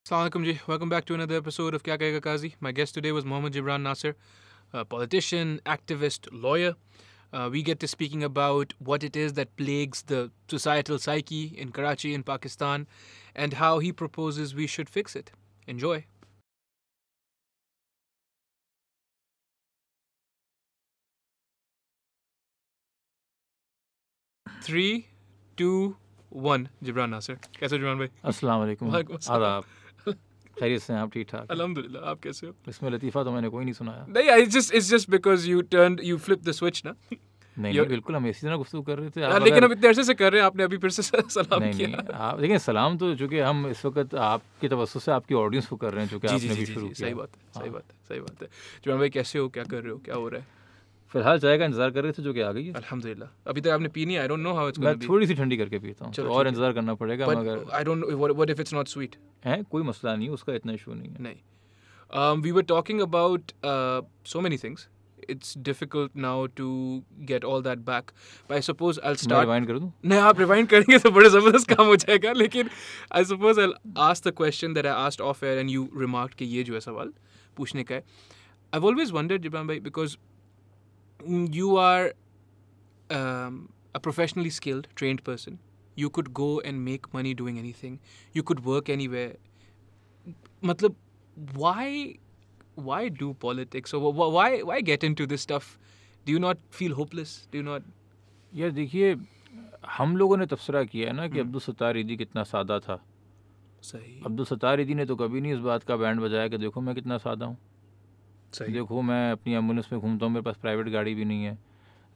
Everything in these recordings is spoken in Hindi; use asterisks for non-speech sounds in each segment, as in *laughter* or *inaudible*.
Assalamualaikum ji. Welcome back to another episode of Kya Kahega Qazi. My guest today was Mohammad Jibran Nasser, a politician, activist, lawyer. Uh, we get to speaking about what it is that plagues the societal psyche in Karachi in Pakistan and how he proposes we should fix it. Enjoy. Three, two, one. Jibran Nasser. Kaise Jibran bhai? Assalamualaikum. alaikum. खैरियत से आप ठीक ठाक अलहमदिल्ला आप कैसे हो इसमें लतीफ़ा तो मैंने कोई नहीं सुनाया नहीं I just it's just because you turn you flip the switch ना नहीं, नहीं बिल्कुल हम इसी तरह गुफ्तु कर रहे थे आप हाँ, लेकिन अब इतने अरसे से कर रहे हैं आपने अभी फिर से सलाम नहीं, किया नहीं, आप देखिए सलाम तो चूँकि हम इस वक्त आपके तवस्त से आपकी ऑडियंस को कर रहे हैं चूँकि आपने भी शुरू किया हाँ। सही बात है सही बात है सही बात है जो भाई कैसे हो क्या कर रहे हो क्या हो रहा है फिलहाल चाय का इंतजार कर रहे थे जो कि आ गई है अल्हम्दुलिल्लाह अभी तक आपने पीनी I don't know how it's मैं थोड़ी सी ठंडी करके पीता हूँ तो और इंतजार करना पड़ेगा मगर I don't what if it's not sweet है कोई मसला नहीं उसका इतना इशू नहीं है नहीं we were talking about so many things it's difficult now to get all that back. But I suppose I'll start. Rewind कर दूँ? नहीं आप rewind करेंगे तो बड़े ज़बरदस्त काम हो जाएगा. लेकिन I suppose I'll ask the question that I asked off air and you remarked कि ये जो है सवाल पूछने का है. I've always wondered Jibran भाई because you are um, a professionally skilled, trained person. You could go and make money doing anything. You could work anywhere. Matlab, why, why do politics? Or why, why get into this stuff? Do you not feel hopeless? Do you not? यार देखिए हम लोगों ने तबसरा किया है ना कि अब्दुल सत्तार ईदी कितना सादा था सही अब्दुल सत्तार ईदी ने तो कभी नहीं इस बात का बैंड बजाया कि देखो मैं कितना सादा हूँ सही देखो मैं अपनी एम्बुलेंस में घूमता हूँ मेरे पास प्राइवेट गाड़ी भी नहीं है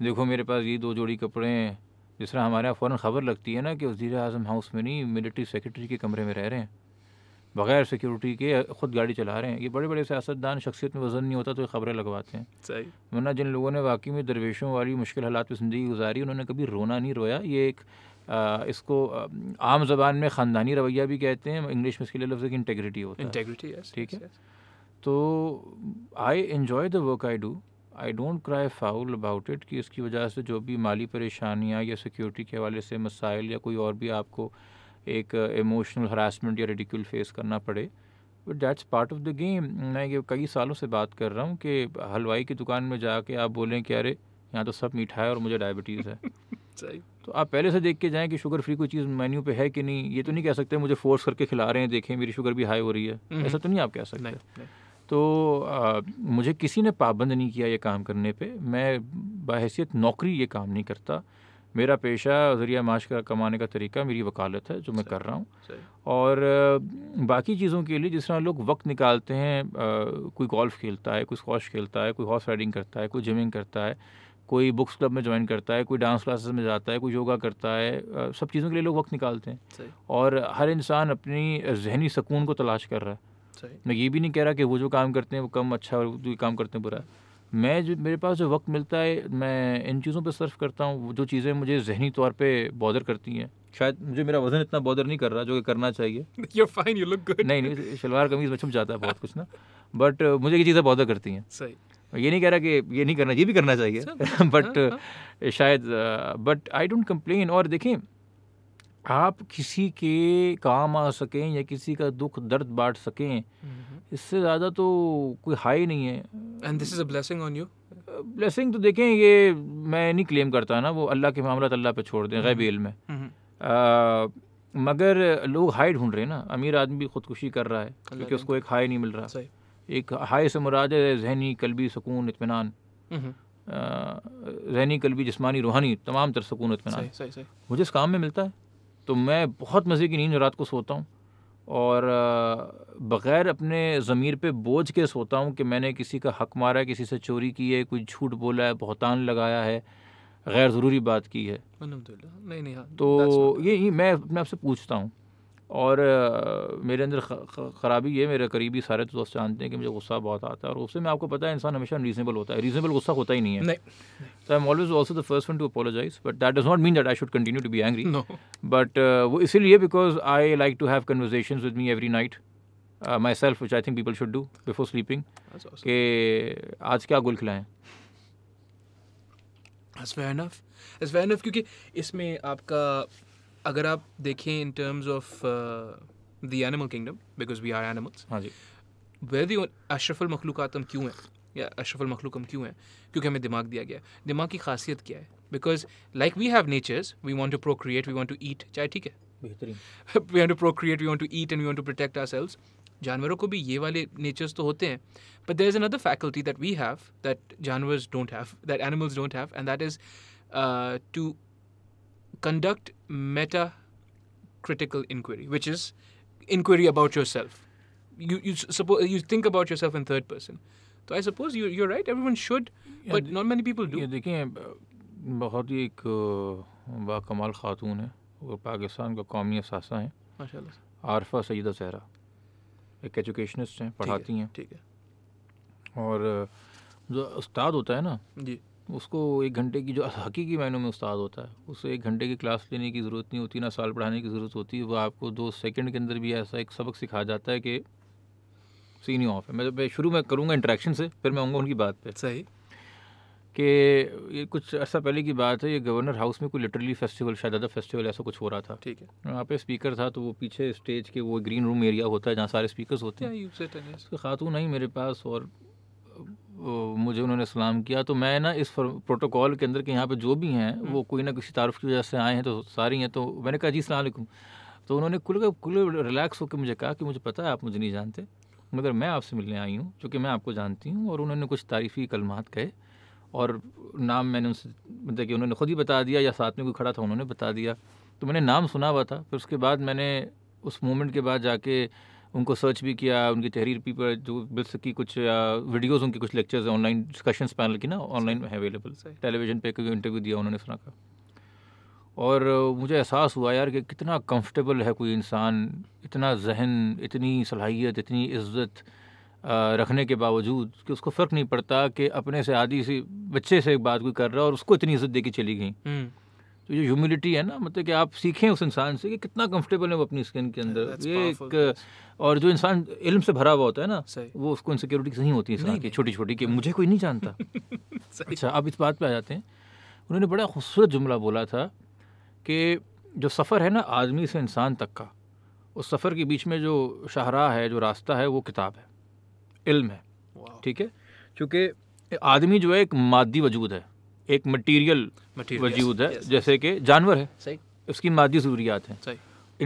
देखो मेरे पास ये दो जोड़ी कपड़े हैं जिस तरह हमारे यहाँ फ़ौरन ख़बर लगती है ना कि वजीर अजम हाउस में नहीं मिलिट्री सेक्रेटरी के कमरे में रह रहे हैं बगैर सिक्योरिटी के ख़ुद गाड़ी चला रहे हैं ये बड़े बड़े सियासतदान शख्सियत में वजन नहीं होता तो ये ख़बरें लगवाते हैं सही वरना जिन लोगों ने वाकई में दरवेशों वाली मुश्किल हालात में ज़िंदगी गुजारी उन्होंने कभी रोना नहीं रोया ये एक आ, इसको आ, आम जबान में ख़ानदानी रवैया भी कहते हैं इंग्लिश में इसके लिए लफ्ज़ की इंटेग्रिटी होता है इंटेग्रिटी ठीक है तो I enjoy the work I do I don't cry foul about it कि इसकी वजह से जो भी माली परेशानियाँ या सिक्योरिटी के हवाले से मसाइल या कोई और भी आपको एक इमोशनल हरासमेंट या रेडिक्यूल फेस करना पड़े but that's part of the game मैं ये कई सालों से बात कर रहा हूँ कि हलवाई की दुकान में जाके आप बोलें कि अरे यहाँ तो सब मीठा है और मुझे डायबिटीज़ है *laughs* सही तो आप पहले से देख के जाएं कि शुगर फ्री कोई चीज़ मेन्यू पे है कि नहीं ये तो नहीं कह सकते मुझे फोर्स करके खिला रहे हैं देखें मेरी शुगर भी हाई हो रही है हम्म। ऐसा तो नहीं आप कह सकते तो आ, मुझे किसी ने पाबंद नहीं किया ये काम करने पे मैं बहसीत नौकरी ये काम नहीं करता मेरा पेशा ज़रिया माश का कमाने का तरीका मेरी वकालत है जो मैं कर रहा हूँ और बाकी चीज़ों के लिए जिस तरह लोग वक्त निकालते हैं आ, कोई गोल्फ़ खेलता है कोई स्कॉश खेलता है कोई हॉर्स राइडिंग करता है कोई जिमिंग करता है कोई बुक्स क्लब में ज्वाइन करता है कोई डांस क्लासेस में जाता है कोई योगा करता है सब चीज़ों के लिए लोग वक्त निकालते हैं और हर इंसान अपनी जहनी सकून को तलाश कर रहा है मैं ये भी नहीं कह रहा कि वो जो काम करते हैं वो कम अच्छा और जो काम करते हैं बुरा मैं जो मेरे पास जो वक्त मिलता है मैं इन चीज़ों पर सर्फ करता हूँ जो चीज़ें मुझे जहनी तौर पर बॉदर करती हैं शायद मुझे मेरा वजन इतना बॉदर नहीं कर रहा जो कि करना चाहिए *laughs* You're fine, you look good. नहीं नहीं शलवार कमीज में छुप जाता है बहुत कुछ ना बट मुझे ये चीज़ें बॉदर करती हैं सही ये नहीं कह रहा कि ये नहीं करना ये भी करना चाहिए बट *laughs* हाँ, हाँ। शायद बट आई डोंट कंप्लेन और देखें आप किसी के काम आ सकें या किसी का दुख दर्द बांट सकें इससे ज़्यादा तो कोई हाई नहीं है and this is a blessing on you blessing तो देखें ये मैं नहीं क्लेम करता ना वो अल्लाह के मामला तो अल्लाह पे छोड़ दें गैब इल में मगर लोग हाई ढूंढ रहे हैं ना अमीर आदमी भी खुदकुशी कर रहा है क्योंकि उसको एक हाई नहीं मिल रहा एक हाई से मुराद है जहनी कलबी सुकून इतमान जहनी कलबी जिसमानी रूहानी तमाम तर सुकून इतमान मुझे इस काम में मिलता है तो मैं बहुत मज़े की नींद रात को सोता हूँ और बग़ैर अपने ज़मीर पे बोझ के सोता हूँ कि मैंने किसी का हक मारा है किसी से चोरी की है कोई झूठ बोला है बहुतान लगाया है गैर ज़रूरी बात की है नहीं नहीं हाँ, तो ये, ये मैं अपने आपसे पूछता हूँ और मेरे अंदर ख़राबी ये मेरे करीबी सारे तो दोस्त जानते हैं कि मुझे गुस्सा बहुत आता है और उससे मैं आपको पता है इंसान हमेशा रीजनेबल होता है रीजनेबल गुस्सा होता ही नहीं है तो I am always also the first one to apologise but that does not mean that I should continue to be angry but वो इसीलिए because I like to have conversation with me every night myself which I think people should do before sleeping के आज क्या गुल खिलाएं क्योंकि इसमें आपका अगर आप देखें in terms of the animal kingdom because we are animals हाँ जी वेर दी अशरफुल मखलूकत हम क्यों हैं या अशरफुल मखलूक हम क्यों हैं क्योंकि हमें दिमाग दिया गया है दिमाग की खासियत क्या है because like we have natures we want to procreate we want to eat चाहे ठीक है बेहतरीन we want to procreate we want to eat and we want to protect ourselves जानवरों को भी ये वाले नेचर्स तो होते हैं but there is another faculty that we have that जानवर्स don't have that animals don't have and that is to conduct meta critical inquiry, which is inquiry about yourself. You you suppose you think about yourself in third person. तो I suppose you you're right everyone should but not many people do ये देखिए बहुत ही एक बाकमाल खातून है और पाकिस्तान का कौमी असासा है माशाल्लाह आरफा सईदा सहरा एक एजुकेशनिस्ट हैं पढ़ाती हैं ठीक है और जो उस्ताद होता है ना जी उसको एक घंटे की जो हकीकी मायनों में उस्ताद होता है उसे एक घंटे की क्लास लेने की ज़रूरत नहीं होती ना साल पढ़ाने की ज़रूरत होती है वह आपको दो सेकंड के अंदर भी ऐसा एक सबक सिखा जाता है कि सीन ही ऑफ है मैं जब शुरू में करूँगा इंट्रैक्शन से फिर मैं आऊँगा उनकी बात पर सही कि ये कुछ ऐसा पहले की बात है ये गवर्नर हाउस में कोई लिटरली फेस्टिवल शायद ज़्यादा फेस्टिवल ऐसा कुछ हो रहा था ठीक है वहाँ पे स्पीकर था तो वो पीछे स्टेज के वो ग्रीन रूम एरिया होता है जहाँ सारे स्पीकर्स होते हैं तो खातून आई मेरे पास और मुझे उन्होंने सलाम किया तो मैं ना इस प्रोटोकॉल के अंदर के यहाँ पे जो भी हैं हम्म। वो कोई ना किसी तारफ़ की वजह से आए हैं तो सारी हैं तो मैंने कहा जी सलामकुम तो उन्होंने कुल कुल रिलैक्स होकर मुझे कहा कि मुझे पता है आप मुझे नहीं जानते मगर मैं आपसे मिलने आई हूँ चूँकि मैं आपको जानती हूँ और उन्होंने कुछ तारीफ़ी कलमात कहे और नाम मैंने उनसे मतलब कि उन्होंने खुद ही बता दिया या साथ में कोई खड़ा था उन्होंने बता दिया तो मैंने नाम सुना हुआ था फिर उसके बाद मैंने उस मोमेंट के बाद जाके उनको सर्च भी किया उनकी तहरीर भी पर जो मिल सकी कुछ वीडियोस उनके कुछ लेक्चर्स ऑनलाइन डिस्कशंस पैनल की ना ऑनलाइन है अवेलेबल टेलीविजन पे कोई इंटरव्यू दिया उन्होंने सुना का और मुझे एहसास हुआ यार कि कितना कंफर्टेबल है कोई इंसान इतना जहन इतनी सलाहियत इतनी इज्जत रखने के बावजूद कि उसको फ़र्क नहीं पड़ता कि अपने से आदि से बच्चे से एक बात कोई कर रहा है और उसको इतनी इज्जत दे के चली गई हम्म। तो जो ह्यूमिलिटी है ना मतलब कि आप सीखें उस इंसान से कि कितना कंफर्टेबल है वो अपनी स्किन के अंदर ये एक और जो इंसान इल्म से भरा हुआ होता है ना वो उसको इनसिक्योरिटीज नहीं होती इंसान की छोटी छोटी कि मुझे कोई नहीं जानता *laughs* अच्छा अब इस बात पर आ जाते हैं उन्होंने बड़ा खूबसूरत जुमला बोला था कि जो सफ़र है ना आदमी से इंसान तक का उस सफ़र के बीच में जो शाहरा है जो रास्ता है वो किताब है इल्म है ठीक है क्योंकि आदमी जो है एक मादी वजूद है एक मटेरियल वजूद है जैसे कि जानवर है सही उसकी मादी ज़रूरियात है सही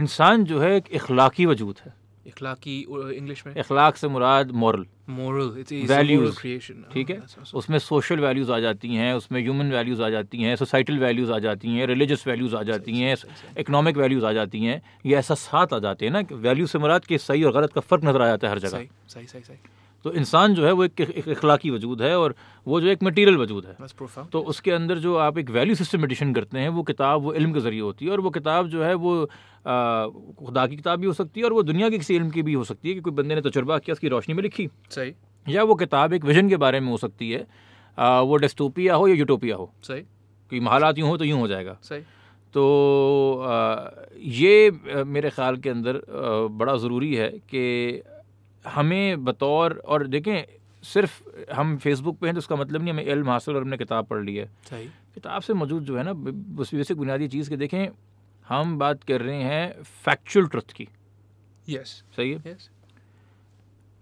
इंसान जो है एक अखलाकी वजूद है इखलाकी इंग्लिश में इखलाक से मुराद मॉरल मॉरल वैल्यूज ठीक है उसमें सोशल वैल्यूज़ आ जाती हैं उसमें ह्यूमन वैल्यूज़ आ जाती हैं सोसाइटल वैल्यूज़ आ जाती हैं रिलीजियस वैल्यूज़ आ जाती हैं इकोनॉमिक वैल्यूज़ आ जाती हैं ये ऐसा साथ आ जाते हैं ना कि वैल्यू से मुराद के सही और गलत का फ़र्क नज़र आ जाता है हर जगह सही सही सही तो इंसान जो है वो एक, अखलाकी वजूद है और वो जो एक मटेरियल वजूद है तो उसके अंदर जो आप एक वैल्यू सिस्टम एडिशन करते हैं वो किताब वो इल्म के ज़रिए होती है और वो किताब जो है वो खुदा की किताब भी हो सकती है और वो दुनिया के किसी इल्म की भी हो सकती है कि कोई बंदे ने तजुर्बा किया उसकी रोशनी में लिखी सही या वो किताब एक विजन के बारे में हो सकती है आ, वो डेस्टोपिया हो या यूटोपिया हो सही कि हालात यूँ हो तो यूँ हो जाएगा सही तो आ, ये मेरे ख्याल के अंदर बड़ा ज़रूरी है कि हमें बतौर और देखें सिर्फ हम फेसबुक पे हैं तो उसका मतलब नहीं हमें इल्म हासिल और हमने किताब पढ़ ली है किताब से मौजूद जो है ना बस बेसिक बुनियादी चीज़ के देखें हम बात कर रहे हैं फैक्चुअल ट्रुथ की यस yes. सही है yes.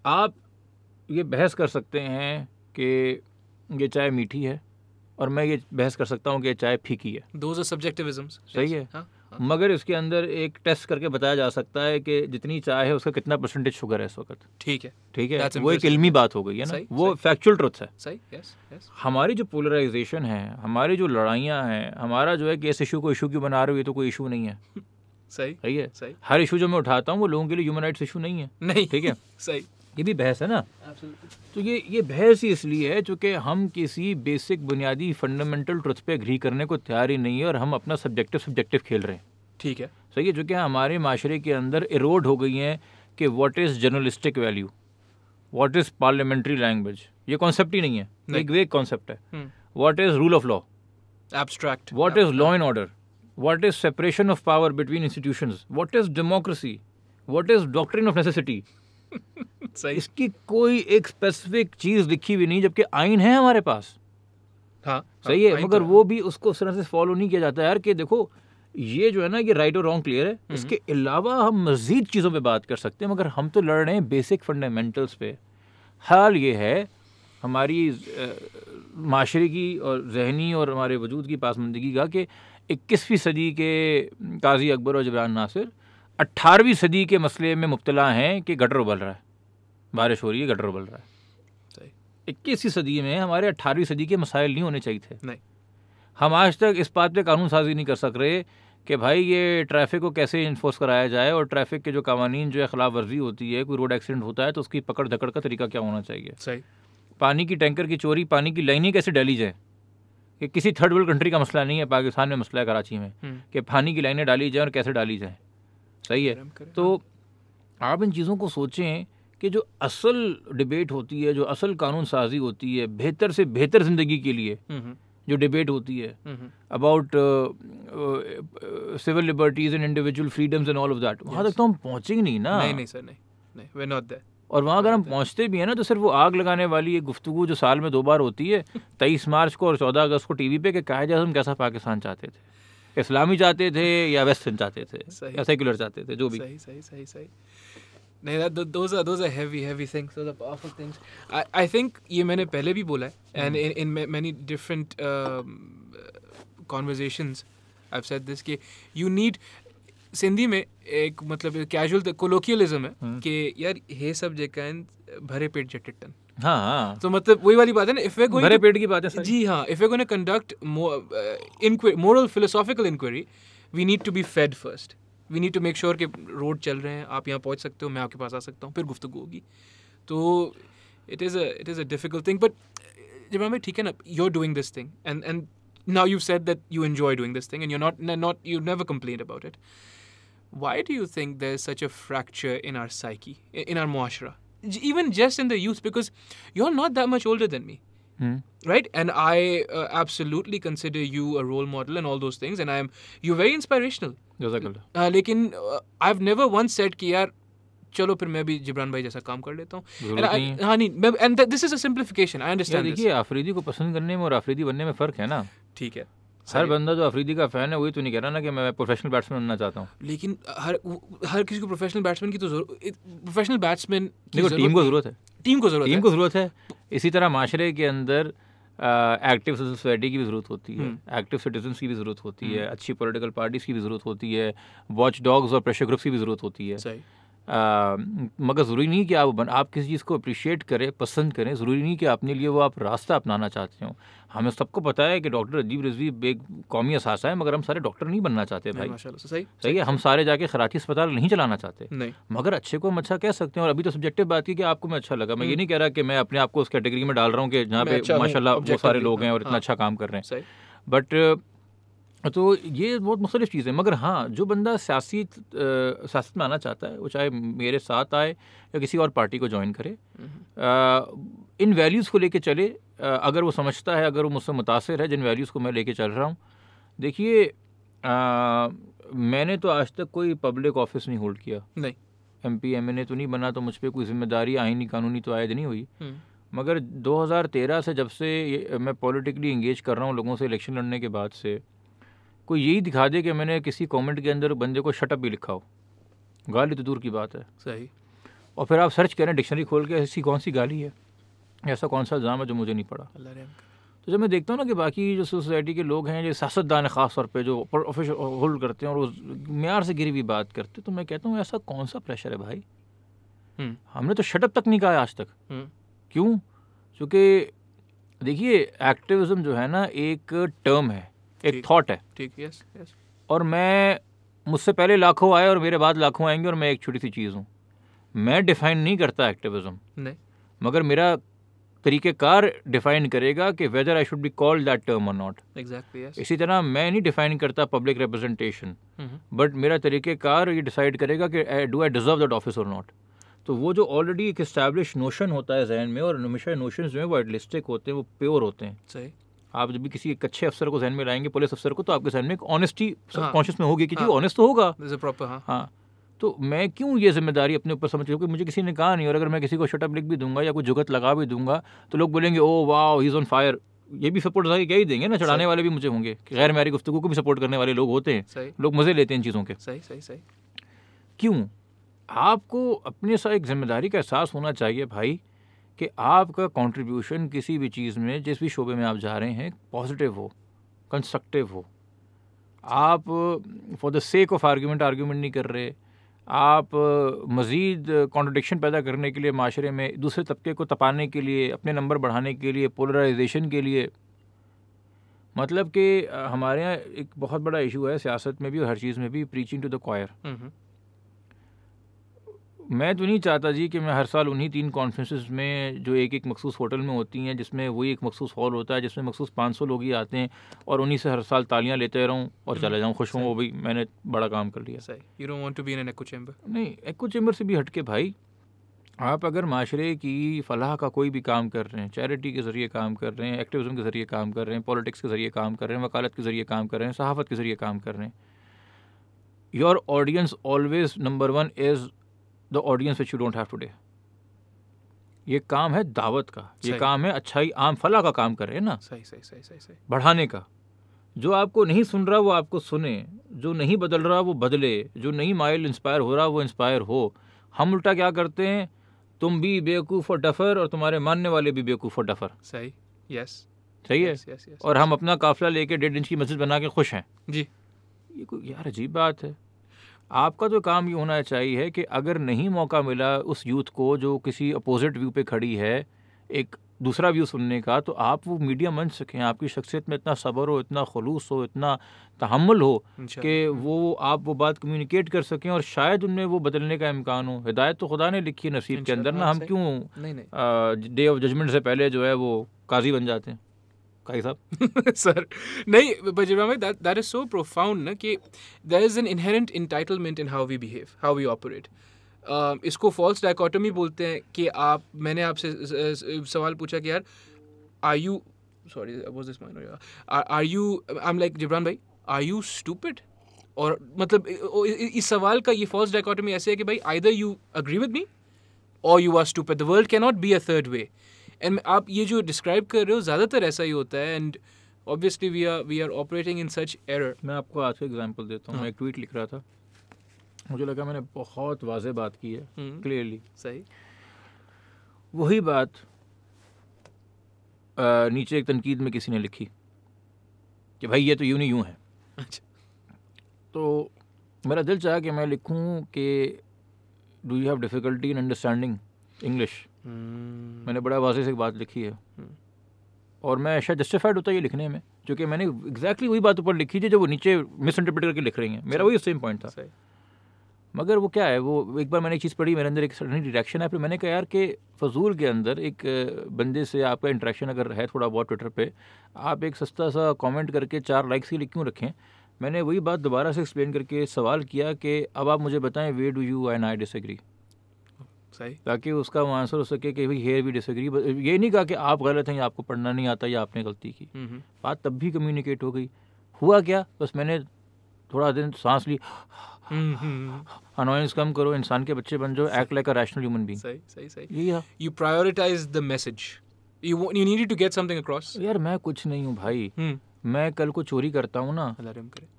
आप ये बहस कर सकते हैं कि ये चाय मीठी है और मैं ये बहस कर सकता हूँ कि ये चाय फीकी है दो सब्जेक्टिविज्म सही yes. है हाँ? हाँ। मगर इसके अंदर एक टेस्ट करके बताया जा सकता है कि जितनी चाय है उसका कितना परसेंटेज शुगर है इस वक्त ठीक है ठीक है वो एक इल्मी बात हो गई है ना वो फैक्चुअल ट्रुथ है सही yes, yes. हमारी जो पोलराइजेशन है हमारी जो लड़ाइयाँ हैं हमारा जो है कि इस इशू को इशू क्यों बना रहे हो तो कोई इशू नहीं है *laughs* सही सही है सही हर इशू जो मैं उठाता हूँ वो लोगों के लिए ह्यूमन राइट्स इशू नहीं है नहीं ठीक है *laughs* सही ये भी बहस है ना तो ये ये बहस ही इसलिए है क्योंकि हम किसी बेसिक बुनियादी फंडामेंटल ट्रुथ पे अग्री करने को तैयार ही नहीं है और हम अपना सब्जेक्टिव सब्जेक्टिव खेल रहे हैं ठीक है सही है चूँकि हमारे माशरे के अंदर इरोड हो गई हैं कि what is journalistic value what is parliamentary language ये कॉन्सेप्ट ही नहीं है नहीं। एक वेग कॉन्सेप्ट है what is rule of law abstract what is law and order what is separation of power between institution what is democracy what is doctrine of necessity *laughs* सही इसकी कोई एक स्पेसिफिक चीज लिखी हुई नहीं जबकि आइन है हमारे पास हाँ सही है मगर तो वो भी उसको उस तरह से फॉलो नहीं किया जाता यार कि देखो ये जो है ना ये राइट और रॉन्ग क्लियर है हम्म। इसके अलावा हम मजीद चीज़ों पे बात कर सकते हैं मगर हम तो लड़ रहे हैं बेसिक फंडामेंटल्स पे हाल ये है हमारी माशरे की और जहनी और हमारे वजूद की पासमंदगी का कि इक्कीसवीं सदी के काजी अकबर और जबरान नासिर अट्ठारहवीं सदी के मसले में मुबतला हैं कि गटर उबल रहा है बारिश हो रही है गटर उबल रहा है इक्कीसवीं सदी में हमारे अट्ठारहवीं सदी के मसाइल नहीं होने चाहिए थे नहीं हम आज तक इस बात पे कानून साजी नहीं कर सक रहे कि भाई ये ट्रैफिक को कैसे इन्फोर्स कराया जाए और ट्रैफिक के जो कवानीन जो है खिलाफ वर्जी होती है कोई रोड एक्सीडेंट होता है तो उसकी पकड़ धकड़ का तरीका क्या होना चाहिए सही पानी की टैंकर की चोरी पानी की लाइनें कैसे डाली जाए कि किसी थर्ड वर्ल्ड कंट्री का मसला नहीं है पाकिस्तान में मसला है कराची में हम्म। कि पानी की लाइनें डाली जाएँ और कैसे डाली जाएँ सही है तो हाँ। आप इन चीज़ों को सोचें कि जो असल डिबेट होती है जो असल कानून साजी होती है बेहतर से बेहतर ज़िंदगी के लिए हम्म, हम्म। जो डिबेट होती है about civil liberties and individual freedoms and all of that वहाँ तक तो हम पहुँचेंगे नहीं ना नहीं नहीं सर नहीं नहीं वे नॉट दैट और वहाँ अगर हम पहुँचते भी हैं ना तो सिर्फ वो आग लगाने वाली एक गुफ्तु जो साल में दो बार होती है *laughs* तेईस मार्च को और चौदह अगस्त को टी वी पर कहा जाए हम कैसा पाकिस्तान चाहते थे इस्लामी चाहते थे या वेस्टर्न चाहते थे या सेकुलर चाहते थे जो भी पहले भी बोला है डिफरेंट कॉन्वर्जेशंस दिस कि यू नीड सिंधी में एक मतलब कैजुअल कोलोकियलिज्म है हम्म। कि यार ये सब जेकन भरे पेट जटटन हाँ, हाँ। तो मतलब वही वाली बात है ना इफ वे पेट की बात है जी हाँ इफ वे ने conduct moral philosophical inquiry we need to be fed first we need to make sure कि रोड चल रहे हैं आप यहाँ पहुँच सकते हो मैं आपके पास आ सकता हूँ फिर गुफ्तु होगी तो it is a it is a difficult thing but जब हमें ठीक है ना you are doing this thing and and you set that you enjoy doing this thing and you not not you never complain about it why do you think think is such a fracture in our psyche in our मुआरा even just in the youth, because you're not that much older than me. Mm. Right, and I uh, absolutely consider you a role model and all those things, and I'm you're very inspirational. Uh, लेकिन uh, I've never once said कि यार चलो फिर मैं भी जिब्रान भाई जैसा काम कर लेता हूँ हाँ नहीं and this is a simplification I understand देखिए आफरीदी को पसंद करने में और आफरीदी बनने में फ़र्क है ना ठीक है हर बंदा जो अफरीदी का फ़ैन है वही तो नहीं कह रहा ना कि मैं प्रोफेशनल बैट्समैन बनना चाहता हूँ लेकिन हर हर किसी को प्रोफेशनल बैट्समैन की तो प्रोफेशनल बैट्समैन देखो टीम को ज़रूरत है टीम को ज़रूरत टीम को ज़रूरत है इसी तरह माशरे के अंदर एक्टिव सोसाइटी की भी ज़रूरत होती है एक्टिव हम्म। सिटीजन की भी ज़रूरत होती है हम्म। अच्छी पोलिटिकल पार्टीज़ की भी ज़रूरत होती है वॉच डॉग्स और प्रेशर ग्रुप्स की भी ज़रूरत होती है मगर ज़रूरी नहीं कि आप बन आप किसी चीज़ को अप्रिशिएट करें पसंद करें ज़रूरी नहीं कि अपने लिए वो आप रास्ता अपनाना चाहते हो हमें सबको पता है कि डॉक्टर अजीब रजवी एक कौमी असासा है मगर हम सारे डॉक्टर नहीं बनना चाहते भाई सही सही, सही है हम सारे जाके खराती अस्पताल नहीं चलाना चाहते नहीं मगर अच्छे को हम अच्छा कह सकते हैं और अभी तो सब्जेक्टिव बात की कि आपको मैं अच्छा लगा मैं ये हम्म। नहीं कह रहा कि मैं अपने आप को उस कैटेगरी में डाल रहा हूँ कि जहाँ पे अच्छा माशाला बहुत सारे लोग हैं और हाँ, इतना अच्छा काम कर रहे हैं बट तो ये बहुत मुख्तलिफ चीज़ है मगर हाँ जो बंदा सियासी सियासत में आना चाहता है वो चाहे मेरे साथ आए या किसी और पार्टी को ज्वाइन करे आ, हम्म। इन वैल्यूज़ को लेके चले आ, अगर वो समझता है अगर वो मुझसे मुतासर है जिन वैल्यूज़ को मैं लेके चल रहा हूँ देखिए मैंने तो आज तक कोई पब्लिक ऑफिस नहीं होल्ड किया नहीं M P M N A तो नहीं बना तो मुझ पर कोई जिम्मेदारी आइनी कानूनी तो आयद नहीं हुई हम्म। मगर 2013 से जब से मैं पॉलिटिकली इंगेज कर रहा हूँ लोगों से इलेक्शन लड़ने के बाद से कोई यही दिखा दे कि मैंने किसी कमेंट के अंदर बंदे को शटअप भी लिखा हो गाली तो दूर की बात है सही और फिर आप सर्च करें डिक्शनरी खोल के ऐसी कौन सी गाली है ऐसा कौन सा इल्ज़ाम है जो मुझे नहीं पड़ा तो जब मैं देखता हूँ ना कि बाकी जो सोसाइटी के लोग हैं जो सियासतदान ख़ास तौर पर जो ऑफिस होल्ड करते हैं और उस मैार से गिरी हुई बात करते तो मैं कहता हूँ ऐसा कौन सा प्रेशर है भाई हम्म। हमने तो शटअप तक नहीं कहा आज तक हम्म। क्यों क्योंकि देखिए एक्टिविज़म जो है ना एक टर्म है एक थॉट है ठीक यस यस और मैं मुझसे पहले लाखों आए और मेरे बाद लाखों आएंगे और मैं एक छोटी सी चीज़ हूँ मैं डिफ़ाइन नहीं करता एक्टिविज्म नहीं मगर मेरा तरीक़ेकार डिफ़ाइन करेगा कि whether I should be called that term और नॉट एग्जैक्टली इसी तरह मैं नहीं डिफ़ाइन करता पब्लिक रिप्रेजेंटेशन बट मेरा तरीक़ेकार ये डिसाइड करेगा कि do I deserve that office और नॉट तो वो जो ऑलरेडी एक इस्टेब्लिश नोशन होता है जहन में और हमेशा नोशन जो है वो एडलिस्टिक होते हैं वो प्योर होते हैं सही आप जब भी किसी एक अच्छे अफसर को जहन में लाएंगे पुलिस अफसर को तो आपके जहन में एक ऑनेस्टी कॉन्शियस हाँ। में होगी कि जी ऑनेस्ट हाँ। तो होगा प्रॉपर हाँ हाँ तो मैं क्यों ये जिम्मेदारी अपने ऊपर समझ क्योंकि मुझे किसी ने कहा नहीं और अगर मैं किसी को शटअप लिख भी दूंगा या कोई जुगत लगा भी दूंगा तो लोग बोलेंगे ओ वाह इज़ ऑन फायर ये भी सपोर्ट था क्या ही देंगे ना चढ़ाने वाले भी मुझे होंगे गैर मेरी गुफ्तु को भी सपोर्ट करने वाले लोग होते हैं लोग मज़े लेते हैं इन चीज़ों के सही सही सही क्यों आपको अपने साथ एक जिम्मेदारी का एहसास होना चाहिए भाई कि आपका कंट्रीब्यूशन किसी भी चीज़ में जिस भी शोबे में आप जा रहे हैं पॉजिटिव हो कंस्ट्रक्टिव हो आप for the sake of argument argument नहीं कर रहे आप मज़ीद कॉन्ट्रडिक्शन पैदा करने के लिए माशरे में दूसरे तबके को तपाने के लिए अपने नंबर बढ़ाने के लिए पोलराइजेशन के लिए मतलब कि हमारे यहाँ एक बहुत बड़ा इशू है सियासत में भी और हर चीज़ में भी प्रीचिंग टू द क्वायर मैं तो नहीं चाहता जी कि मैं हर साल उन्हीं तीन कॉन्फ्रेंसेस में जो एक एक मखसूस होटल में होती हैं जिसमें वही एक मखसूस हॉल होता है जिसमें मखसूस पाँच सौ लोग ही आते हैं और उन्हीं से हर साल तालियां लेते रहूँ और चला हम्म, जाऊँ खुश हूँ वो भी मैंने बड़ा काम कर लिया you don't want to be in an echo chamber नहीं एको चैम्बर से भी हटके भाई आप अगर माशरे की फलाह का कोई भी काम कर रहे हैं चैरिटी के ज़रिए काम कर रहे हैं एक्टिविज़म के ज़रिए काम कर रहे हैं पॉलिटिक्स के ज़रिए काम कर रहे हैं वकालत के ज़रिए काम कर रहे हैं सहाफ़त के ज़रिए काम कर रहे हैं your audience always number one is the audience which you don't have today ये काम है दावत का ये काम है अच्छाई आम फला का काम कर रहे हैं ना सही सही सही सही सही बढ़ाने का जो आपको नहीं सुन रहा वो आपको सुने जो नहीं बदल रहा वो बदले जो नहीं माइल इंस्पायर हो रहा वो इंस्पायर हो हम उल्टा क्या करते हैं तुम भी बेवकूफ़ और डफर और तुम्हारे मानने वाले भी बेवकूफ़ और डफर सही यस सही है और हम अपना काफिला लेके डेढ़ इंच की मस्जिद बना के खुश हैं जी ये कोई यार अजीब बात है आपका तो काम ये होना चाहिए कि अगर नहीं मौका मिला उस यूथ को जो किसी अपोजिट व्यू पे खड़ी है एक दूसरा व्यू सुनने का तो आप वो मीडिया मंच सकें आपकी शख्सियत में इतना सब्र हो इतना खलूस हो इतना तहमल हो अच्छा। कि वो आप वो बात कम्युनिकेट कर सकें और शायद उनमें वो बदलने का इम्कान हो हिदायत तो खुदा ने लिखी है नसीब के अंदर ना हम क्यों डे ऑफ जजमेंट से पहले जो है वो काजी बन जाते हैं काई साहब *laughs* सर नहीं बजरवा में that that is so profound ना कि there is an inherent entitlement in how we behave how we operate इसको फॉल्स डाइकोटमी बोलते हैं कि आप मैंने आपसे सवाल पूछा कि यार are you sorry was this minor are you I am like Jibran भाई आर यू स्टूपिड और मतलब इस सवाल का ये फॉल्स डाइकोटमी ऐसे है कि भाई either you agree with me और you are stupid the world can not be a third way and आप ये जो डिस्क्राइब कर रहे हो ज़्यादातर ऐसा ही होता है and obviously we are we are operating in such error मैं आपको आज का एग्जाम्पल देता हूँ हाँ। मैं एक ट्वीट लिख रहा था मुझे लगा मैंने बहुत वाज बात की है क्लियरली हम्म। सही वही बात आ, नीचे एक तनकीद में किसी ने लिखी कि भाई ये तो यूँ नहीं यूँ है अच्छा तो मेरा दिल चाहा कि मैं लिखूँ कि do you have difficulty in understanding English मैंने बड़ा वाजे से एक बात लिखी है और मैं शायद जस्टिफाइड होता है ये लिखने में क्योंकि मैंने एग्जैक्टली वही बात ऊपर लिखी थी जो वो नीचे मिस इंटरप्रेट करके लिख रही हैं मेरा वही सेम पॉइंट था मगर वो क्या है वो एक बार मैंने एक चीज़ पढ़ी मेरे अंदर एक सडन रिएक्शन है फिर मैंने कहा यार कि फजूल के अंदर एक बंदे से आपका इंट्रैक्शन अगर है थोड़ा बहुत ट्विटर पे आप एक सस्ता सा कमेंट करके चार लाइक्स के लिए क्यों रखें मैंने वही बात दोबारा से एक्सप्लेन करके सवाल किया कि अब आप मुझे बताएं way do you and I disagree सही ताकि उसका आंसर हो सके कि भाई हेयर भी डिसग्री ये नहीं कहा कि आप गलत हैं या आपको पढ़ना नहीं आता या आपने गलती की हम्म, हम्म। बात तब भी कम्युनिकेट हो गई हुआ क्या बस मैंने थोड़ा दिन सांस ली अनोइंस हम्म, कम करो इंसान के बच्चे बन जाओ act like a rational human being सही सही सही you prioritise the message you you needed to get something across यार मैं कुछ नहीं हूँ भाई मैं कल को चोरी करता हूँ ना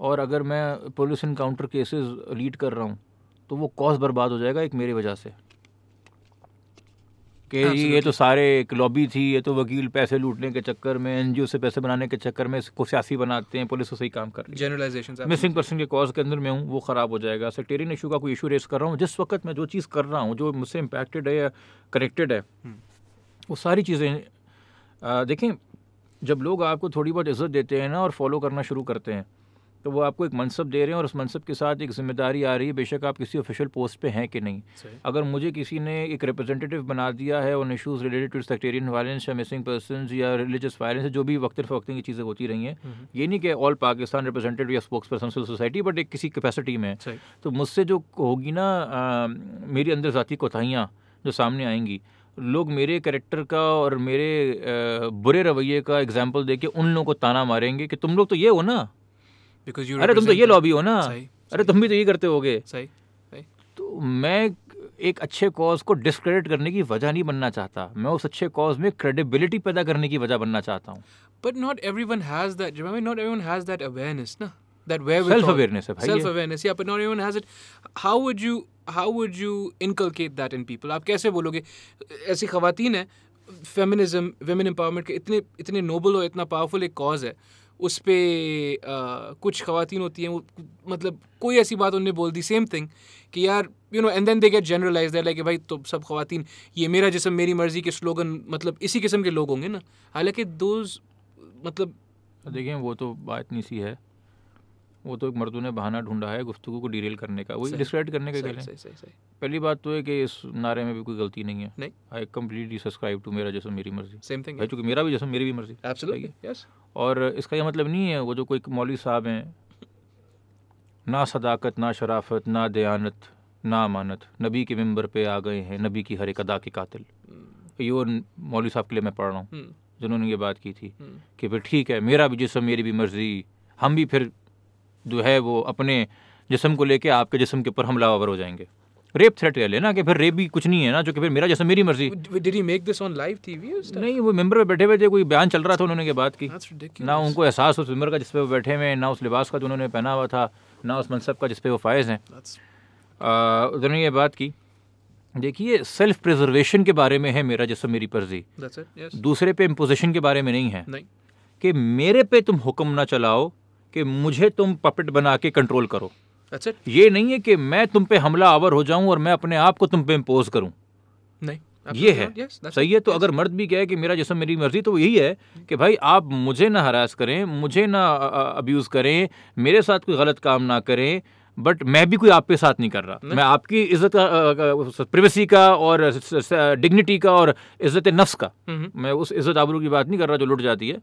और अगर मैं पुलिस इनकाउंटर केसेस लीड कर रहा हूँ तो वो कॉस्ट बर्बाद हो जाएगा एक मेरी वजह से कि हाँ, ये तो सारे एक लॉबी थी ये तो वकील पैसे लूटने के चक्कर में एन से पैसे बनाने के चक्कर में इसको सियासी बनाते हैं पुलिस को सही काम कर जनरलाइजेशन मिसिंग पर्सन के कॉज के अंदर मैं हूँ वो ख़राब हो जाएगा सेक्टेरियन इशू का कोई इशू रेस कर रहा हूँ जिस वक्त मैं जो चीज़ कर रहा हूँ जो मुझसे इम्पेक्टेड है या करेक्टेड है हम्म। वो सारी चीज़ें देखें जब लोग आपको थोड़ी बहुत इज्जत देते हैं ना और फॉलो करना शुरू करते हैं तो वो आपको एक मनसब दे रहे हैं और उस मनसब के साथ एक जिम्मेदारी आ रही है बेशक आप किसी ऑफिशियल पोस्ट पे हैं कि नहीं अगर मुझे किसी ने एक रिप्रेजेंटेटिव बना दिया है उन issues related to sectarian violence या मिसिंग पर्सन या रिलीजियस वायलेंस जो भी वक्त फ़वक्ते की चीज़ें होती रही हैं हम्म। ये नहीं कि ऑल पाकिस्तान रिप्रेजेंटेटिव या स्पोक्स पर्सन सोसाइटी बट एक किसी कैपेसिटी में तो मुझसे जो होगी ना मेरी अंदर ज़ाती कोताहियाँ जो सामने आएंगी लोग मेरे करेक्टर का और मेरे बुरे रवैये का एग्जाम्पल दे के उन लोगों को ताना मारेंगे कि तुम लोग तो ये हो ना यू अरे तुम तो ये लॉबी हो ना अरे तुम भी तो ये करते होगे सही तो मैं एक अच्छे कॉज को डिस्क्रेडिट करने की वजह नहीं बनना चाहता मैं उस अच्छे कॉज में क्रेडिबिलिटी पैदा करने की वजह बनना चाहता हूँ but not every one has that not every one has that awareness ना दैट वेयर सेल्फ अवेयरनेस है भाई सेल्फ अवेयरनेस या but not everyone has it how would you how would you that in people आप कैसे बोलोगे ऐसी खवातीन है फेमिनिज्म वेमेन एम्पावरमेंट के इतने इतने नोबल और इतना पावरफुल एक कॉज है उस पर कुछ खातन होती हैं वो मतलब कोई ऐसी बात उनने बोल दी सेम थिंग कि यार you know and then they get generalise like भाई तो सब खातन ये मेरा जिसम मेरी मर्जी के स्लोगन मतलब इसी किस्म के लोग होंगे ना हालांकि दोज मतलब देखें वो तो बात नहीं सी है वो तो एक मर्दों ने बहाना ढूंढा है गुफ्तु को डिरेल करने का वही डिस्क्रेडिट करने का सही, सही, सही, सही। पहली बात तो है कि इस नारे में भी कोई गलती नहीं है नहीं आई कम्प्लीटली सब्सक्राइब टू मेरा जैसा मेरी मर्जी सेम थिंग है चूँकि मेरा भी जैसा मेरी भी मर्जी यस और इसका यह मतलब नहीं है वो जो कोई मौलवी साहब हैं ना सदाकत ना शराफत ना दयानत ना अमानत नबी के मंबर पे आ गए हैं नबी की हर एक अदा के कातिल hmm। ये वो मौलवी साहब के लिए मैं पढ़ रहा हूँ hmm। जिन्होंने ये बात की थी hmm। कि फिर ठीक है मेरा भी जिसम मेरी भी मर्जी हम भी फिर जो है वो अपने जिसम को लेके आपके जिसम के ऊपर हमलावर हो जाएंगे रेप थ्रेट कर लेना कि फिर रेप भी कुछ नहीं है ना जो कि फिर मेरा जैसे मेरी मर्जी did he make this on live TV नहीं वो मेंबर पे बैठे हुए थे कोई बयान चल रहा था उन्होंने के बात की ना उनको एहसास उस मेंबर का जिस पे वो बैठे हुए हैं ना उस लिबास का जो उन्होंने पहना हुआ था ना उस मनसब का जिस पे वो फायज़ हैं उन्होंने ये बात की देखिए सेल्फ प्रिजर्वेशन के बारे में है मेरा जैसे मेरी मर्जी दूसरे पे इम्पोजिशन के बारे में नहीं है कि मेरे पे तुम हुक्म ना चलाओ कि मुझे तुम पपेट बना के कंट्रोल करो अच्छा ये नहीं है कि मैं तुम पे हमला आवर हो जाऊं और मैं अपने आप को तुम पे इम्पोज करूं नहीं ये है yes, सही है तो yes. अगर मर्द भी कहे कि मेरा जैसा मेरी मर्जी तो यही है कि भाई आप मुझे ना हरास करें मुझे ना अब्यूज़ करें मेरे साथ कोई गलत काम ना करें बट मैं भी कोई आपके साथ नहीं कर रहा मैं आपकी इज्जत का प्रिवेसी का और डिग्निटी का और इज्जत नफ्स का हम्म, हम्म। मैं उस इज्जत आबरू की बात नहीं कर रहा जो लुट जाती है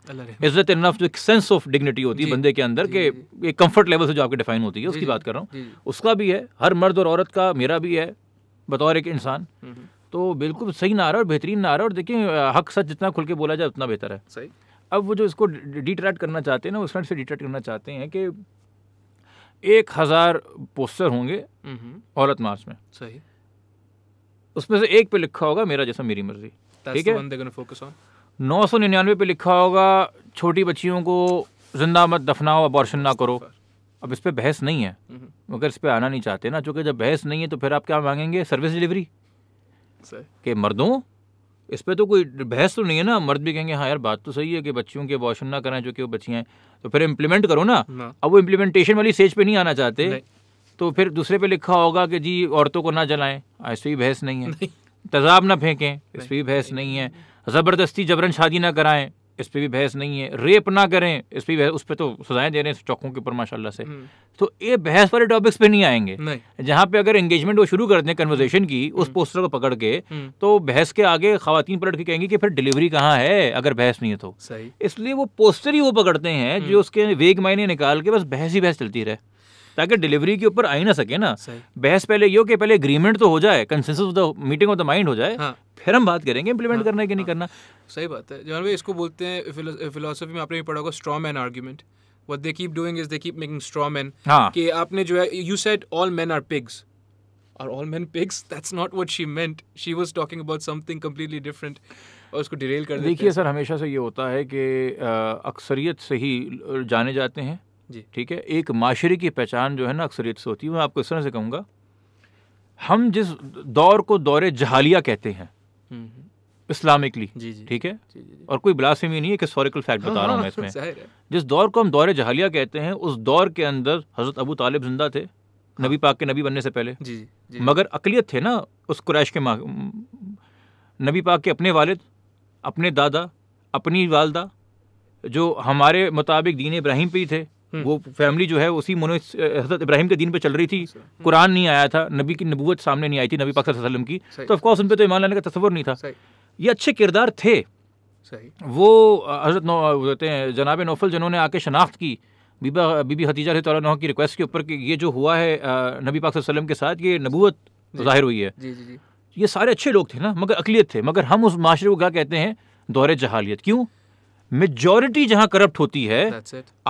इज्जत नफ्स जो एक सेंस ऑफ डिग्निटी होती है बंदे के अंदर के एक कंफर्ट लेवल से जो आपकी डिफाइन होती है उसकी बात कर रहा हूँ उसका भी है हर मर्द और औरत का मेरा भी है बतौर एक इंसान हम्म, तो बिल्कुल सही नारा और बेहतरीन नारा और देखिए हक सच जितना खुल के बोला जाए उतना बेहतर है सही अब वो जो इसको डिट्रैक्ट करना चाहते हैं ना उस से डिट्रैक्ट करना चाहते हैं कि एक हज़ार पोस्टर होंगे औरत मार्च में सही उसमें से एक पे लिखा होगा मेरा जैसा मेरी मर्जी ठीक है नौ सौ निन्यानवे पे लिखा होगा छोटी बच्चियों को जिंदा मत दफनाओ अबॉर्शन ना करो अब इस पर बहस नहीं है मगर इस पर आना नहीं चाहते ना चूँकि जब बहस नहीं है तो फिर आप क्या मांगेंगे सर्विस डिलीवरी के मर्दों इस पर तो कोई बहस तो नहीं है ना मर्द भी कहेंगे हाँ यार बात तो सही है कि बच्चियों के अबॉर्शन ना कराएं जो कि वो बच्चियाँ हैं तो फिर इम्प्लीमेंट करो ना हाँ। अब वो इम्प्लीमेंटेशन वाली स्टेज पे नहीं आना चाहते तो फिर दूसरे पे लिखा होगा कि जी औरतों को ना जलाएं हाँ, इस पर भी बहस नहीं है तेजाब ना फेंकें इस पर भी बहस नहीं है ज़बरदस्ती जबरन शादी ना कराएं इस पर भी बहस नहीं है रेप ना करें इस पर उस पर तो सजाएं दे रहे हैं चौकों के ऊपर माशाल्लाह से हम्म। तो ये बहस वाले टॉपिक्स पे नहीं आएंगे नहीं। जहां पे अगर एंगेजमेंट वो शुरू कर दें कन्वर्जेशन की हम्म। उस पोस्टर को पकड़ के हम्म। तो बहस के आगे खातन पलट के कहेंगी कि फिर डिलीवरी कहाँ है अगर बहस नहीं है तो इसलिए वो पोस्टर ही वो पकड़ते हैं जो उसके वेग मायने निकाल के बस बहस ही बहस चलती रहे ताकि डिलीवरी के ऊपर आई ना सके ना बहस पहले ये हो कि पहले एग्रीमेंट तो हो जाए consensus of the meeting of the mind हो जाए हाँ। फिर हम बात करेंगे इंप्लीमेंट हाँ, करना है कि नहीं हाँ। करना सही बात है जवान भाई इसको बोलते हैं फिलोसफी में आपने भी पढ़ा होगा straw man argument what they keep doing is they keep making straw man कि आपने जो है you said all man are pigs are all man pigs that's not what she meant she was talking about something completely different और उसको डिरेल कर देखिए सर हमेशा से ये होता है कि अक्सरियत से ही जाने जाते हैं जी ठीक है एक माशरे की पहचान जो है ना अक्सरियत से होती है मैं आपको इस तरह से कहूँगा हम जिस दौर को दौरे जहालिया कहते हैं इस्लामिकली ठीक है जी, जी, और कोई बिलासमी नहीं है हिस्टोरिकल फैक्ट हाँ, बता रहा हूँ मैं हाँ, इसमें जिस दौर को हम दौरे जहालिया कहते हैं उस दौर के अंदर हज़रत अबू तालिब जिंदा थे हाँ। नबी पाक के नबी बनने से पहले जी, जी, मगर अकलियत थे ना उस क्रैश के माँ नबी पाक के अपने वालिद अपने दादा अपनी वालदा जो हमारे मुताबिक दीन इब्राहिम पे ही थे वो फैमिली जो है उसी मोनो हजरत इब्राहिम के दिन पे चल रही थी अच्छा। हम्म। कुरान नहीं आया था नबी की नबूत सामने नहीं आई थी नबी पाक वसल्लम की तो ऑफकोर्स उन पर तो ईमान लाने का तस्वर नहीं था ये अच्छे किरदार थे वो हजरत जनाब नौफल जिन्होंने आके शनाख्त की बीबा बीबी हतीजा तौला तो की रिक्वेस्ट के ऊपर कि ये जो हुआ है नबी पाक वसलम के साथ ये नबूत जाहिर हुई है जी, जी, जी। ये सारे अच्छे लोग थे ना मगर अकलीत थे मगर हम उस माशरे को क्या कहते हैं दौरे जहालियत क्यों मेजोरिटी जहां करप्ट होती है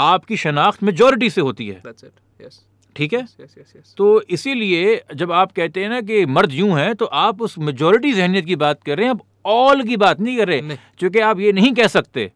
आपकी शनाख्त मेजोरिटी से होती है yes. ठीक है yes, yes, तो इसीलिए जब आप कहते हैं ना कि मर्द यूं हैं तो आप उस मेजोरिटी जहनीत की बात कर रहे हैं आप ऑल की बात नहीं कर रहे क्योंकि आप ये नहीं कह सकते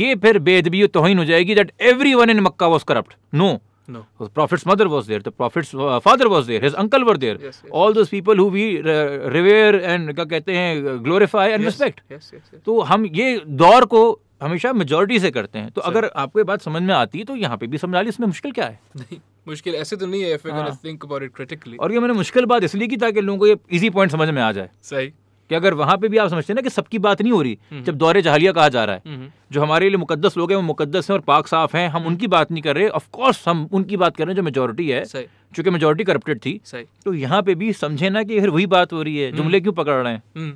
ये फिर बेदबी तोहन हो जाएगी that every one in Mecca was corrupt no No. The prophet's mother was there. The prophet's uh, father was there. His uncle were there. Yes, yes. All those people who we uh, revere and क्या कहते हैं glorify and yes. respect. Yes, yes, yes. तो हम ये दौर को हमेशा मेजोरिटी से करते हैं तो अगर आपको ये बात समझ में आती है तो यहाँ पे भी समझा ली इसमें मुश्किल क्या है मुश्किल ऐसे तो नहीं है if हाँ। think about it critically. और ये मैंने मुश्किल बात इसलिए की ताकि लोगों को ये इजी पॉइंट समझ में आ जाए सही कि अगर वहाँ पे भी आप समझते हैं ना कि सबकी बात नहीं हो रही हम्म। जब दौरे जहालिया कहा जा रहा है हम्म। जो हमारे लिए मुकदस लोग हैं वो मुकदस हैं और पाक साफ हैं हम हम्म। उनकी बात नहीं कर रहे ऑफ कोर्स हम उनकी बात कर रहे हैं जो मेजोरिटी है चूंकि मेजोरिटी करप्टेड थी तो यहाँ पे भी समझे ना कि फिर वही बात हो रही है जुमले क्यों पकड़ रहे हैं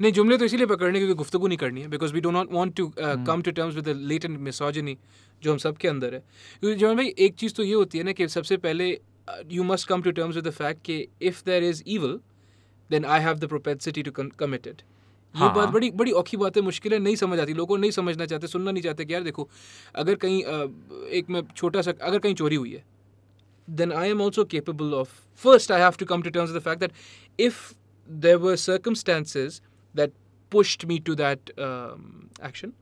नहीं जुमले तो इसीलिए पकड़ने क्योंकि गुफ्तु नहीं करनी है because we do not want to come to terms with लेट एंड मिसोजनी जो हम सब के अंदर है क्योंकि जो भाई एक चीज़ तो ये होती है ना कि सबसे पहले you must come to terms with the fact कि if there is evil then I have the propensity to committed ये हाँ, बात हाँ। बड़ी बड़ी औखी बात है मुश्किल है नहीं समझ आती लोगों नहीं समझना चाहते सुनना नहीं चाहते कि यार देखो अगर कहीं uh, एक मैं छोटा सा अगर कहीं चोरी हुई है then I am also capable of first I have to come to terms the fact that if there were circumstances that pushed me to that um, action,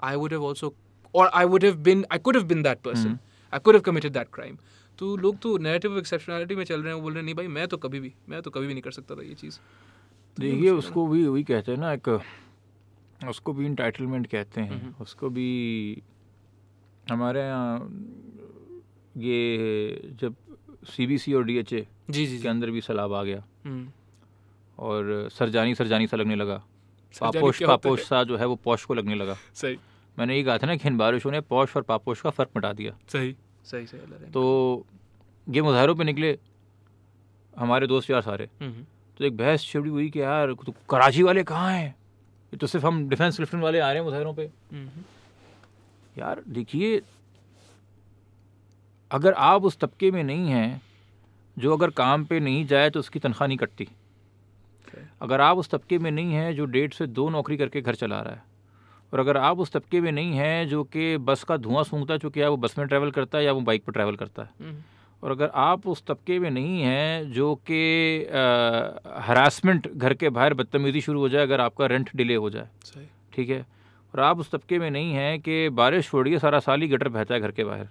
I would have also, or I would have been, I could have been that person. Mm-hmm. I could have committed that crime. तो लोग तो नेगेटिव एक्सेप्शनैलिटी में चल रहे हैं बोल रहे हैं नहीं भाई मैं तो कभी भी मैं तो कभी भी नहीं कर सकता था ये चीज़ तो देखिए उसको भी वही कहते हैं ना एक उसको भी इंटाइटलमेंट कहते हैं उसको भी हमारे यहाँ ये जब सीबीसी और डीएचए जी जी के अंदर भी सलाब आ गया हम्म। और सरजानी सरजानी सा लगने लगा पापोश पापोश सा जो है वो पौश को लगने लगा सही मैंने ये कहा था ना कि इन बारिशों ने पौश और पापोश का फ़र्क मिटा दिया सही सही सही तो ये मुजाहरों पे निकले हमारे दोस्त यार सारे हम्म, हम्म। तो एक बहस छिड़ी हुई कि यार तो कराची वाले कहाँ हैं ये तो सिर्फ हम डिफेंस लिफ्टन वाले आ रहे हैं मुजाहरों पे हम्म, यार देखिए अगर आप उस तबके में नहीं हैं जो अगर काम पे नहीं जाए तो उसकी तनख्वाह नहीं कटती अगर आप उस तबके में नहीं हैं जो डेढ़ से दो नौकरी करके घर चला रहा है और अगर आप उस तबके में नहीं हैं जो कि बस का धुआं सूंघता है चूँकि या वो बस में ट्रैवल करता है या वो बाइक पर ट्रैवल करता है हम्म। और अगर आप उस तबके में नहीं हैं जो कि हरासमेंट घर के बाहर बदतमीज़ी शुरू हो जाए अगर आपका रेंट डिले हो जाए ठीक है और आप उस तबके में नहीं हैं कि बारिश छोड़िए सारा साल ही गटर बहता है घर के बाहर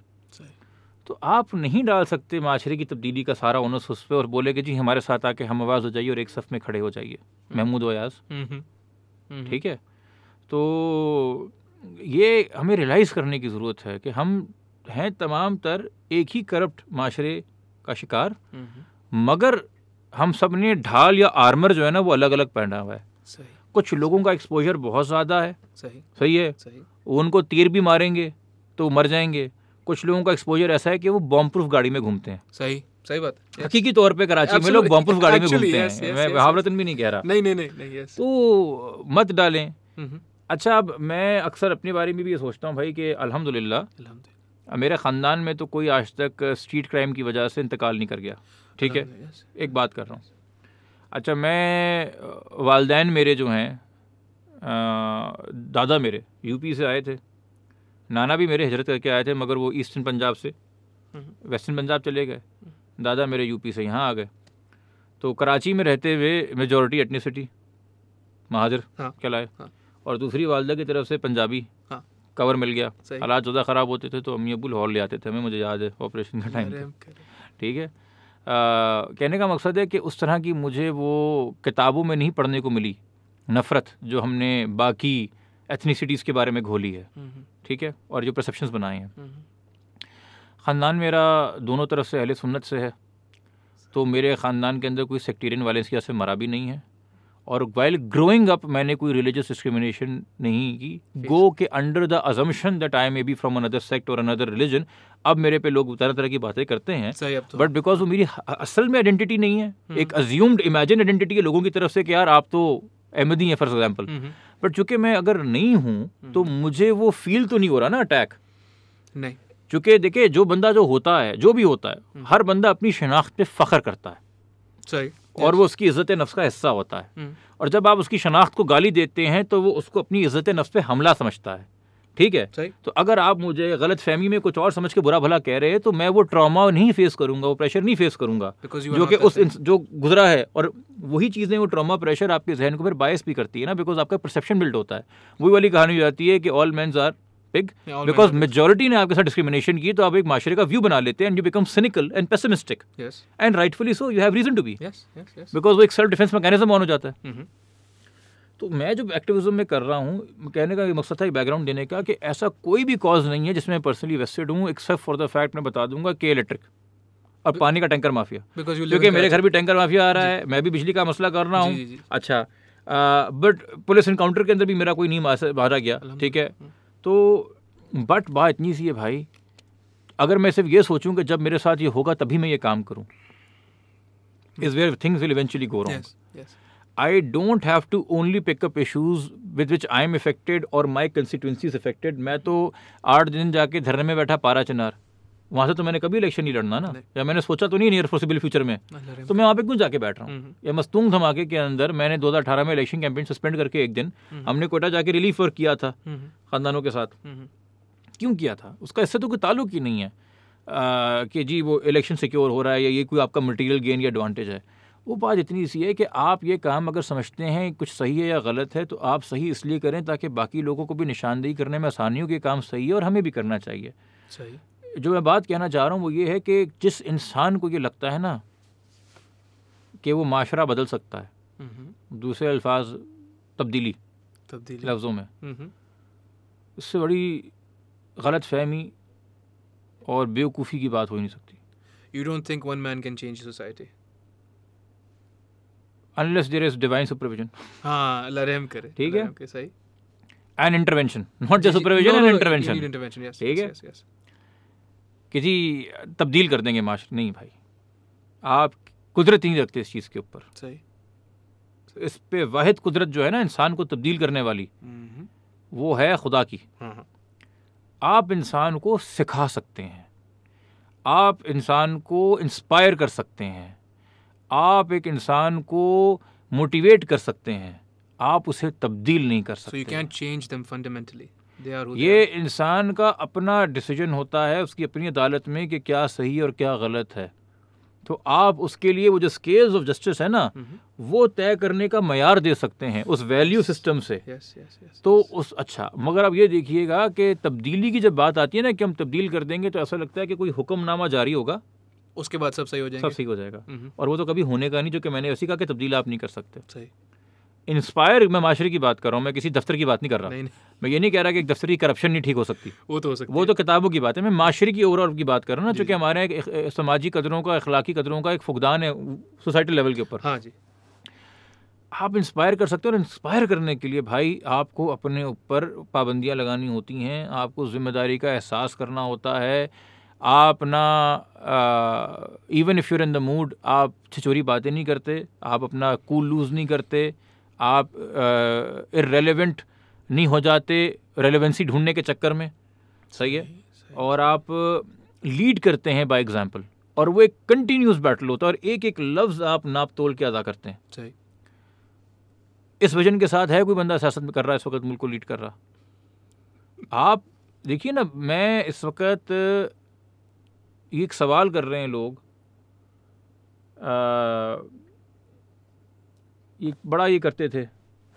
तो आप नहीं डाल सकते माशरे की तब्दीली का सारा उनस उस पर और बोले कि जी हमारे साथ आके हम आवाज़ हो जाइए और एक सफ़ में खड़े हो जाइए हम्म। महमूद व्याज हम्म, हम्म। ठीक है तो ये हमें रियलाइज़ करने की ज़रूरत है कि हम हैं तमाम तर एक ही करप्ट माशरे का शिकार मगर हम सब ने ढाल या आर्मर जो है ना वो अलग अलग पहना हुआ है सही। कुछ लोगों का एक्सपोजर बहुत ज़्यादा है सही सही है सही। उनको तीर भी मारेंगे तो मर जाएंगे कुछ लोगों का एक्सपोजर ऐसा है कि वो बॉम्ब प्रूफ गाड़ी में घूमते हैं सही सही बात हकीकी तौर पे कराची में लोग बॉम्ब प्रूफ गाड़ी में घूमते हैं मैं हावरतन भी नहीं कह रहा नहीं नहीं नहीं तो मत डालें अच्छा अब मैं अक्सर अपने बारे में भी ये सोचता हूँ भाई कि अलहमदिल्ला मेरे ख़ानदान में तो कोई आज तक स्ट्रीट क्राइम की वजह से इंतकाल नहीं कर गया ठीक है एक बात कर रहा हूँ अच्छा मैं वालदेन मेरे जो हैं दादा मेरे यूपी से आए थे नाना भी मेरे हजरत करके आए थे मगर वो ईस्टर्न पंजाब से हम्म। वेस्टर्न पंजाब चले गए हम्म। दादा मेरे यूपी से यहाँ आ गए तो कराची में रहते हुए मेजोरिटी एटनीसिटी महाजर हाँ, कहलाए हाँ, और दूसरी वालदा की तरफ से पंजाबी हाँ, कवर मिल गया हालात ज़्यादा ख़राब होते थे तो अम्मी अबू लाहौर ले आते थे हमें मुझे याद है ऑपरेशन का टाइम ठीक है आ, कहने का मकसद है कि उस तरह की मुझे वो किताबों में नहीं पढ़ने को मिली नफ़रत जो हमने बाकी एथनीसिटीज के बारे में घोली है हम्म, हम्म। ठीक है और जो प्रसप्शन बनाए हैं हम्म, ख़ानदान मेरा दोनों तरफ से अहल सुन्नत से है तो मेरे ख़ानदान के अंदर कोई सेक्टेरियन वायलेंस की वजह से मरा भी नहीं है और वाइल ग्रोइंग अप मैंने कोई रिलीजियस डिस्क्रिमिनेशन नहीं की गो के under the assumption that I may be from another sect और अनदर रिलीजन अब मेरे पे लोग तरह तरह की बातें करते हैं बट बिकॉज तो वो मेरी असल में आइडेंटिटी नहीं है एक अज्यूम्ड इमेजिन आइडेंटिटी है लोगों की तरफ से कि यार आप तो अहमदी हैं फॉर एग्जाम्पल बट चूंकि मैं अगर नहीं हूं हम्म। तो मुझे वो फील तो नहीं हो रहा ना अटैक नहीं चूंकि देखिए जो बंदा जो होता है जो भी होता है हम्म। हर बंदा अपनी शनाख्त पे फ़ख्र करता है सही और वो उसकी इज़्ज़त नफ्स का हिस्सा होता है हम्म। और जब आप उसकी शनाख्त को गाली देते हैं तो वो उसको अपनी इज़्ज़त नफ्स पे हमला समझता है ठीक है तो अगर आप मुझे गलत फहमी में कुछ और समझ के बुरा भला कह रहे हैं तो मैं वो ट्रॉमा नहीं फेस करूंगा वो प्रेशर नहीं फेस करूंगा जो कि उस जो गुजरा है और वही चीज़ें वो ट्रॉमा प्रेशर आपके जहन को फिर बायस भी करती है ना बिकॉज आपका परसेप्शन बिल्ड होता है वही वाली कहानी हो जाती है कि ऑल मैं आर पिग बिकॉज मेजोरिटी ने आपके साथ डिस्क्रिमिनेशन की तो आप एक माशरे का व्यू बना लेते हैं and you become cynical and pessimistic and rightfully so you have reason to be because वो एक सेल्फ डिफेंस मैकेनिज्म ऑन हो जाता है mm-hmm. तो मैं जब एक्टिविज्म में कर रहा हूँ कहने का मकसद था एक बैकग्राउंड देने का कि ऐसा कोई भी कॉज नहीं है जिसमें पर्सनली वेस्टेड हूँ एक्सेप्ट फॉर द फैक्ट मैं बता दूंगा के इलेक्ट्रिक और पानी का टैंकर माफिया क्योंकि मेरे घर भी टैंकर माफिया आ रहा है मैं भी बिजली का मसला कर रहा हूँ अच्छा बट पुलिस इनकाउंटर के अंदर भी मेरा कोई नहीं मारा गया ठीक है हम्म। तो बट बात इतनी सी है भाई अगर मैं सिर्फ ये सोचूं कि जब मेरे साथ ये होगा तभी मैं ये काम करूं is where things will eventually go wrong I don't have to only pick up issues with which I am affected or my constituency is affected. मैं तो आठ दिन जाके धरने में बैठा पारा चिनार वहाँ से तो मैंने कभी इलेक्शन नहीं लड़ना ना या मैंने सोचा तो नहीं नियर पॉसिबल फ्यूचर में तो मैं वहाँ पे क्यों जाके बैठ रहा हूँ हम्म। या मस्तूंग धमाके के अंदर मैंने 2018 में इलेक्शन कैंपेन सस्पेंड करके एक दिन हम्म। हमने कोटा जाके रिलीफ वर्क किया था हम्म। खानदानों के साथ क्यों किया था उसका इससे तो कोई ताल्लुक ही नहीं है कि जी वो इलेक्शन सिक्योर हो रहा है या ये कोई आपका मटेरियल गेन या एडवांटेज है वो बात इतनी सी है कि आप ये काम अगर समझते हैं कुछ सही है या गलत है तो आप सही इसलिए करें ताकि बाकी लोगों को भी निशानदेही करने में आसानी हो कि काम सही है और हमें भी करना चाहिए सही जो मैं बात कहना चाह रहा हूँ वो ये है कि जिस इंसान को ये लगता है ना कि वो माशरा बदल सकता है हम्म। दूसरे अल्फाज तब्दीली तब्दीली लफ्ज़ों में इससे हम्म। बड़ी गलत फहमी और बेवकूफ़ी की बात हो ही नहीं सकती you don't think one man can change society unless there is divine supervision हाँ लरेम करे ठीक है okay, सही an intervention not just supervision an intervention intervention ठीक है कि जी तब्दील कर देंगे माश नहीं भाई आप कुदरत ही नहीं रखते इस चीज़ के ऊपर सही तो इस पे वाहिद कुदरत जो है ना इंसान को तब्दील करने वाली हम्म। वो है खुदा की हाँ, हाँ। आप इंसान को सिखा सकते हैं आप इंसान को इंस्पायर कर सकते हैं आप एक इंसान को मोटिवेट कर सकते हैं आप उसे तब्दील नहीं कर सकते you can change them fundamentally ये इंसान का अपना डिसीजन होता है उसकी अपनी अदालत में कि क्या सही और क्या गलत है तो आप उसके लिए वो जो स्केल्स ऑफ जस्टिस है ना mm-hmm. वो तय करने का मैार दे सकते हैं उस वैल्यू सिस्टम से yes, yes, yes, तो उस अच्छा मगर आप ये देखिएगा कि तब्दीली की जब बात आती है ना कि हम तब्दील कर देंगे तो ऐसा लगता है कि कोई हुक्मनामा जारी होगा उसके बाद सब सही हो जाएगा सब सही हो जाएगा हम्म। और वो तो कभी होने का नहीं जो कि मैंने उसी कहा कि तब्दील आप नहीं कर सकते सही इंस्पायर मैं माशरे की बात कर रहा हूँ मैं किसी दफ्तर की बात नहीं कर रहा नहीं, नहीं। मैं ये नहीं कह रहा कि एक दफ्तर की करप्शन नहीं ठीक हो सकती वो तो हो सकती वो तो किताबों की बात है मैं माशरे की ओवरऑल की बात कर रहा हूँ ना चूँकि हमारे एक समाजी कदरों का अखलाकी कदरों का एक फुकदान है सोसाइटी लेवल के ऊपर हाँ जी आप इंस्पायर कर सकते हो और इंस्पायर करने के लिए भाई आपको अपने ऊपर पाबंदियाँ लगानी होती हैं आपको जिम्मेदारी का एहसास करना होता है आप ना even if you're in the mood आप छिचोरी बातें नहीं करते आप अपना कूल लूज़ नहीं करते आप इरेलीवेंट नहीं हो जाते रेलिवेंसी ढूंढने के चक्कर में सही है सही। और आप लीड करते हैं बाय एग्जांपल और वो एक कंटिन्यूस बैटल होता है और एक एक लफ्ज़ आप नाप तोल के अदा करते हैं सही इस वजन के साथ है कोई बंदा सियासत में कर रहा है इस वक्त मुल्क को लीड कर रहा आप देखिए ना मैं इस वक्त एक सवाल कर रहे हैं लोग ये बड़ा ये करते थे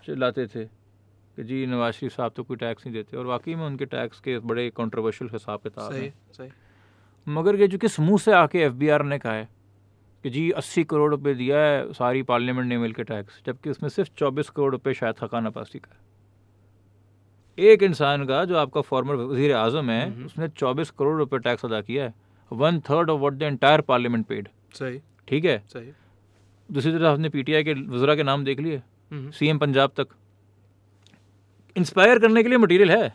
चिल्लाते थे कि जी नवाज शरीफ साहब तो कोई टैक्स नहीं देते और वाकई में उनके टैक्स के बड़े कंट्रोवर्शियल हिसाब किताब हैं सही मगर ये जो कि मुँह से आके एफ बी आर ने कहा है कि जी अस्सी करोड़ रुपये दिया है सारी पार्लियामेंट ने मिल के टैक्स जबकि उसमें सिर्फ चौबीस करोड़ रुपये शायद थकाना अपासी का एक इंसान का जो आपका फॉर्मर वजीर अजम है हम्म, हम्म। उसने चौबीस करोड़ रुपए टैक्स अदा किया है one third of what the entire parliament paid सही ठीक है सही दूसरी तरफ हमने पीटीआई के वजरा के नाम देख लिए सीएम हम्म। पंजाब तक इंस्पायर करने के लिए मटेरियल है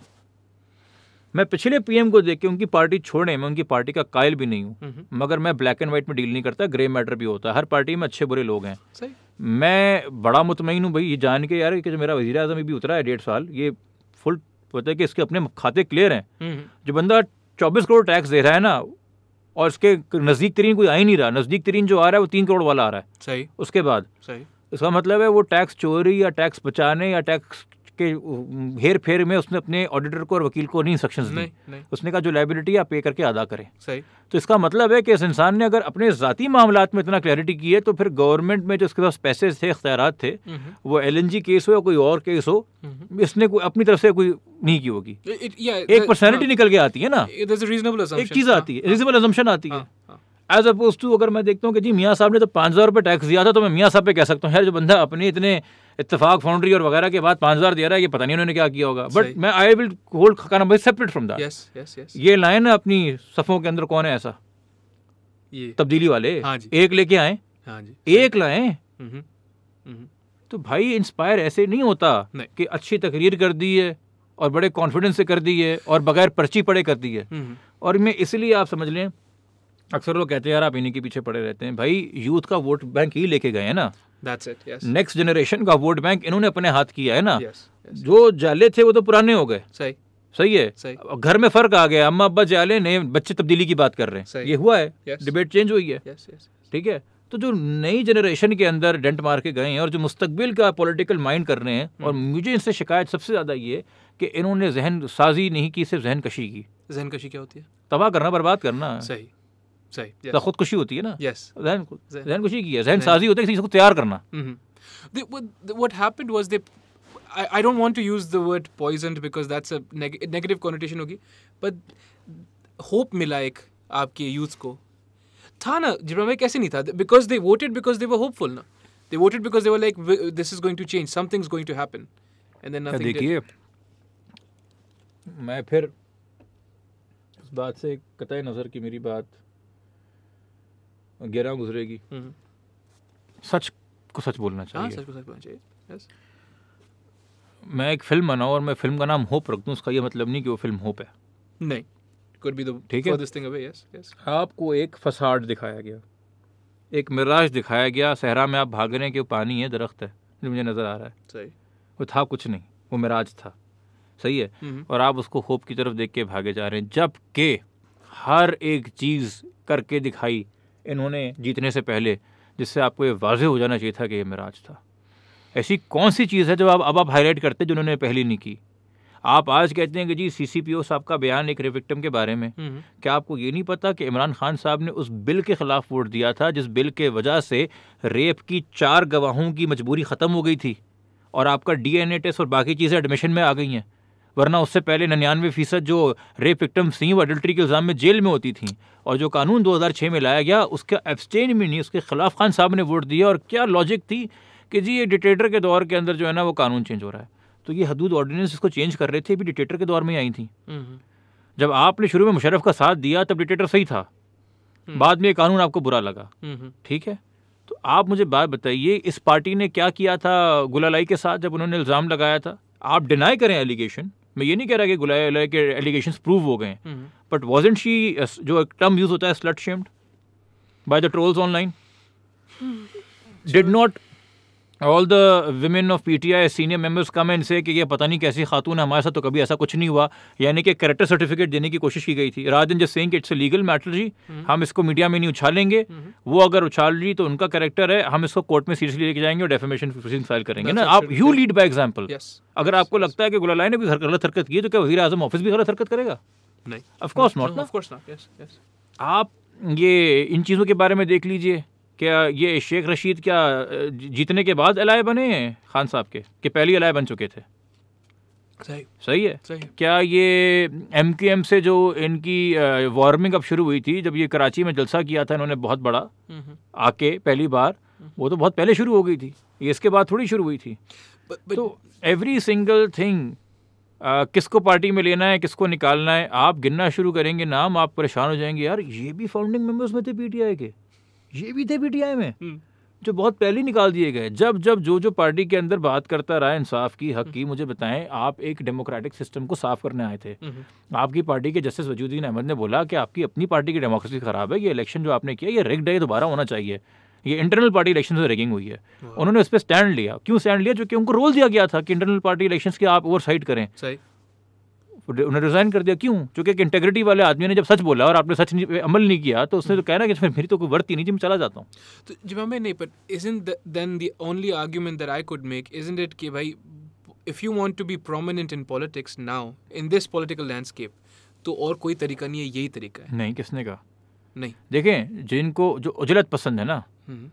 मैं पिछले पीएम को देख के उनकी पार्टी छोड़े मैं उनकी पार्टी का कायल भी नहीं हूँ हम्म। मगर मैं ब्लैक एंड व्हाइट में डील नहीं करता ग्रे मैटर भी होता है हर पार्टी में अच्छे बुरे लोग हैं सही मैं बड़ा मुतमिन हूँ भाई ये जान के यार कि जो मेरा वजी अजम भी उतरा है डेढ़ साल ये फुल पता है कि इसके अपने खाते क्लियर हैं हम्म। जो बंदा चौबीस करोड़ टैक्स दे रहा है ना और इसके नज़दीक तरीन कोई आ ही नहीं रहा नज़दीक तरीन जो आ रहा है वो तीन करोड़ वाला आ रहा है सही उसके बाद सही इसका मतलब है वो टैक्स चोरी या टैक्स बचाने या टैक्स कि हेर फेर में उसने अपने ऑडिटर को और वकील को नहीं इंस्ट्रक्शन दी उसने कहा जो लाइबिलिटी आप पे करके अदा करें सही तो इसका मतलब है कि इस इंसान ने अगर अपने ज़ाती मामला में इतना क्लैरिटी की है तो फिर गवर्नमेंट में जो उसके पास पैसे थे अख्तियार थे हम्म। वो एल केस हो या कोई और केस हो हम्म। इसने कोई अपनी तरफ से कोई नहीं की होगी एक पर्सनैलिटी हाँ। निकल के आती है ना एक चीज़ आती है रीजनेबल हाँ, एजम्पन हाँ। आती है एज अपोज टू अगर मैं देखता हूँ कि जी मियाँ साहब ने तो पाँच हज़ार रुपये टैक्स दिया था तो मैं मियाँ साहब पे कह सकता हूँ यार जो बंदा अपने इतने इतफाक फाउंड्री और वगैरह के बाद पाँच हज़ार दे रहा है ये पता नहीं उन्होंने क्या किया होगा बट मैं आई विल होल्ड खाना भाई सेपरेट फ्रॉम दैट ये लाइन अपनी सफ़ों के अंदर कौन है ऐसा तब्दीली वाले हाँ जी एक लेके आए हाँ जी एक लाए हम्म, हम्म, हम्म। तो भाई इंस्पायर ऐसे नहीं होता कि अच्छी तकरीर कर दी है और बड़े कॉन्फिडेंस से कर दी है और बगैर पर्ची पड़े कर दी है और मैं इसलिए आप समझ लें अक्सर लोग कहते हैं यार आप इन्हीं के पीछे पड़े रहते हैं भाई यूथ का वोट बैंक ही लेके गए हैं ना नेक्स्ट जनरेशन का वोट बैंक इन्होंने अपने हाथ किया है ना जो जाले थे वो तो पुराने हो गए सही सही है सही. घर में फर्क आ गया अम्मा अब्बा जाले नए बच्चे तब्दीली की बात कर रहे हैं ये हुआ है डिबेट चेंज हुई है ठीक है तो जो नई जनरेशन के अंदर डेंट मार के गए हैं और जो मुस्तबिल का पॉलिटिकल माइंड कर रहे हैं और hmm. मुझे इनसे शिकायत सबसे ज़्यादा ये कि इन्होंने जहन साजी नहीं की सिर्फ जहन कशी की जहन कशी क्या होती है तबाह करना बर्बाद करना सही सही तो खुदकुशी होती है ना यस जहन जहन कुशी की है जहन साजी होता है किसी को तैयार करना what happened was they I, I don't want to use the word poisoned because that's a neg- negative connotation होगी but hope मिला एक आपके यूथ को था ना जिब्राम कैसे नहीं था because they voted because they were hopeful ना they voted because they were like this is going to change something is going to happen and then nothing देखिए मैं फिर उस बात से कतई नज़र की मेरी बात गहरा गुजरेगी हम्म। सच को सच बोलना चाहिए हाँ, सच को सच बोलना चाहिए मैं एक फिल्म बनाऊँ और मैं फिल्म का नाम होप रख दूँ उसका ये मतलब नहीं कि वो फिल्म होप है नहीं ठीक है आपको एक फसाड दिखाया गया एक मिराज दिखाया गया सहरा में आप भाग रहे हैं कि वो पानी है दरख्त है जो मुझे नज़र आ रहा है सही वो था कुछ नहीं वो मिराज था सही है हम्म। और आप उसको होप की तरफ देख के भागे जा रहे हैं जबकि हर एक चीज़ करके दिखाई इन्होंने जीतने से पहले जिससे आपको ये वाजे हो जाना चाहिए था कि ये मिराज था ऐसी कौन सी चीज़ है जो आप अब आप हाईलाइट करते जो उन्होंने पहले नहीं की आप आज कहते हैं कि जी सी सी पी ओ साहब का बयान एक रिविक्टम के बारे में हम्म। क्या आपको ये नहीं पता कि इमरान खान साहब ने उस बिल के खिलाफ वोट दिया था जिस बिल के वजह से रेप की चार गवाहों की मजबूरी ख़त्म हो गई थी और आपका ए टेस्ट और बाकी चीज़ें एडमिशन में आ गई हैं वरना उससे पहले निन्यानवे फीसद जो रेप विक्टम्स थी वो एडल्ट्री के इल्ज़ाम में जेल में होती थी और जो कानून 2006 में लाया गया उसका एब्सटेन भी नहीं उसके खिलाफ खान साहब ने वोट दिया और क्या लॉजिक थी कि जी ये डिटेटर के दौर के अंदर जो है ना वो कानून चेंज हो रहा है तो ये हदूद ऑर्डिनेंस इसको चेंज कर रहे थे भी डिटेटर के दौर में ही आई थी हम्म। जब आपने शुरू में मुशरफ का साथ दिया तब डिटेटर सही था हम्म। बाद में ये कानून आपको बुरा लगा हम्म। ठीक है तो आप मुझे बात बताइए इस पार्टी ने क्या किया था गुलालाई के साथ जब उन्होंने इल्ज़ाम लगाया था आप डिनाई करें एलिगेशन मैं ये नहीं कह रहा कि गुलाया के एलिगेशन प्रूव हो गए बट एंड शी जो एक टर्म यूज होता है slut shamed by the trolls online did not all the women of P T I senior members come and say कि ये पता नहीं कैसी खातून है हमारे साथ तो कभी ऐसा कुछ नहीं हुआ यानी कि करेक्टर सर्टिफिकेट देने की कोशिश की गई थी Rajan Jas Singh it's a legal matter ji हम्म। हम इसको मीडिया में नहीं उछालेंगे हम्म। वो अगर उछाल ली तो उनका करेक्टर है हम इसको कोर्ट में सीरियसली लेके जाएंगे और डेफेमेशन प्रोसीडिंग फाइल करेंगे ना आप यू लीड बाई एग्जाम्पल अगर आपको लगता है कि गुलाय ने भी गलत हरकत की तो क्या वजी अजम ऑफिस भी गलत हरकत करेगा नहीं ऑफकोर्स नॉट ना आप ये इन चीज़ों के बारे में देख लीजिए क्या ये शेख रशीद क्या जीतने के बाद अलाय बने हैं खान साहब के कि पहले अलाय बन चुके थे सही सही है सही क्या ये एम क्यू एम से जो इनकी वार्मिंग अप शुरू हुई थी जब ये कराची में जलसा किया था इन्होंने बहुत बड़ा हम्म, हम्म। आके पहली बार हम्म। वो तो बहुत पहले शुरू हो गई थी ये इसके बाद थोड़ी शुरू हुई थी but, but, तो एवरी सिंगल थिंग किस को पार्टी में लेना है किसको निकालना है आप गिनना शुरू करेंगे नाम आप परेशान हो जाएंगे यार ये भी फाउंडिंग मेम्बर्स में थे पीटीआई के ये भी थे पीटीआई में हम्म। जो बहुत पहले निकाल दिए गए जब जब जो जो पार्टी के अंदर बात करता रहा इंसाफ की हक की हम्म। मुझे बताएं आप एक डेमोक्रेटिक सिस्टम को साफ करने आए थे हम्म। आपकी पार्टी के जस्टिस वजूद्दीन अहमद ने बोला कि आपकी अपनी पार्टी की डेमोक्रेसी खराब है ये इलेक्शन जो आपने किया ये रिग्ड है दोबारा होना चाहिए ये इंटरनल पार्टी इलेक्शन से रेगिंग हुई है उन्होंने उस पर स्टैंड लिया क्यों स्टैंड लिया जो उनको रोल दिया गया था कि इंटरनल पार्टी इलेक्शन की आप ओवरसाइट करें उन्हें रिजाइन कर दिया क्यों क्योंकि एक इंटेग्रिटी वाले आदमी ने जब सच बोला और आपने सच नहीं अमल नहीं किया तो उसने तो कहना कि फिर मेरी तो कोई वर्ती नहीं जी मैं चला जाता हूँ तो जब हमें नहीं but is in then the only argument that I could make is in it कि भाई if you want to be prominent in politics now in this political landscape तो और कोई तरीका नहीं है यही तरीका है नहीं किसने कहा नहीं देखें जिनको जो उजलत पसंद है ना हम्म।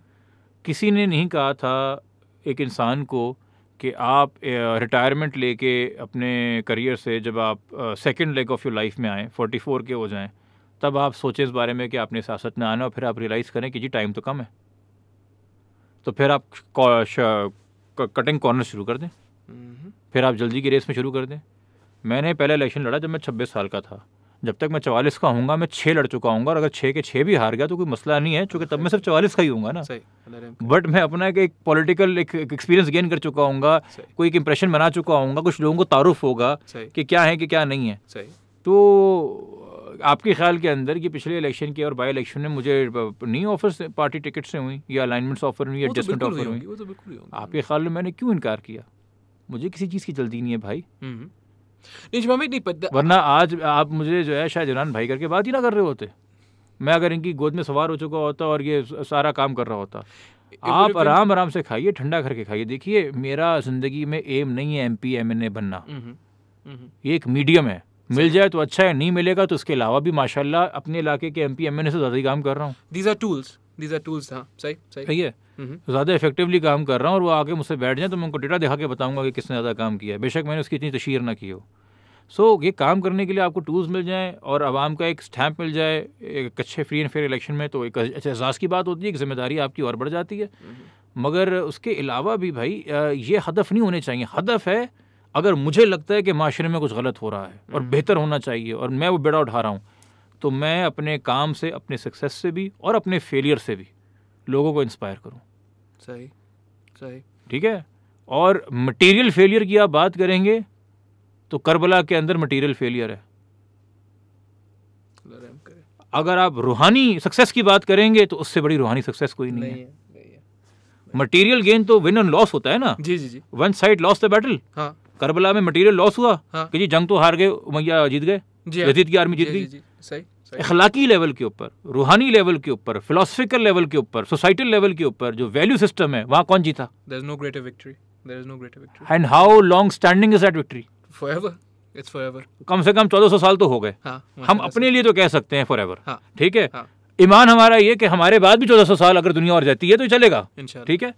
किसी ने नहीं कहा था एक इंसान को कि आप रिटायरमेंट लेके अपने करियर से जब आप second leg of your life में आएँ फोर्टी फोर के हो जाएं तब आप सोचें इस बारे में कि आपने सियासत में आना और फिर आप रियलाइज़ करें कि जी टाइम तो कम है तो फिर आप कटिंग कॉर्नर शुरू कर दें हम्म। फिर आप जल्दी की रेस में शुरू कर दें मैंने पहला इलेक्शन लड़ा जब मैं छब्बीस साल का था जब तक मैं चवालीस का हूँ मैं छः लड़ चुका हूँ और अगर छः के छः भी हार गया तो कोई मसला नहीं है चूँकि तब मैं सिर्फ चवालीस का ही हूँ ना बट मैं अपना एक पॉलिटिकल एक एक्सपीरियंस गेन कर चुका हूँ कोई एक इम्प्रेशन बना चुका हूँ कुछ लोगों को तारुफ होगा कि क्या है कि क्या नहीं है तो आपके ख्याल के अंदर कि पिछले इलेक्शन के और बाई इलेक्शन में मुझे नहीं ऑफर पार्टी टिकट से हुई या अलाइनमेंट्स ऑफर हुई एडजस्टमेंट तो ऑफर हुई तो आपके ख्याल में मैंने क्यों इनकार किया मुझे किसी चीज़ की जल्दी नहीं है भाई हम्म, हम्म। नहीं शमामित नहीं पता वरना आज आप मुझे जो है शायद इमरान भाई करके बात ही ना कर रहे होते मैं अगर इनकी गोद में सवार हो चुका होता और ये सारा काम कर रहा होता आप आराम आराम से खाइए ठंडा करके खाइए देखिए मेरा ज़िंदगी में एम नहीं है M P M N A बनना हम्म, हम्म, हम्म। ये एक मीडियम है मिल जाए तो अच्छा है नहीं मिलेगा तो उसके अलावा भी माशाल्लाह अपने इलाके के M P M N A से ज़्यादा ही काम कर रहा हूँ these are tools these are tools हाँ सही सही है तो ज़्यादा इफेक्टिवली काम कर रहा हूँ और वो आके मुझसे बैठ जाए तो मैं उनको डेटा दिखा के बताऊँगा कि किसने ज़्यादा काम किया है बेशक मैंने उसकी इतनी तशहर ना की हो सो so, ये काम करने के लिए आपको टूल्स मिल जाएँ और आवाम का एक स्टैम्प मिल जाए एक अच्छे फ्री एंड फेयर इलेक्शन में तो एक अच्छे एजाज़ की बात होती है एक जिम्मेदारी आपकी और बढ़ जाती है मगर उसके अलावा भी भाई ये हदफ नहीं होने चाहिए हदफ है अगर मुझे लगता है कि माशरे में कुछ गलत हो रहा है और हम्म। बेहतर होना चाहिए और मैं वो बेड़ा उठा रहा हूँ तो मैं अपने काम से अपने सक्सेस से भी और अपने फेलियर से भी लोगों को इंस्पायर करूँ सही सही ठीक है और मटेरियल फेलियर की आप बात करेंगे तो करबला के अंदर मटेरियल फेलियर है अगर आप रूहानी सक्सेस की बात करेंगे तो उससे बड़ी रूहानी सक्सेस कोई नहीं, नहीं है, मटेरियल गेन तो विन एंड लॉस होता है ना जी जी जी one side loss the battle Karbala में मटेरियल लॉस हुआ हाँ। कि जी जंग तो हार गए उमैया जीत गए यजीद हाँ। की आर्मी जीत गई सही अखलाकी लेवल के ऊपर रूहानी लेवल के ऊपर फिलोसफिकल लेवल के ऊपर सोसाइटल लेवल के ऊपर जो वैल्यू सिस्टम है वहाँ कौन जीता no greater victory no greater victory and how long standing is that victory it's कम से कम चौदह सौ साल तो हो गए हाँ, मतलब हम अपने लिए तो कह सकते हैं फॉर एवर हाँ। ठीक है हाँ। ईमान हमारा ये कि हमारे बाद भी चौदह सौ साल अगर दुनिया और जाती है तो चलेगा ठीक है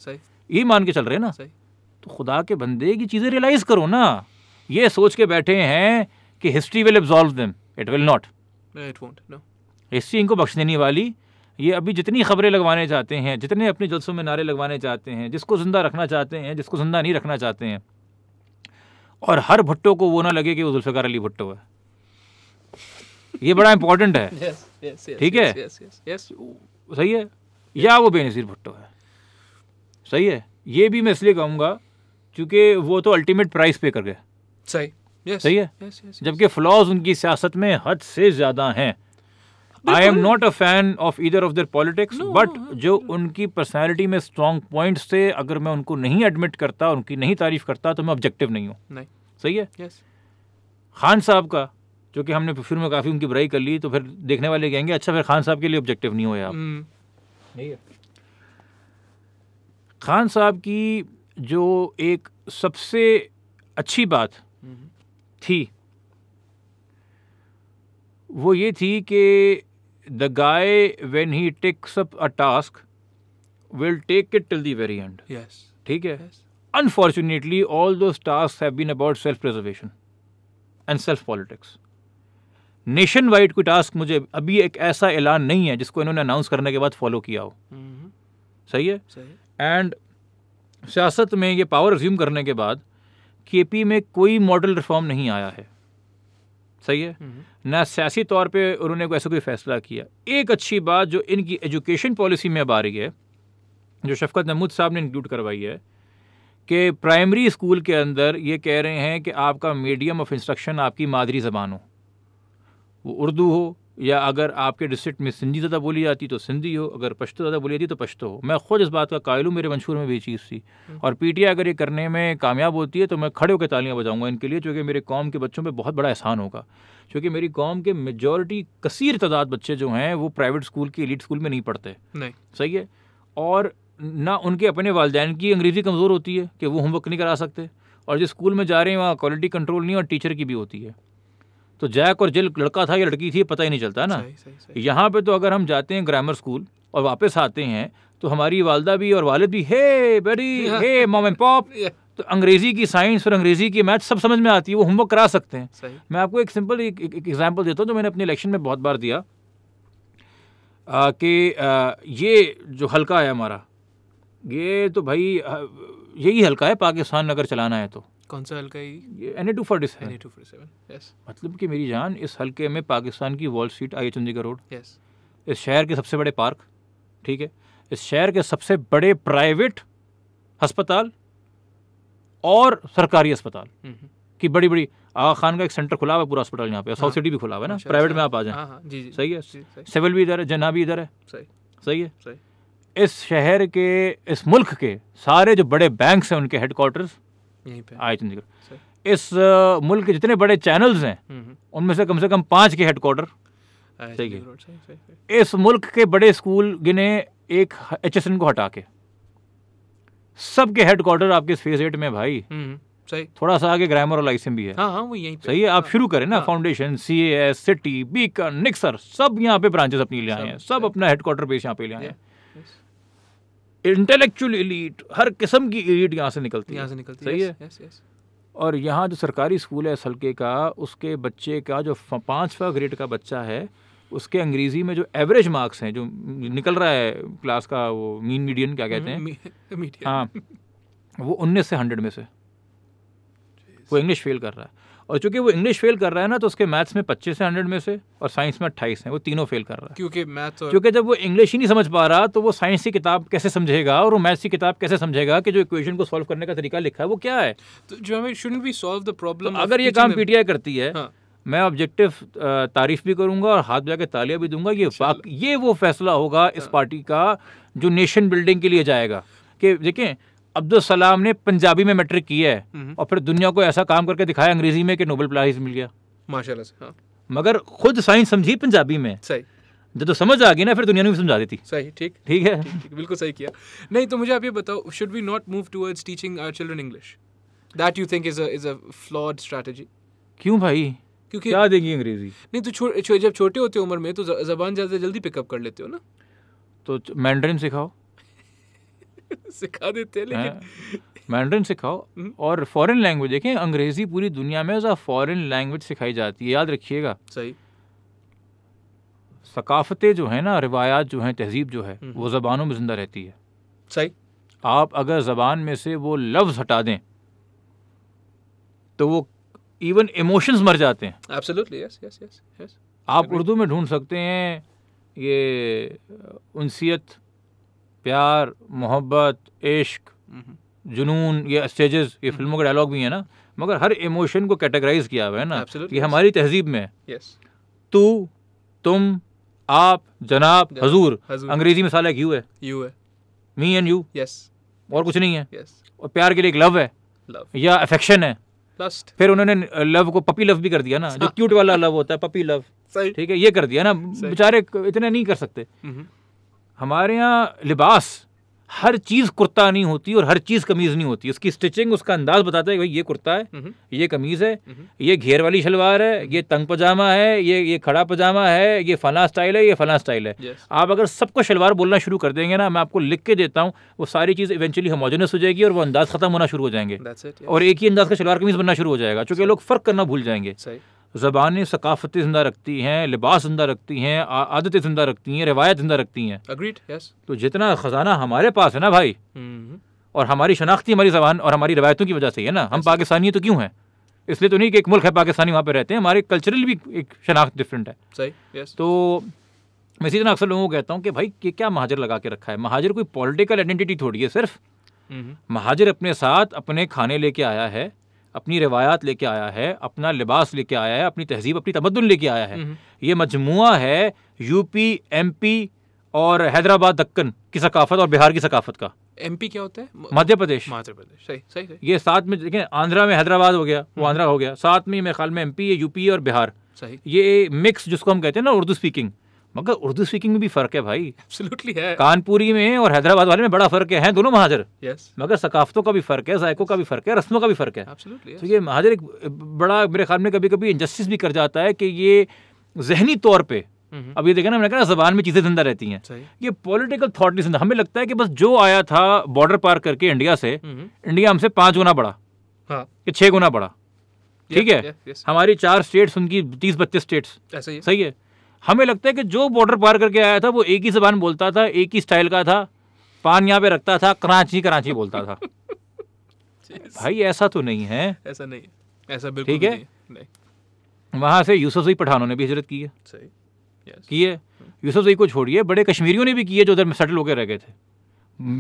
ये मान के चल रहे ना तो खुदा के बंदे की चीज़ें रियलाइज करो ना ये सोच के बैठे हैं कि history will absolve them it will not It see इनको बख्श देने वाली ये अभी जितनी खबरें लगवाने चाहते हैं जितने अपने जलसों में नारे लगवाने चाहते हैं जिसको ज़िंदा रखना चाहते हैं जिसको ज़िंदा नहीं रखना चाहते हैं और हर भुट्टो को वो ना लगे कि वो जुल्फ़ार अली भुट्टो है ये बड़ा इंपॉर्टेंट है ठीक है सही है या वो बेनज़ीर भुट्टो है सही है ये भी मैं इसलिए कहूँगा क्योंकि वो तो अल्टीमेट प्राइस पे कर गए सही yes, सही है yes, yes, yes, जबकि फ्लॉज उनकी सियासत में हद से ज्यादा हैं I am not a fan of either of their politics but जो उनकी पर्सनैलिटी में स्ट्रॉन्ग पॉइंट्स थे अगर मैं उनको नहीं एडमिट करता उनकी नहीं तारीफ करता तो मैं ऑब्जेक्टिव नहीं हूँ सही है yes. खान साहब का जो कि हमने फिर में काफ़ी उनकी बुराई कर ली तो फिर देखने वाले कहेंगे अच्छा फिर खान साहब के लिए ऑब्जेक्टिव नहीं हुए आप mm. नहीं है खान साहब की जो एक सबसे अच्छी बात थी वो ये थी कि the guy when he takes up a task will take it till the very end ठीक है unfortunately all those tasks have been about self preservation and self politics nation wide कोई टास्क मुझे अभी एक ऐसा ऐलान नहीं है जिसको इन्होंने अनाउंस करने के बाद फॉलो किया हो mm-hmm. सही है एंड सियासत में ये पावर रिज्यूम करने के बाद केपी में कोई मॉडल रिफॉर्म नहीं आया है सही है हम्म। ना सियासी तौर पे उन्होंने ऐसा कोई फैसला किया एक अच्छी बात जो इनकी एजुकेशन पॉलिसी में अब आ रही है जो शफकत महमूद साहब ने इंक्लूड करवाई है कि प्राइमरी स्कूल के अंदर ये कह रहे हैं कि आपका मीडियम ऑफ इंस्ट्रक्शन आपकी मादरी ज़बान हो वो उर्दू हो या अगर आपके डिस्ट्रिक्ट में सिंधी ज़्यादा बोली जाती तो सिंधी हो अगर पश्तो ज़्यादा बोली जाती तो पश्तो हो मैं खुद इस बात का कायल हूँ मेरे मंशूर में भी चीज़ थी हम्म। और आई अगर ये करने में कामयाब होती है तो मैं खड़े होकर तालियाँ बजाऊँगा इनके लिए चूँकि मेरे कौम के बच्चों पर बहुत बड़ा एहसान होगा चूँकि मेरी कौम के मेजोरिटी कसर तादाद बच्चे जो हैं वो प्राइवेट स्कूल के एलिट स्कूल में नहीं पढ़ते नहीं सही है और ना उनके अपने वालदेन की अंग्रेज़ी कमज़ोर होती है कि वो होमवर्क नहीं करा सकते और जिस स्कूल में जा रहे हैं वहाँ क्वालिटी कंट्रोल नहीं और टीचर की भी होती है तो जैक और जिल लड़का था या लड़की थी पता ही नहीं चलता ना यहाँ पे तो अगर हम जाते हैं ग्रामर स्कूल और वापस आते हैं तो हमारी वालदा भी और वालद भी हे बेडी *laughs* हे मोम एंड पॉप तो अंग्रेज़ी की साइंस और अंग्रेज़ी की मैथ सब समझ में आती है वो होमवर्क करा सकते हैं मैं आपको एक सिंपल एक एग्जाम्पल देता हूँ जो मैंने अपने इलेक्शन में बहुत बार दिया कि ये जो हल्का है हमारा ये तो भाई यही हल्का है पाकिस्तान अगर चलाना है तो कौन सा हल्का ही N A two forty seven two forty seven yes मतलब कि मेरी जान इस हल्के में पाकिस्तान की वॉल स्ट्रीट आई चंडीगढ़ रोड यस इस शहर के सबसे बड़े पार्क ठीक है इस शहर के सबसे बड़े प्राइवेट हस्पताल और सरकारी अस्पताल हम्म, हम्म। की बड़ी बड़ी आगा खान का एक सेंटर खुला हुआ है पूरा हॉस्पिटल यहाँ पे हाँ। साउथ सिटी भी खुला हुआ है ना अच्छा, प्राइवेट अच्छा। में आप आ जाए हाँ, हाँ। सही है सिविल भी इधर है जना भी इधर है सही सही है इस शहर के इस मुल्क के सारे जो बड़े बैंक्स हैं उनके हेडकोार्टर्स आई चंडीगढ़ इस मुल्क के जितने बड़े चैनल्स हैं हम्म, हम्म। उनमें से कम से कम पाँच के हेडक्वार्टर ठीक है इस मुल्क के बड़े स्कूल गिने एक एच एस एन को हटा के सब के हेडक्वार्टर आपके फेज एट में भाई हम्म, सही थोड़ा सा आगे ग्रामर और लाइसेंस भी है हाँ, हाँ, वो यहीं पे सही है आप हाँ, शुरू करें ना हाँ। Foundation C A S city बीकर निक्सर सब यहाँ पे ब्रांचेस अपनी ले आए हैं सब अपना हेडक्वार्टर बेस यहाँ पे ले आए हैं इंटेलेक्चुअल इलीट हर किस्म की इलीट यहाँ से निकलती है यहाँ से निकलती सही है और यहाँ जो सरकारी स्कूल है हल्के का उसके बच्चे का जो पाँचवा ग्रेड का बच्चा है उसके अंग्रेजी में जो एवरेज मार्क्स हैं जो निकल रहा है क्लास का वो मीन मीडियन क्या कहते हैं *laughs* हाँ वो उन्नीस से हंड्रेड में से वो इंग्लिश फेल कर रहा है और चूंकि वो इंग्लिश फेल कर रहा है ना तो उसके मैथ्स में पच्चीस है हंड्रेड में से और साइंस में अट्ठाईस है वो तीनों फेल कर रहा है क्योंकि मैथ और... क्योंकि जब वो इंग्लिश ही नहीं समझ पा रहा तो वो साइंस की किताब कैसे समझेगा और वो मैथ्स की किताब कैसे समझेगा कि जो इक्वेशन को सॉल्व करने का तरीका लिखा है वो क्या है तो जो हमें should be solve the problem अगर ये काम पी करती है हाँ। मैं ऑब्जेक्टिव तारीफ भी करूंगा और हाथ जाकर तालियां भी दूंगा ये ये वो फैसला होगा इस पार्टी हाँ। का जो नेशन बिल्डिंग के लिए जाएगा कि देखें अब्दुल सलाम ने पंजाबी में मैट्रिक किया है हम्म। और फिर दुनिया को ऐसा काम करके दिखाया अंग्रेजी में कि नोबल प्राइज मिल गया माशाल्लाह से हाँ। मगर खुद साइंस समझी पंजाबी में सही जब तो समझ आ गई ना फिर दुनिया ने भी समझा देती सही ठीक ठीक है ठीक, ठीक, बिल्कुल सही किया नहीं तो मुझे आप ये बताओ should we not move towards teaching our children English that you think is is a flawed strategy क्यों भाई क्योंकि क्या देगी अंग्रेजी नहीं तो छो, छो, जब छोटे होते हो उम्र में तो जबान ज़्यादा जल्दी पिकअप कर लेते हो ना तो मैंड्रिन सिखाओ *laughs* सिखा देते हैं लेकिन हाँ। मैंड्रिन सिखाओ हम्म। और फॉरेन लैंग्वेज देखें अंग्रेजी पूरी दुनिया में एज अ फॉरेन लैंग्वेज सिखाई जाती है याद रखिएगा सही सकाफतें जो है ना रिवायात जो हैं तहजीब जो है हम्म। वो ज़बानों में ज़िंदा रहती है सही आप अगर ज़बान में से वो लफ्ज़ हटा दें तो वो इवन इमोशंस मर जाते हैं यस यस यस यस आप उर्दू में ढूंढ सकते हैं ये उनसीत प्यार मोहब्बत इश्क हम्म। जुनून ये स्टेजेस ये हम्म। फिल्मों के डायलॉग भी है ना मगर हर इमोशन को कैटेगराइज किया हुआ है ना ये हमारी तहजीब में है तू तुम आप जनाब हजूर अंग्रेजी में साल यू है यू है मी एंड यू यस और कुछ नहीं है yes. और प्यार के लिए एक लव है love. या अफेक्शन है Lust. फिर उन्होंने लव को पपी लव भी कर दिया ना जो क्यूट *laughs* वाला लव होता है पपी लव ठीक है ये कर दिया ना बेचारे इतने नहीं कर सकते हम्म। हमारे यहाँ लिबास हर चीज़ कुर्ता नहीं होती और हर चीज़ कमीज़ नहीं होती उसकी स्टिचिंग उसका अंदाज बताता है भाई ये कुर्ता है हम्म। ये कमीज़ है हम्म। ये घेर वाली शलवार है ये तंग पजामा है ये ये खड़ा पजामा है ये फला स्टाइल है ये फला स्टाइल है आप अगर सबको शलवार बोलना शुरू कर देंगे ना मैं आपको लिख के देता हूँ वो सारी चीज़ इवेंचुअली होमोजनस हो जाएगी और वो अंदाज खत्म होना शुरू हो जाएंगे और एक ही अंदाज का शलवार कमीज़ बनना शुरू हो जाएगा चूँकि लोग फ़र्क करना भूल जाएंगे ज़बानें सकाफतें जिंदा रखती हैं लिबास जिंदा रखती हैं आदतें जिंदा रखती हैं रवायत जिंदा रखती हैं अग्रीड यस तो जितना ख़जाना हमारे पास है ना भाई हम्म। और हमारी शनाख्ती हमारी जबान और हमारी रवायतों की वजह से है ना हम पाकिस्तानी तो क्यों हैं इसलिए तो नहीं कि एक मुल्क है पाकिस्तानी वहाँ पर रहते हैं हमारे कल्चरल भी एक शनाख्त डिफरेंट है तो मैं इसी तरह अक्सर लोगों को कहता हूँ कि भाई ये क्या महाजर लगा के रखा है महाजर कोई पॉलिटिकल आइडेंटिटी थोड़ी है सिर्फ हम्म। महाजर अपने साथ अपने खाने लेके आया है अपनी रवायात लेके आया है अपना लिबास लेके आया है अपनी तहजीब अपनी तमदन लेके आया है ये मजमू है यूपी एम पी और हैदराबाद दक्कन की सकाफत और बिहार की सकाफत का एम पी क्या होता है मध्य प्रदेश मध्य प्रदेश सही सही सही ये साथ में देखें आंध्रा में हैदराबाद हो गया वो हम्म। आंध्रा हो गया साथ में मेरे ख्याल में एम पी है यूपी और बिहार सही ये मिक्स जिसको हम कहते हैं ना उर्दू स्पीकिंग मगर उर्दू स्पीकिंग में भी फर्क है भाई एब्सोल्युटली है कानपुरी में और हैदराबाद वाले में बड़ा फर्क है दोनों महाजर yes. मगर सकाफतों का भी फर्क है जायकों का भी फर्क है रस्मों का भी फर्क है yes. तो ये महाजर एक बड़ा मेरे ख्याल में कभी कभी इनजस्टिस भी कर जाता है कि ये जहनी तौर पर हम्म। अब ये देखा ना मैंने कहा जबान में चीज़ें जिंदा रहती हैं ये पॉलिटिकल थॉट नहीं जिंदा हमें लगता है कि बस जो आया था बॉर्डर पार करके इंडिया से इंडिया हम्म। हमसे पाँच गुना बड़ा हाँ। छः गुना बड़ा ठीक है हमारी चार स्टेट्स उनकी तीस बत्तीस स्टेट्स सही है हमें लगता है कि जो बॉर्डर पार करके आया था वो एक ही जबान बोलता था एक ही स्टाइल का था पान यहाँ पे रखता था कराची कराची बोलता था *laughs* भाई ऐसा तो नहीं है ऐसा नहीं ऐसा बिल्कुल ठीक है नहीं। वहाँ से यूसुफ सही पठानों ने भी हिजरत की है की है यूसुफ सही को छोड़िए बड़े कश्मीरियों ने भी की है जो उधर सेटल होकर रह गए थे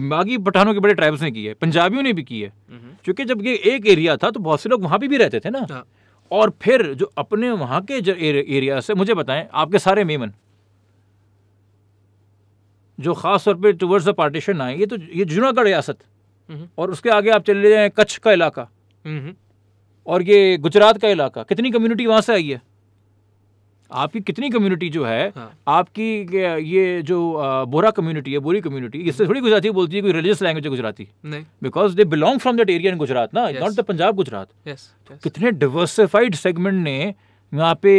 बाकी पठानों के बड़े ट्राइब्स ने की है पंजाबियों ने भी की है हम्म। क्योंकि जब ये एक एरिया था तो बहुत से लोग वहां पर भी रहते थे ना हाँ। और फिर जो अपने वहाँ के जो एरिया से मुझे बताएं आपके सारे मेमन जो ख़ास तौर पर टूवर्ड्स द पार्टीशन आए ये तो ये जूनागढ़ रियासत हम्म। और उसके आगे आप चले जाएँ कच्छ का इलाका हम्म। और ये गुजरात का इलाका कितनी कम्युनिटी वहाँ से आई है आपकी कितनी कम्युनिटी जो है हाँ। आपकी ये जो बोरा कम्युनिटी है बोरी कम्युनिटी इससे थोड़ी गुजराती बोलती है कोई रिलीजियस लैंग्वेज है गुजराती नहीं because they belong from that area in Gujarat ना नॉट द पंजाब गुजरात कितने डिवर्सिफाइड सेगमेंट ने यहाँ पे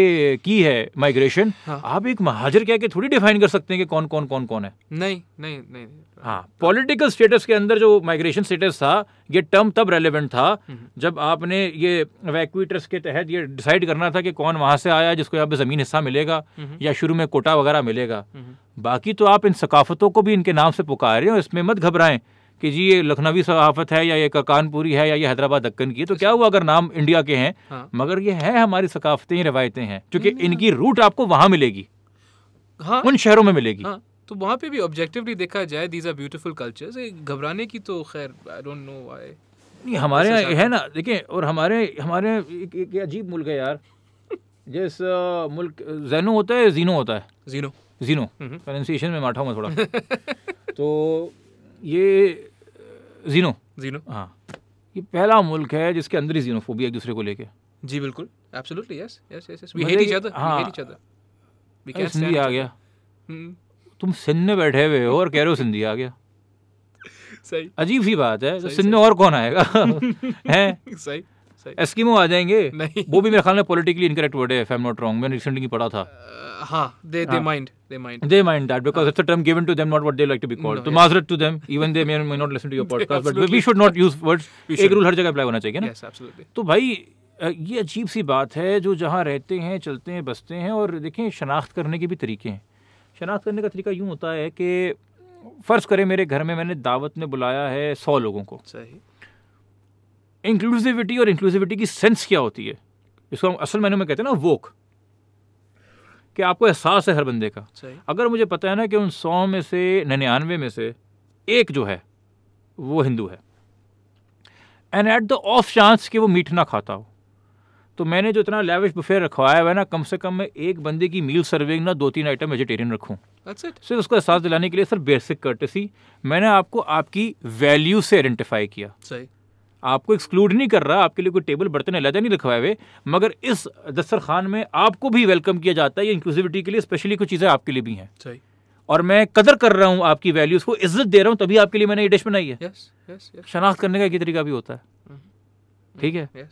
की है माइग्रेशन हाँ। आप एक महाजर क्या के थोड़ी डिफाइन कर सकते हैं कि कौन कौन कौन कौन है नहीं नहीं नहीं हाँ पॉलिटिकल स्टेटस के अंदर जो माइग्रेशन स्टेटस था ये टर्म तब रेलेवेंट था हम्म। जब आपने ये वैक्यूटर्स के तहत ये डिसाइड करना था कि कौन वहाँ से आया जिसको यहाँ पे ज़मीन हिस्सा मिलेगा हम्म। या शुरू में कोटा वगैरह मिलेगा हम्म। बाकी तो आप इन सकाफतों को भी इनके नाम से पुकार रहे हो इसमें मत घबराएं कि ये લખનવી સقافત હે કે યે કકાનપુરી હે કે યે હૈદરાબાદ દક્કન કી તો ક્યા હુઆ અગર નામ ઇન્ડિયા કે હે મગર યે હે હમારી સقافતે હૈ રવાઇતે હૈ ક્યોકી ઇનકી રૂટ આપકો વહા મિલેગી હા ઉન શહેરો મે મિલેગી હા તો વહા પે ભી ઓબ્જેક્ટિવલી દેખા જાય ધીસ આર બ્યુટીફુલ કલ્ચર સે ગભરાને કી તો ખેર આઈ ડોન્ટ નો વાય યે હમારે હે ના દેખે ઓર હમારે હમારે એક અજીબ મુલક હે યાર જેસ મુલક ઝિનો હોતા હે ઝિનો હોતા હે ઝિનો ઝિનો પ્રન્સિએશન મે માઠા મત થોડા તો યે जीनो जीनो हाँ ये पहला मुल्क है जिसके अंदर ही जीनोफोबिया एक दूसरे को लेके जी बिल्कुल absolutely yes yes yes we hate each other we hate each other we can Sindhi आ गया हम्म। तुम सिंध में बैठे हुए हो और कह रहे हो सिंधी आ गया *laughs* सही अजीब सी बात है तो सिंध में और कौन आएगा *laughs* हैं *laughs* सही एस्किमो आ जाएंगे नहीं वो भी मेरे ख्याल में पॉलिटिकली इनकरेक्ट वर्ड है नॉट रॉन्ग मैंने रिसेंटली पढ़ा था जो जहाँ रहते हैं चलते हैं बसते हैं और देखें शनाख्त करने के भी तरीके हैं शनाख्त करने का तरीका यूँ होता है कि फ़र्ज़ करें मेरे घर में मैंने दावत में बुलाया है सौ लोगों को सही इंक्लूसिविटी और इंक्लूसिविटी की सेंस क्या होती है इसको हम असल मैनू में कहते हैं ना वोक कि आपको एहसास है हर बंदे का अगर मुझे पता है ना कि उन सौ में से निन्यानवे में से एक जो है वो हिंदू है and at the off chance कि वो मीट ना खाता हो तो मैंने जो इतना लेविश बुफे रखवाया हुआ है ना कम से कम मैं एक बंदे की मील सर्विंग ना दो तीन आइटम वेजिटेरियन रखूँ सिर्फ उसको एहसास दिलाने के लिए सर बेसिक कर्टेसी मैंने आपको आपकी वैल्यू से आइडेंटिफाई किया सही आपको एक्सक्लूड नहीं कर रहा आपके लिए कोई टेबल बर्तन अलहदा नहीं रखवाए हुए मगर इस दस्तरखान में आपको भी वेलकम किया जाता है ये इंक्लूसिविटी के लिए स्पेशली कुछ चीज़ें आपके लिए भी हैं सही और मैं कदर कर रहा हूँ आपकी वैल्यूज़ को इज्जत दे रहा हूँ तभी आपके लिए मैंने ये डिश बनाई है शनाख्त करने का एक तरीका भी होता है हम्म। ठीक है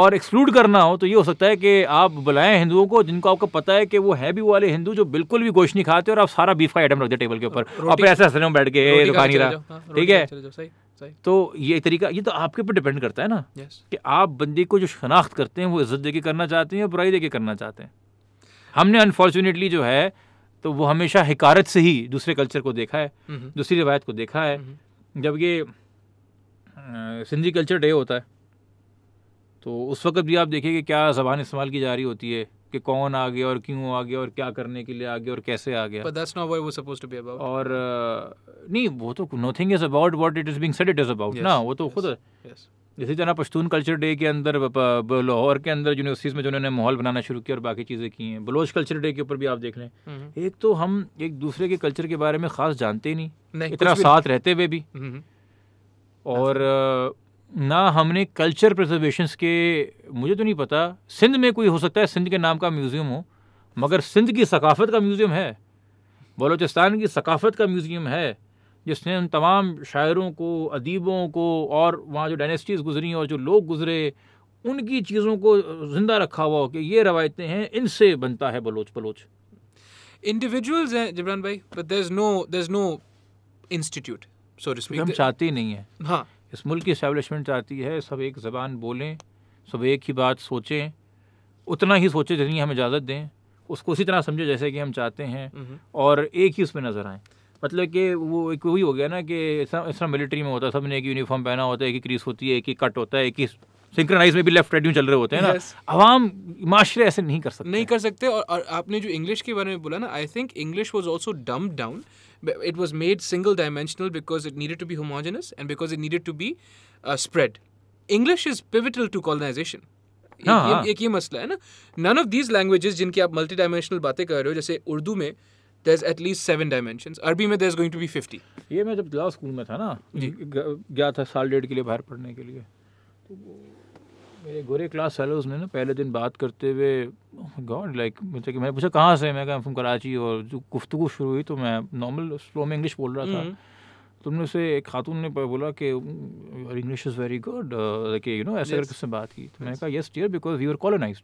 और एक्सक्लूड करना हो तो ये हो सकता है कि आप बुलाएं हिंदुओं को जिनको आपको पता है कि वो है भी वाले हिंदू जो बिल्कुल भी गोश्त नहीं खाते और आप सारा बीफ का आइटम रख दे टेबल के ऊपर और फिर ऐसे हंसने में बैठ के दुकान ही रहा हाँ, ठीक है तो ये तरीका ये तो आपके ऊपर डिपेंड करता है ना yes. कि आप बंदी को जो शनाख्त करते हैं वो इज्जत दे के करना चाहते हैं या बुराई दे के करना चाहते हैं हमने अनफॉर्चुनेटली जो है तो वो हमेशा हकारत से ही दूसरे कल्चर को देखा है दूसरी रिवायत को देखा है जब ये सिंधी कल्चर डे होता है तो उस वक्त भी आप देखिए कि क्या जबान इस्तेमाल की जा रही होती है कि कौन आ गया और क्यों आ गया और क्या करने के लिए आ गया और कैसे आ गया that's not what to be about और नहीं वो तो nothing is about what it is being said it is about ना वो तो yes, खुद yes. इसी तरह पश्तून कल्चर डे के अंदर लाहौर के अंदर यूनिवर्सिटीज़ में जो उन्होंने माहौल बनाना शुरू किया और बाकी चीज़ें की हैं बलोच कल्चर डे के ऊपर भी आप देख लें हम्म। एक तो हम एक दूसरे के कल्चर के बारे में ख़ास जानते नहीं, नहीं इतना साथ रहते हुए भी हम्म। और ना हमने कल्चर प्रजर्वेशन के मुझे तो नहीं पता सिंध में कोई हो सकता है सिंध के नाम का म्यूज़ियम हो मगर सिंध की सकाफ़त का म्यूज़ियम है बलोचिस्तान की सकाफ़त का म्यूज़ियम है जिसने उन तमाम शायरों को अदीबों को और वहाँ जो डायनेस्टीज़ गुजरी और जो लोग गुजरे उनकी चीज़ों को ज़िंदा रखा हुआ हो कि ये रवायतें हैं इनसे बनता है बलोच बलोच इंडिविजुअल्स हैं जबरान भाई but there is no there is no institute so हम चाहते ही नहीं है हाँ इस मुल्क की इस्टेबलिशमेंट चाहती है सब एक ज़बान बोलें सब एक ही बात सोचें उतना ही सोचें जितनी हम इजाज़त दें उसको उसी तरह समझें जैसे कि हम चाहते हैं और एक ही उसमें नज़र आएँ मतलब कि वो एक वही हो गया ना कि इस तरह मिलिट्री में होता है सब ने एक यूनिफॉर्म पहना होता है एक ही क्रीस होती है एक ही कट होता है एक ही सिंक्रनाइज में भी लेफ्ट राइट चल रहे होते हैं ना आवाम माशरे ऐसे नहीं कर सकते नहीं कर सकते और, और आपने जो इंग्लिश के बारे में बोला ना I think English was also dumb down it was made single dimensional because it needed to be homogeneous and because it needed to be uh, spread. English is pivotal to colonization. एक ये मसला है ना नन ऑफ दीज लैंग्वेजेस जिनकी आप मल्टी डायमेंशनल बातें कर रहे हो जैसे उर्दू में there is at least seven dimension अरबी में there is going to be fifty मेरे गोरे क्लास फेलोज ने ना पहले दिन बात करते हुए गॉड oh लाइक मुझे कि मैंने पूछा कहाँ से मैं फ्रॉम कराची और जो गुफ्तु शुरू हुई तो मैं नॉर्मल स्लो में इंग्लिश बोल रहा था हम्म। तुमने तो उसे एक खातून ने बोला कि your English is very good like you know ऐसे करके बात की तो मैंने कहा yes dear because you are colonize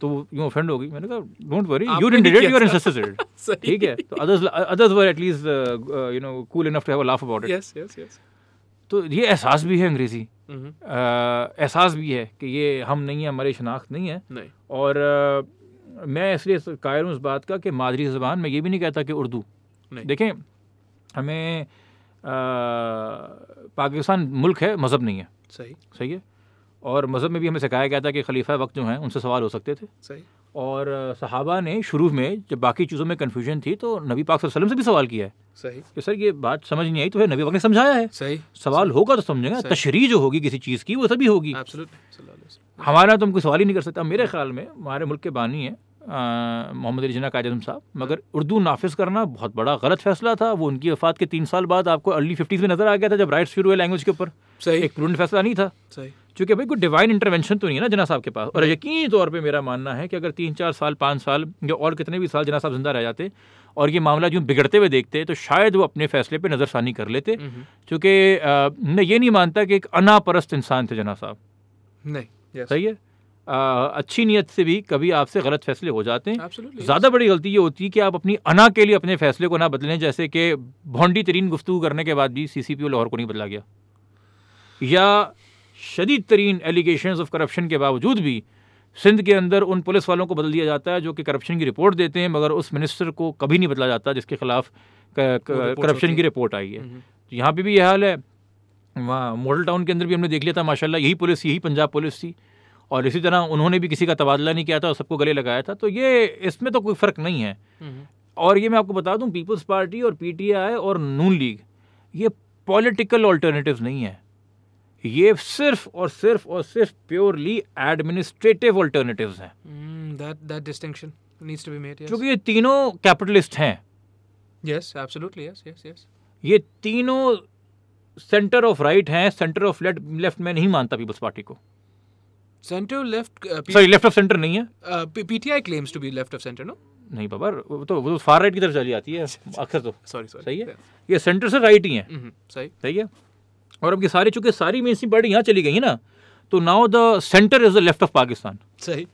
तो यू ऑफेंड हो गई मैंने कहा don't worry you did it our ancestors did ठीक है तो others others were at least you know cool enough to have a laugh about it yes yes yes तो ये एहसास भी है अंग्रेजी हम्म। एहसास भी है कि ये हम नहीं हैं हमारी शनाख्त नहीं है नहीं। और आ, मैं इसलिए कायर हूँ इस बात का कि मादरी ज़बान मैं ये भी नहीं कहता कि उर्दू देखें हमें आ, पाकिस्तान मुल्क है मज़हब नहीं है सही सही है और मज़हब में भी हमें सिखाया गया था कि खलीफा वक्त जो हैं उनसे सवाल हो सकते थे सही और सहाबा ने शुरू में जब बाकी चीज़ों में कन्फ्यूजन थी तो नबी पाक वसल्लम से भी सवाल किया है सही कि सर ये बात समझ नहीं आई तो फिर नबी पाक ने समझाया है सही सवाल होगा तो समझेगा तशरी जो होगी किसी चीज़ की वो सभी होगी हमारा तो हम कोई सवाल ही नहीं कर सकता मेरे ख्याल में हमारे मुल्क के बानी है मोहम्मद अली जना काजम साहब मगर उर्दू नाफिज करना बहुत बड़ा गलत फैसला था वो उनकी वफात के तीन साल बाद आपको अर्ली फिफ्टीज़ में नज़र आ गया था जब राइट्स शुरू हुए लैंग्वेज के ऊपर सही एक प्रूडेंट फैसला नहीं था सही चूंकि भाई कोई डिवाइन इंटरवेंशन तो नहीं है ना जना साहब के पास और यकीन तौर पर मेरा मानना है कि अगर तीन चार साल पाँच साल या और कितने भी साल जना साहब जिंदा रह जाते और ये मामला जो बिगड़ते हुए देखते तो शायद वो अपने फैसले पर नज़रसानी कर लेते चूँकि मैं ये नहीं मानता कि एक अनापरस्त इंसान थे जना साहब नहीं सही है आ, अच्छी नीयत से भी कभी आपसे गलत फैसले हो जाते हैं ज़्यादा बड़ी गलती ये होती है कि आप अपनी अना के लिए अपने फैसले को ना बदलें जैसे कि भोंडी तरीन गुफ्तु करने के बाद भी सी सी पी ओ लाहौर को नहीं बदला गया या शदीद तरीन एलिगेशन ऑफ करप्शन के बावजूद भी सिंध के अंदर उन पुलिस वालों को बदल दिया जाता है जो कि करप्शन की रिपोर्ट देते हैं मगर उस मिनिस्टर को कभी नहीं बदला जाता जिसके खिलाफ करप्शन की रिपोर्ट आई है हम्म। तो यहाँ पर भी यह हाल है वहाँ मॉडल टाउन के अंदर भी हमने देख लिया था माशाल्लाह यही पुलिस यही पंजाब पुलिस थी और इसी तरह उन्होंने भी किसी का तबादला नहीं किया था और सबको गले लगाया था तो ये इसमें तो कोई फ़र्क नहीं है हम्म। और ये मैं आपको बता दूँ पीपल्स पार्टी और पीटीआई और नून लीग ये पॉलिटिकल ऑल्टरनेटिव नहीं है ये सिर्फ और सिर्फ और सिर्फ प्योरली एडमिनिस्ट्रेटिव ऑल्टरनेटिव हैं hmm, क्योंकि ये तीनों कैपिटलिस्ट हैं yes absolutely yes yes yes ये तीनों सेंटर ऑफ राइट हैं सेंटर ऑफ लेफ्ट लेफ्ट में नहीं मानता पीपल्स पार्टी को centre left sorry left of centre नहीं है PTI claims to be left of centre no नहीं बाबा वो तो वो तो फार राइट की तरफ चली जाती है *laughs* अक्सर तो सॉरी सॉरी सही है ये सेंटर से राइट ही है mm-hmm, सही सही है और अब ये सारे चूंकि सारी मेन पार्टी यहाँ चली गई ना तो now the centre is the left of Pakistan सही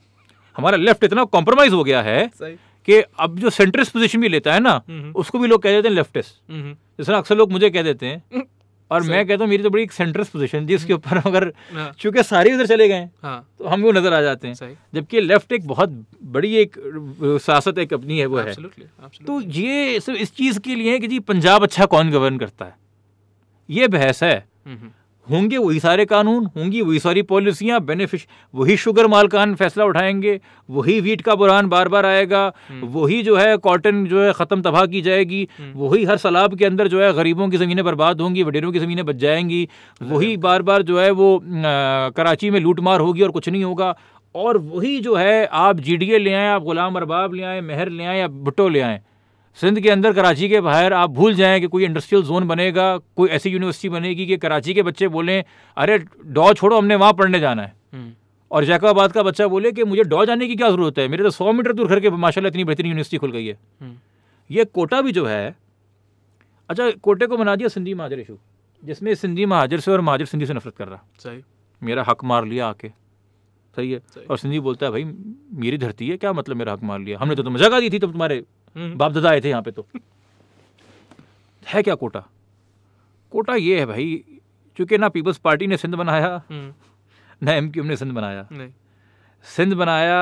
हमारा लेफ्ट इतना कॉम्प्रोमाइज हो गया है कि अब जो सेंट्रिस्ट पोजीशन भी लेता है ना हम्म। उसको भी लोग कह देते हैं लेफ्टिस्ट हम्म। जैसे अक्सर लोग मुझे कह देते हैं हम्म। और मैं कहता हूँ मेरी तो बड़ी एक सेंट्रिस्ट पोजीशन थी इसके ऊपर अगर हाँ। चूंकि सारे उधर चले गए हाँ। तो हम वो नजर आ जाते हैं जबकि लेफ्ट एक बहुत बड़ी एक सियासत एक अपनी है वो है तो ये सिर्फ इस चीज़ के लिए कि जी पंजाब अच्छा कौन गवर्न करता है ये बहस है होंगे वही सारे कानून होंगी वही सारी पॉलिसियाँ बेनिफिश वही शुगर मालकान फैसला उठाएंगे वही वीट का बुरहान बार बार आएगा हम्म। वही जो है कॉटन जो है ख़त्म तबाह की जाएगी हम्म। वही हर सलाब के अंदर जो है गरीबों की ज़मीनें बर्बाद होंगी वडेरों की ज़मीनें बच जाएंगी वही बार बार जो है वो आ, कराची में लूट मार होगी और कुछ नहीं होगा और वही जो है आप जी डी ए ले आएँ आप गुलाम अरबाब ले आएँ मेहर ले आएँ या भुट्टो ले आएँ सिंध के अंदर कराची के बाहर आप भूल जाएं कि कोई इंडस्ट्रियल जोन बनेगा कोई ऐसी यूनिवर्सिटी बनेगी कि कराची के बच्चे बोलें अरे डॉ छोड़ो हमने वहाँ पढ़ने जाना है हम्म। और जैकाबाद का बच्चा बोले कि मुझे डॉ जाने की क्या ज़रूरत है मेरे तो सौ मीटर दूर घर के माशा इतनी बेहतरीन यूनिवर्सिटी खुल गई है हम्म। ये कोटा भी जो है अच्छा कोटे को बना दिया सिंधी महाजर इशू जिसमें सिंधी महाजर से और महाजर सिंधी से नफरत कर रहा सही मेरा हक मार लिया आके सही है सही। और सिंधी बोलता है भाई मेरी धरती है क्या मतलब मेरा हक मार लिया हमने तो तुम्हें जगह दी थी तब तुम्हारे हम्म। बाप दादा आए थे यहाँ पे तो *laughs* है क्या कोटा कोटा ये है भाई चूंकि ना पीपल्स पार्टी ने सिंध बनाया हम्म। ना एम ने सिंध बनाया सिंध बनाया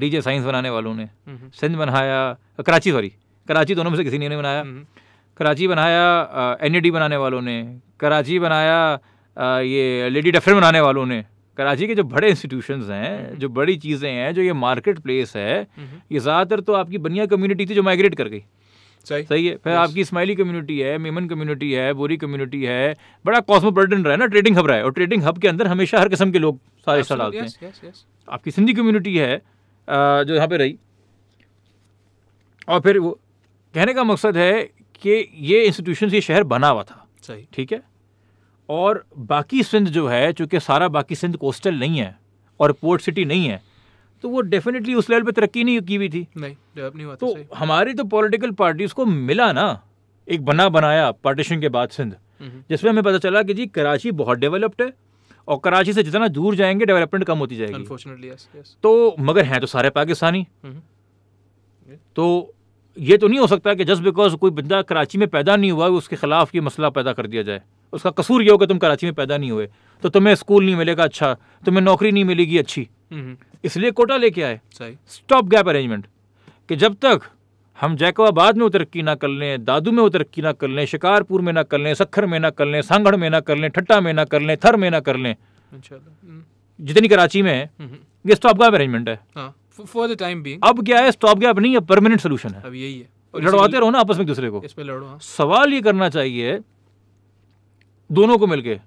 डीजे साइंस बनाने वालों ने हम्म। सिंध बनाया कराची सॉरी कराची दोनों में से किसी ने नहीं बनाया कराची बनाया एन बनाने वालों ने कराची बनाया आ, ये लेडी डफर बनाने वालों ने कराची के जो बड़े इंस्टीट्यूशन हैं हम्म, हम्म। जो बड़ी चीज़ें हैं जो ये मार्केट प्लेस है हम्म, ये ज़्यादातर तो आपकी बनिया कम्युनिटी थी जो माइग्रेट कर गई सही सही है फिर आपकी इस्माइली कम्युनिटी है मेमन कम्युनिटी है बोरी कम्युनिटी है बड़ा कॉस्मोपोलिटन रहा है ना ट्रेडिंग हब रहा है और ट्रेडिंग हब के अंदर हमेशा हर किस्म के लोग सारे हिस्सा डालते हैं आपकी सिंधी कम्युनिटी है जो यहाँ पे रही और फिर वो कहने का मकसद है कि ये इंस्टीट्यूशन ये शहर बना हुआ था सही ठीक है और बाकी सिंध जो है चूँकि सारा बाकी सिंध कोस्टल नहीं है और पोर्ट सिटी नहीं है तो वो डेफिनेटली उस लेवल पे तरक्की नहीं की हुई थी नहीं डेवलप हुआ तो हमारी तो पॉलिटिकल पार्टीज को मिला ना एक बना बनाया पार्टीशन के बाद सिंध हम्म। जिसमें हमें पता चला कि जी कराची बहुत डेवलप्ड है और कराची से जितना दूर जाएंगे डेवलपमेंट कम होती जाएगी अनफॉर्चुनेटली yes, yes. तो मगर हैं तो सारे पाकिस्तानी हम्म। तो ये तो नहीं हो सकता कि जस्ट बिकॉज कोई बंदा कराची में पैदा नहीं हुआ उसके खिलाफ ये मसला पैदा कर दिया जाए उसका कसूर ये हो कि तुम कराची में पैदा नहीं हुए तो तुम्हें स्कूल नहीं मिलेगा अच्छा तुम्हें नौकरी नहीं मिलेगी अच्छी हम्म। इसलिए कोटा लेके आए स्टॉप गैप अरेंजमेंट कि जब तक हम जैकवाबाद में तरक्की ना कर लें दादू में तरक्की ना कर लें शिकारपुर में ना कर लें सखर में ना कर लें सांगड़ में ना कर लें ठट्टा में ना कर लें थर में ना कर लें हम्म। जितनी कराची में है हम्म। ये स्टॉप गैप अरेंजमेंट है फॉर द टाइम बी अब क्या है स्टॉप गैप नहीं है परमानेंट सोल्यूशन है अब यही है लड़वाते रहो ना आपस में दूसरे को पे लड़ो हाँ। सवाल ये करना चाहिए दोनों को मिलके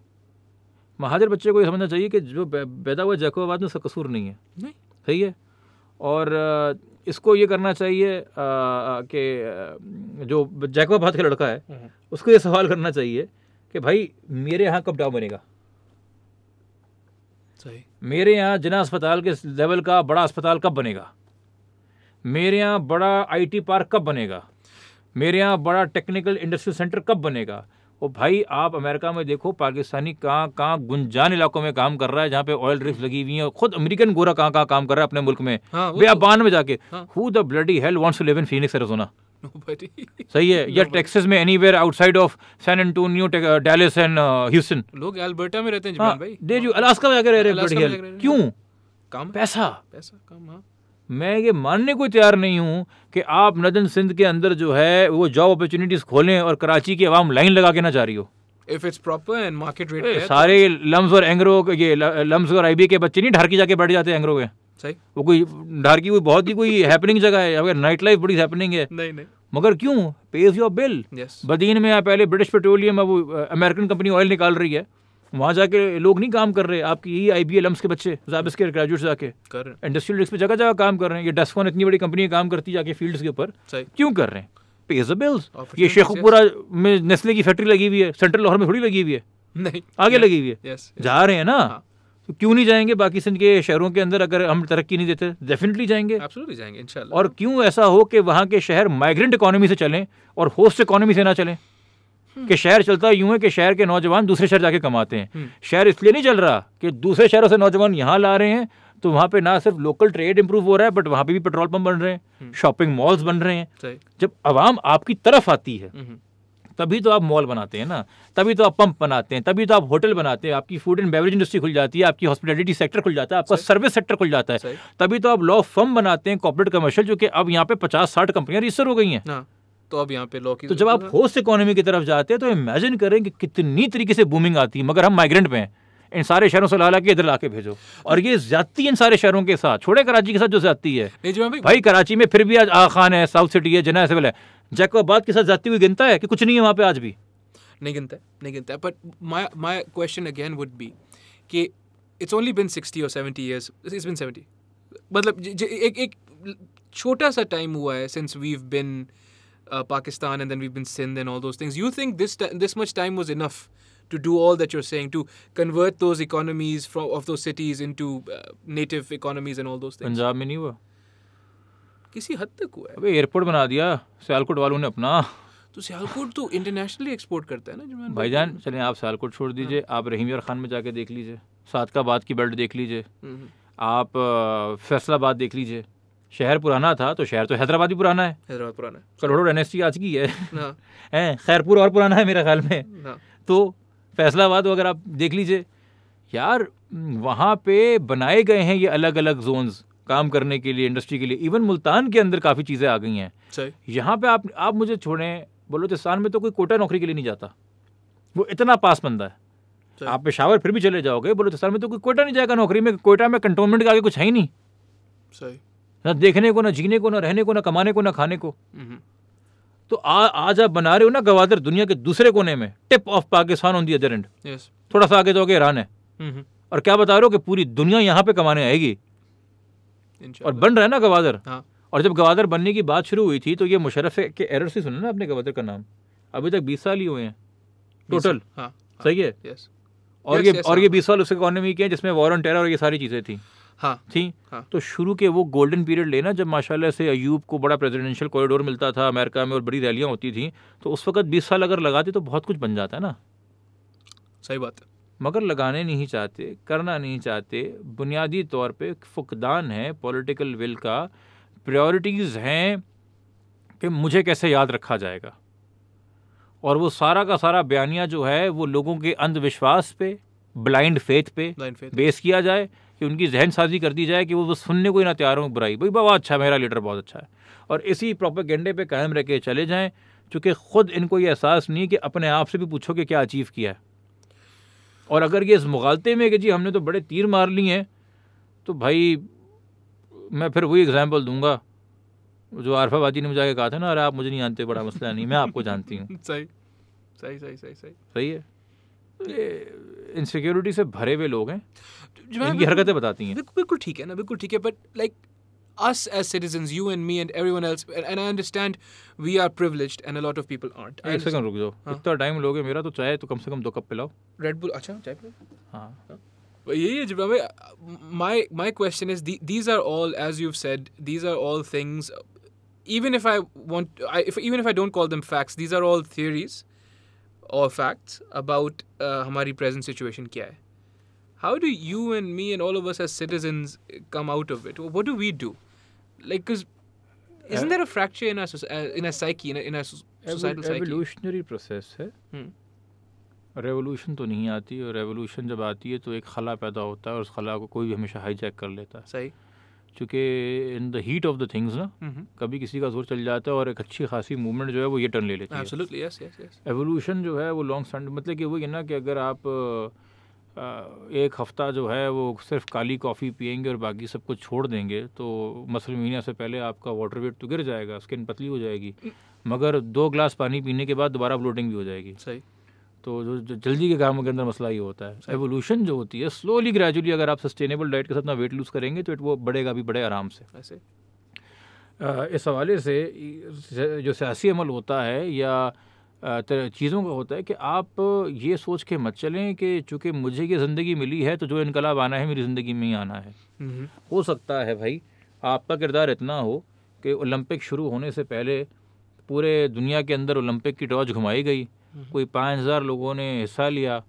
महाजर बच्चे को ये समझना चाहिए कि जो पैदा हुआ जैकोबाद में उसका कसूर नहीं है नहीं सही है और इसको ये करना चाहिए कि जो जैकोबाद का लड़का है हम्म। उसको ये सवाल करना चाहिए कि भाई मेरे यहाँ कब डाउ बनेगा सही मेरे यहाँ जिना अस्पताल के लेवल का बड़ा अस्पताल कब बनेगा मेरे यहाँ बड़ा आईटी पार्क कब बनेगा मेरे यहाँ बड़ा टेक्निकल इंडस्ट्रियल सेंटर कब बनेगा वो भाई आप अमेरिका में देखो पाकिस्तानी कहाँ कहाँ गुंजान इलाकों में काम कर रहा है जहाँ पे ऑयल रिफ्ट लगी हुई है खुद अमेरिकन गोरा कहाँ कहाँ काम कर रहा है अपने मुल्क में हाँ, बेअबान तो- में जाके who the bloody hell wants to live in Phoenix Arizona सही है या टेक्सास में anywhere outside of San Antonio Dallas and Houston लोग अल्बर्टा में रहते हैं जमान हाँ, भाई दे जो अलास्का में जाके रह रहे हैं क्यों काम पैसा पैसा काम हाँ मैं ये मानने को तैयार नहीं हूँ कि आप नदन सिंध के अंदर जो है वो जॉब अपॉर्चुनिटीज़ खोलें और कराची की आवाम लाइन लगा के ना जा रही हो if it's proper and market rate सारे लम्स और एंग्रो ये लम्स और आईबी के बच्चे नहीं ढारकी जाके बैठ जाते एंग्रो के सही वो कोई ढारकी कोई बहुत ही कोई हैपनिंग जगह है अगर नाइट लाइफ बड़ी हैपनिंग है नहीं नहीं मगर क्यों पे योर बिल बदीन में पहले ब्रिटिश पेट्रोलियम अब अमेरिकन कंपनी ऑयल निकाल रही है वहाँ जाके लोग नहीं काम कर रहे आपकी यही आई बी एम्स के बच्चे जाबिस के ग्रेजुएट जाके इंडस्ट्रियल पे जगह जगह काम कर रहे हैं ये डेस्कॉन इतनी बड़ी कंपनी काम करती जाके फील्ड्स के ऊपर क्यों कर रहे हैं पेज बिल्स ये शेखपुरा में नस्ले की फैक्ट्री लगी हुई है सेंट्रल लाहौर में थोड़ी लगी हुई है नहीं आगे लगी हुई है जा रहे हैं ना हाँ। तो क्यों नहीं जाएंगे बाकी सिंध के शहरों के अंदर अगर हम तरक्की नहीं देते डेफिनेटली जाएंगे जाएंगे और क्यों ऐसा हो कि वहाँ के शहर माइग्रेंट इकोनॉमी से चलें और होस्ट इकोनॉमी से ना चलें कि शहर चलता यूं है कि शहर के नौजवान दूसरे शहर जाके कमाते हैं हम्म। शहर इसलिए नहीं चल रहा कि दूसरे शहरों से नौजवान यहाँ ला रहे हैं तो वहाँ पे ना सिर्फ लोकल ट्रेड इंप्रूव हो रहा है बट वहाँ पे भी पेट्रोल पंप बन रहे हैं शॉपिंग हम्म। मॉल्स बन रहे हैं जब आवाम आपकी तरफ आती है हम्म, तभी तो आप मॉल बनाते हैं ना तभी तो आप पंप बनाते हैं तभी तो आप होटल बनाते हैं आपकी फूड एंड बेवरेज इंडस्ट्री खुल जाती है आपकी हॉस्पिटलिटी सेक्टर खुल जाता है आपका सर्विस सेक्टर खुल जाता है तभी तो आप लॉ फर्म बनाते हैं कॉपोरेट कमर्शियल जो कि अब यहाँ पे पचास साठ कंपनियां रजिस्टर हो गई हैं हाँ। तो अब यहाँ पे लोग तो जब आप होस्ट इकोनॉमी की तरफ जाते हैं तो इमेजिन करें कि कितनी तरीके से बूमिंग आती है मगर हम माइग्रेंट पे हैं इन सारे शहरों से ला ला के इधर ला के भेजो और ये ज्यादती इन सारे शहरों के साथ छोड़े कराची के साथ जो ज्यादती है भाई, कराची में फिर भी आज आ खान है साउथ सिटी है जना सिविल है जैकोबाद के साथ जाती हुई गिनता है कि कुछ नहीं है वहाँ पे आज भी नहीं गिनता है नहीं गिनता है but my my question again would be कि इट्स ओनली बिन सिक्सटी और seventy years it's been seventy मतलब एक छोटा सा टाइम हुआ है since we've been uh, Pakistan and then we've been Sindh and all those things. You think this this much time was enough to do all that you're saying to convert those economies from of those cities into uh, native economies and all those things? Punjab में नहीं हुआ किसी हद तक हुआ है अबे एयरपोर्ट बना दिया सियालकोट वालों ने अपना तो सियालकोट तो इंटरनेशनली एक्सपोर्ट करता है ना जुम्मन भाईजान चलें आप सियालकोट छोड़ दीजिए आप रहीम यार खान में जाके देख लीजिए सात का सादकाबाद की बेल्ट देख लीजिए आप फैसलाबाद देख लीजिए शहर पुराना था तो शहर तो हैदराबाद भी पुराना है हैदराबाद पुराना है करोड़ों डायनेस्टी आज की है हाँ। *laughs* हैं खैरपुर और पुराना है मेरे ख्याल में हाँ। तो फैसलाबाद अगर आप देख लीजिए यार वहाँ पे बनाए गए हैं ये अलग अलग जोन्स काम करने के लिए इंडस्ट्री के लिए इवन मुल्तान के अंदर काफ़ी चीज़ें आ गई हैं यहाँ पे आप आप मुझे छोड़ें बलोचिस्तान में तो कोई कोटा नौकरी के लिए नहीं जाता वो इतना पास बंदा है आप पेशावर फिर भी चले जाओगे बलोचिस्तान में तो कोई कोटा नहीं जाएगा नौकरी में कोटा में कंटोनमेंट के आगे कुछ है ही नहीं सही ना देखने को ना जीने को ना रहने को ना कमाने को ना खाने को हम्म। तो आ, आज आप बना रहे हो ना गवादर दुनिया के दूसरे कोने में tip of Pakistan on the other end थोड़ा सा आगे जाओगे ईरान है हम्म। और क्या बता रहे हो कि पूरी दुनिया यहाँ पे कमाने आएगी और बन रहा है ना गवादर हाँ। और जब गवादर बनने की बात शुरू हुई थी तो ये मुशरफ के एरर से सुना ना आपने गवादर का नाम अभी तक बीस साल ही हुए हैं टोटल हाँ। सही है और ये और हाँ। ये बीस साल उस इकोनॉमी के हैं जिसमें वॉर ऑन टेरर और ये सारी चीज़ें थी हाँ, थी हाँ. तो शुरू के वो गोल्डन पीरियड लेना जब माशाल्लाह से अयूब को बड़ा प्रेसिडेंशियल कॉरिडोर मिलता था अमेरिका में और बड़ी रैलियाँ होती थी तो उस वक्त बीस साल अगर लगाते तो बहुत कुछ बन जाता है ना सही बात है मगर लगाने नहीं चाहते करना नहीं चाहते बुनियादी तौर पे फुकदान है पॉलिटिकल विल का प्रायोरिटीज़ हैं कि मुझे कैसे याद रखा जाएगा और वो सारा का सारा बयानिया जो है वो लोगों के अंधविश्वास पे ब्लाइंड फेथ पे बेस किया जाए कि उनकी जहन साजी कर दी जाए कि वो सुनने को ही ना तैयार हो बुराई भाई बाबा अच्छा मेरा लीडर बहुत अच्छा है और इसी प्रोपेगेंडे पे कायम रह के चले जाएं चूँकि ख़ुद इनको ये एहसास नहीं कि अपने आप से भी पूछो कि क्या अचीव किया है और अगर ये इस मुगालते में कि जी हमने तो बड़े तीर मार लिए हैं तो भाई मैं फिर वही एग्ज़ाम्पल दूंगा जो आरफाबादी ने मुझे आगे कहा था ना अरे आप मुझे नहीं जानते बड़ा मसला नहीं मैं आपको जानती हूँ *laughs* सही सही सही सही सही सही है इनसिक्योरिटी तो से भरे हुए लोग हैं इनकी हरकतें बताती हैं बिल्कुल ठीक है ना बिल्कुल ठीक है but like us as citizens, you and me and everyone else, and I understand we are privileged and a lot of people aren't. एक सेकंड रुक जाओ हाँ. इतना टाइम लोगे मेरा तो चाय तो कम से कम दो कप पिलाओ रेड बुल अच्छा चाय पिलाओ हाँ यही है जब my my question is these are all as you said these are all things even if i want I, if even if i don't call them facts these are all theories or facts about uh, हमारी present situation क्या है how do you and me and all of us as citizens come out of it? What do we do? Like, because isn't there a fracture in our in our psyche in our, in our societal psyche? Evolutionary process है. Hmm. रेवोल्यूशन तो नहीं आती और रेवोल्यूशन जब आती है तो एक खला पैदा होता है और उस खला को कोई भी हमेशा हाईजैक कर लेता है सही चूँकि in the heat of the things ना कभी किसी का जोर चल जाता है और एक अच्छी खासी मूवमेंट जो है वो ये टर्न ले लेती है एवोल्यूशन yes, yes, yes. जो है वो लॉन्ग स्टैंड मतलब कि वो ये ना कि अगर आप एक हफ़्ता जो है वो सिर्फ काली कॉफ़ी पियेंगे और बाकी सब कुछ छोड़ देंगे तो मसल महीने से पहले आपका वाटर वेट तो गिर जाएगा स्किन पतली हो जाएगी हम्म। मगर दो ग्लास पानी पीने के बाद दोबारा ब्लोटिंग भी हो जाएगी सही तो जो जल्दी के कामों के अंदर मसला ये होता है एवोल्यूशन जो होती है स्लोली ग्रेजुअली अगर आप सस्टेनेबल डाइट के साथ ना वेट लूज़ करेंगे तो वो बढ़ेगा भी बड़े आराम से ऐसे इस हवाले से जो सियासी अमल होता है या चीज़ों का होता है कि आप ये सोच के मत चलें कि चूँकि मुझे ये ज़िंदगी मिली है तो जो इनकलाब आना है मेरी ज़िंदगी में ही आना है हम्म। हो सकता है भाई आपका किरदार इतना हो कि ओलंपिक शुरू होने से पहले पूरे दुनिया के अंदर ओलंपिक की टॉर्च घुमाई गई हम्म। कोई पाँच हज़ार लोगों ने हिस्सा लिया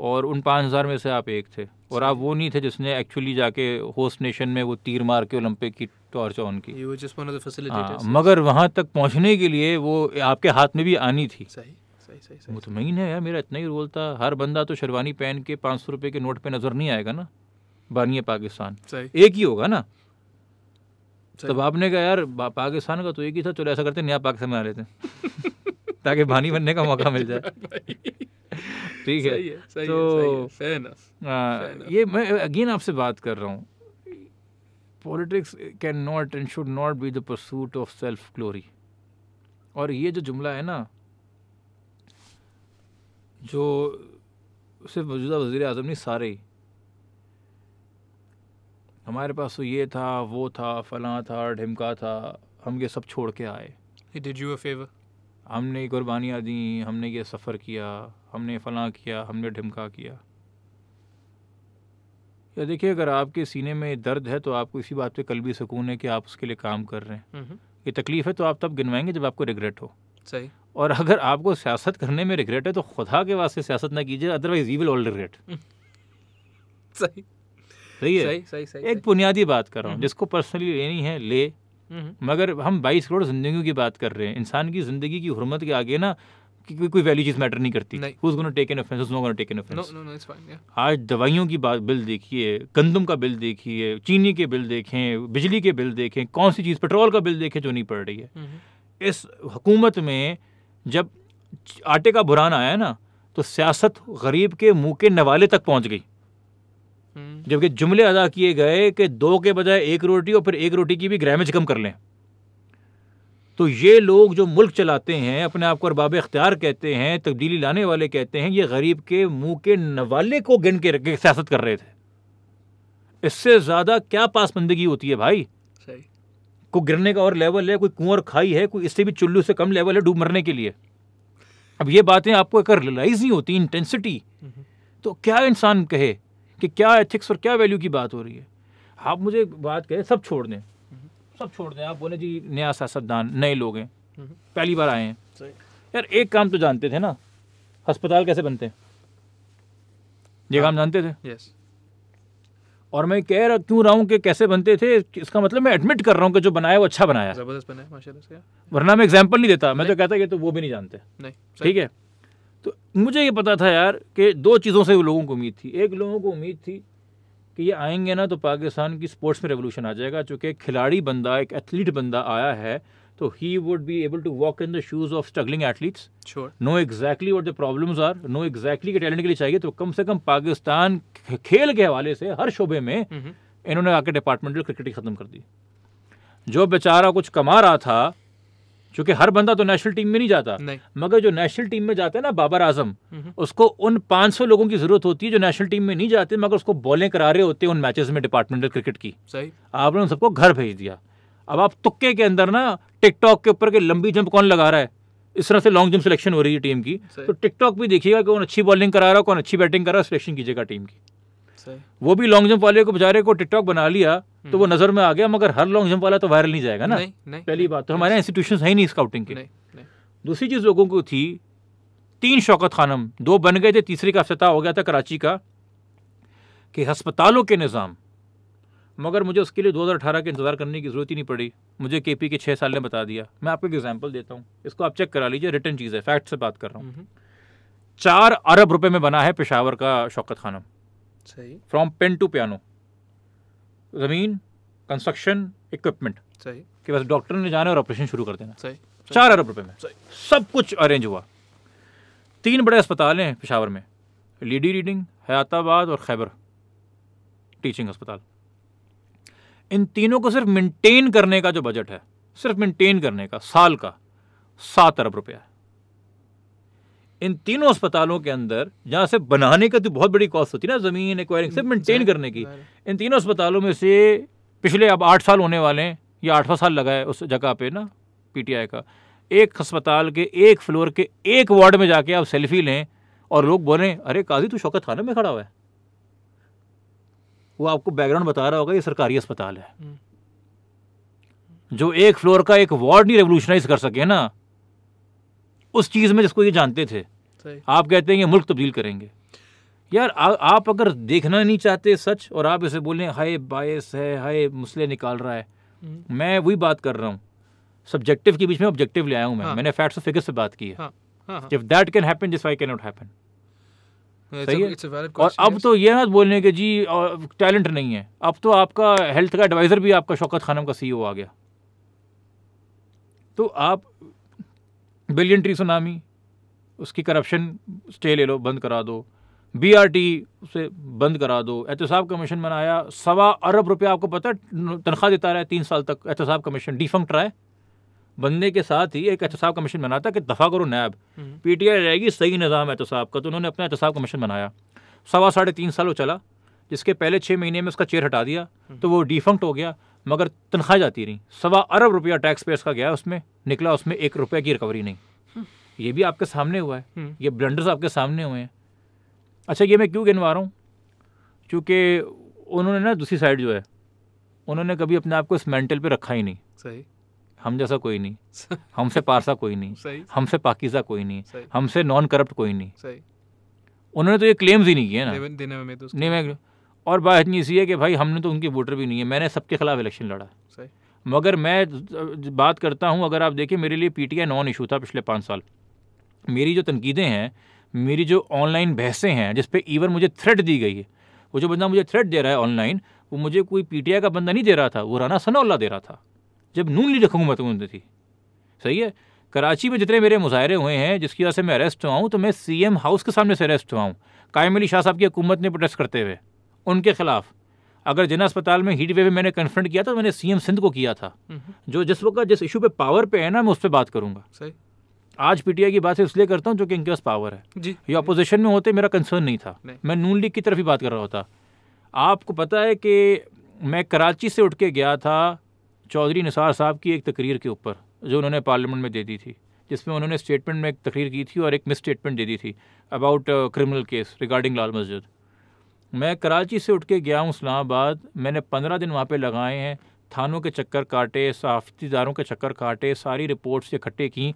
और उन पाँच हज़ार में से आप एक थे और आप वो नहीं थे जिसने एक्चुअली जाके होस्ट नेशन में वो तीर मार के ओलंपिक की टॉर्च ऑन की हाँ, मगर वहाँ तक पहुँचने के लिए वो आपके हाथ में भी आनी थी मुतमिन तो है यार मेरा इतना ही रोल था हर बंदा तो शेरवानी पहन के पाँच सौ रुपये के नोट पे नज़र नहीं आएगा ना बानिए पाकिस्तान एक ही होगा ना तब आपने कहा यार पाकिस्तान का तो एक ही था चलो ऐसा करते नया पाकिस्तान बना लेते हैं *laughs* ताकि भानी बनने का मौका मिल जाए *laughs* ठीक है, तो हाँ, ये मैं अगेन आपसे बात कर रहा हूँ politics can not and should not be the pursuit of self glory और ये जो जुमला है ना जो सिर्फ मौजूदा वजीर अजम नहीं सारे हमारे पास तो ये था वो था फला था ढिमका था हम ये सब छोड़ के आए डिड यू अ फेवर हमने कुर्बानियाँ दी हमने ये सफ़र किया हमने फ़लाँ किया हमने ढिमका किया या देखिए अगर आपके सीने में दर्द है तो आपको इसी बात पे कल भी सुकून है कि आप उसके लिए काम कर रहे हैं हम्म हम्म। ये तकलीफ़ है तो आप तब गिनवाएंगे जब आपको रिग्रेट हो सही और अगर आपको सियासत करने में रिग्रेट है तो खुदा के वास्ते सियासत ना कीजिए otherwise he will all regret सही सही है सही, सही, सही, एक बुनियादी बात कर रहा हूँ हम्म। जिसको पर्सनली लेनी है ले मगर हम 22 करोड़ जिंदगी की बात कर रहे हैं इंसान की जिंदगी की हरमत के आगे ना कि कोई कोई वैल्यू चीज मैटर नहीं करती who take an offence no take an offence आज दवाइयों की बात बिल देखिए गंदम का बिल देखिए चीनी के बिल देखें बिजली के बिल देखें कौन सी चीज़ पेट्रोल का बिल देखें जो नहीं पड़ रही है हम्म, हम्म। इस हुकूमत में जब आटे का बुरान आया ना तो सियासत गरीब के मुंह के नवाले तक पहुंच गई जबकि जुमले अदा किए गए कि दो के बजाय एक रोटी और फिर एक रोटी की भी ग्रामेज कम कर लें तो ये लोग जो मुल्क चलाते हैं अपने आप को अरबाब अख्तियार कहते हैं तब्दीली लाने वाले कहते हैं ये गरीब के मुंह के नवाले को गिन के, रखे सियासत कर रहे थे इससे ज़्यादा क्या पासमंदगी होती है भाई को गिरने का और लेवल है कोई कुंवर खाई है कोई इससे भी चुल्लू से कम लेवल है डूब मरने के लिए अब ये बातें आपको अगर रियलाइज नहीं होती इंटेंसिटी हम्म। तो क्या इंसान कहे कि क्या एथिक्स और क्या वैल्यू की बात हो रही है आप मुझे बात कहें सब छोड़ दें हम्म। सब छोड़ दें आप बोले जी नया सियासतदान नए लोग हैं हम्म। पहली बार आए हैं यार एक काम तो जानते थे ना अस्पताल कैसे बनते हैं ये काम हाँ। जानते थे यस और मैं कह रहा क्यों रहा हूँ कि कैसे बनते थे इसका मतलब मैं एडमिट कर रहा हूँ कि जो बनाया वो अच्छा बनाया जबरदस्त बनाया माशाल्लाह वरना मैं एग्जांपल नहीं देता मैं तो कहता ये तो वो भी नहीं जानते नहीं ठीक है तो मुझे ये पता था यार कि दो चीज़ों से लोगों को उम्मीद थी एक लोगों को उम्मीद थी कि ये आएंगे ना तो पाकिस्तान की स्पोर्ट्स में रेवोल्यूशन आ जाएगा चूँकि खिलाड़ी बंदा एक एथलीट बंदा आया है तो he would be able to walk in the shoes of struggling athletes know exactly what the problems are know exactly के टैलेंट के लिए चाहिए तो कम से कम पाकिस्तान खेल के हवाले से हर शोबे में हम्म। इन्होंने आकर डिपार्टमेंटल क्रिकेट खत्म कर दी जो बेचारा कुछ कमा रहा था क्योंकि हर बंदा तो नेशनल टीम में नहीं जाता नहीं। मगर जो नेशनल टीम में जाता है ना बाबर आजम हम्म। उसको उन 500 लोगों की जरूरत होती है जो नेशनल टीम में नहीं जाते मगर उसको बॉलिंग करा रहे होते हैं उन मैचेस में डिपार्टमेंटल क्रिकेट की सही आपने उन सबको घर भेज दिया अब आप तुक्के के अंदर ना टिकटॉक के ऊपर के लंबी जंप कौन लगा रहा है इस तरह से लॉन्ग जंप सिलेक्शन हो रही है टीम की तो टिकटॉक भी देखिएगा कौन अच्छी बॉलिंग करा रहा है कौन अच्छी बैटिंग करा रहा है सिलेक्शन कीजिएगा टीम की वो भी लॉन्ग जंप वाले को बेचारे को टिकटॉक बना लिया तो वो हम्म। नजर में आ गया मगर हर लॉन्ग जंप वाला तो वायरल नहीं जाएगा ना नहीं, नहीं, पहली बात तो हमारे इंस्टीट्यूशन है ही नहीं स्काउटिंग के दूसरी चीज लोगों को थी तीन शौकत खानम दो बन गए थे तीसरे का अफ्ताह हो गया था कराची का कि हस्पतालों के निज़ाम मगर मुझे उसके लिए 2018 के इंतज़ार करने की ज़रूरत ही नहीं पड़ी मुझे के पी के छः साल ने बता दिया मैं आपको एक एग्जाम्पल देता हूँ इसको आप चेक करा लीजिए रिटर्न चीज़ है फैक्ट से बात कर रहा हूँ हम्म। चार अरब रुपए में बना है पेशावर का शौकत खानम सही फ्रॉम पेन टू पियानो ज़मीन कंस्ट्रक्शन इक्विपमेंट सही कि बस डॉक्टर ने जाना और ऑपरेशन शुरू कर देना सही, चार अरब रुपए में सही सब कुछ अरेंज हुआ तीन बड़े अस्पताल हैं पिशावर में लीडी रीडिंग हयाताबाद और खैबर टीचिंग अस्पताल इन तीनों को सिर्फ मेंटेन करने का जो बजट है सिर्फ मेंटेन करने का साल का सात अरब रुपया है इन तीनों अस्पतालों के अंदर जहाँ से बनाने का तो बहुत बड़ी कॉस्ट होती है ना ज़मीन एक्वायरिंग से मेंटेन करने की इन तीनों अस्पतालों में से पिछले अब आठ साल होने वाले हैं या आठवां साल लगा है उस जगह पे ना पीटीआई का एक अस्पताल के एक फ्लोर के एक वार्ड में जाके आप सेल्फी लें और लोग बोलें अरे काजी तू शौकत थाना में खड़ा हुआ है वो आपको बैकग्राउंड बता रहा होगा ये सरकारी अस्पताल है हम्म। जो एक फ्लोर का एक वार्ड नहीं रेवोल्यूशनाइज कर सके ना उस चीज़ में जिसको ये जानते थे आप कहते हैं ये मुल्क तब्दील करेंगे यार आ, आप अगर देखना नहीं चाहते सच और आप इसे बोलें हाय बायस है हाय मसले निकाल रहा है हम्म। मैं वही बात कर रहा हूँ सब्जेक्टिव के बीच में ऑब्जेक्टिव ले आया हूँ मैं हाँ. मैंने फैक्ट्स और फिगर्स से बात की है if that can happen this why can not happen सही है और अब तो ये ना बोलने के जी टैलेंट नहीं है अब तो आपका हेल्थ का एडवाइज़र भी आपका शौकत खानम का सीईओ e आ गया तो आप बिलियन ट्री सुनामी उसकी करप्शन स्टे ले लो बंद करा दो बीआरटी उसे बंद करा दो एहतसाब कमीशन बनाया सवा अरब रुपया आपको पता है तनख्वाह देता रहा है तीन साल तक एहतसाब कमीशन डिफंक्ट रहा है बनने के साथ ही एक एहतसाब कमीशन बनाता कि दफ़ा करो नैब पी टी आई रहेगी सही निज़ाम एहतसाब का तो उन्होंने अपना एहतसाब कमीशन बनाया सवा साढ़े तीन साल वो चला जिसके पहले छः महीने में उसका चेयर हटा दिया हम्म। तो वो डिफंक्ट हो गया मगर तनख्वाह जाती रही सवा अरब रुपया टैक्स पेयर्स का गया उसमें निकला उसमें एक रुपये की रिकवरी नहीं हम्म। ये भी आपके सामने हुआ है हम्म। ये ब्लेंडर्स आपके सामने हुए हैं अच्छा ये मैं क्यों गिनवा रहा हूँ क्योंकि उन्होंने ना दूसरी साइड जो है उन्होंने कभी अपने आप को इस मेंटल पे रखा ही नहीं सही हम जैसा कोई नहीं हमसे पारसा कोई नहीं हमसे पाकिजा कोई नहीं हमसे नॉन करप्ट कोई नहीं उन्होंने तो ये क्लेम्स ही नहीं किए ना देने में तो नहीं मैं और बात नहीं इसी है कि भाई हमने तो उनके वोटर भी नहीं है मैंने सबके खिलाफ इलेक्शन लड़ा सही मगर मैं बात करता हूँ अगर आप देखें मेरे लिए पी नॉन इशू था पिछले पाँच साल मेरी जो तनकीदें हैं मेरी जो ऑनलाइन बहसें हैं जिस पर इवन मुझे थ्रेट दी गई है वो जो बंदा मुझे थ्रेट दे रहा है ऑनलाइन वो मुझे कोई पी का बंदा नहीं दे रहा था वो राना सनाउल्ला दे रहा था जब नून लीग हुकूमत में तो थी सही है कराची में जितने मेरे मुजाहरे हुए हैं जिसकी वजह से मैं अरेस्ट हुआ हूँ तो मैं सी हाउस के सामने से अरेस्ट हुआ हूँ कायम अली शाह साहब की हुकूमत ने प्रोटेस्ट करते हुए उनके खिलाफ अगर जिना अस्पताल में हीट वेव मैंने कन्फ्रंट किया था तो मैंने सीएम सिंध को किया था हम्म। जो जिस वक्त जिस इशू पे पावर पे है ना मैं उस पर बात करूंगा सही आज पीटीआई की बात इसलिए करता हूँ जो कि इनके पास पावर है जी ये अपोजिशन में होते मेरा कंसर्न नहीं था नहीं। मैं नून लीग की तरफ ही बात कर रहा होता आपको पता है कि मैं कराची से उठ के गया था चौधरी निसार साहब की एक तकरीर के ऊपर जो उन्होंने पार्लियामेंट में दे दी थी जिसमें उन्होंने स्टेटमेंट में एक तकरीर की थी और एक मिस स्टेटमेंट दे दी थी about criminal case regarding Lal Masjid मैं कराची से उठ के गया हूँ इस्लामाबाद मैंने पंद्रह दिन वहाँ पे लगाए हैं थानों के चक्कर काटे सहाफतीदारों के चक्कर काटे सारी रिपोर्ट्स इकट्ठे की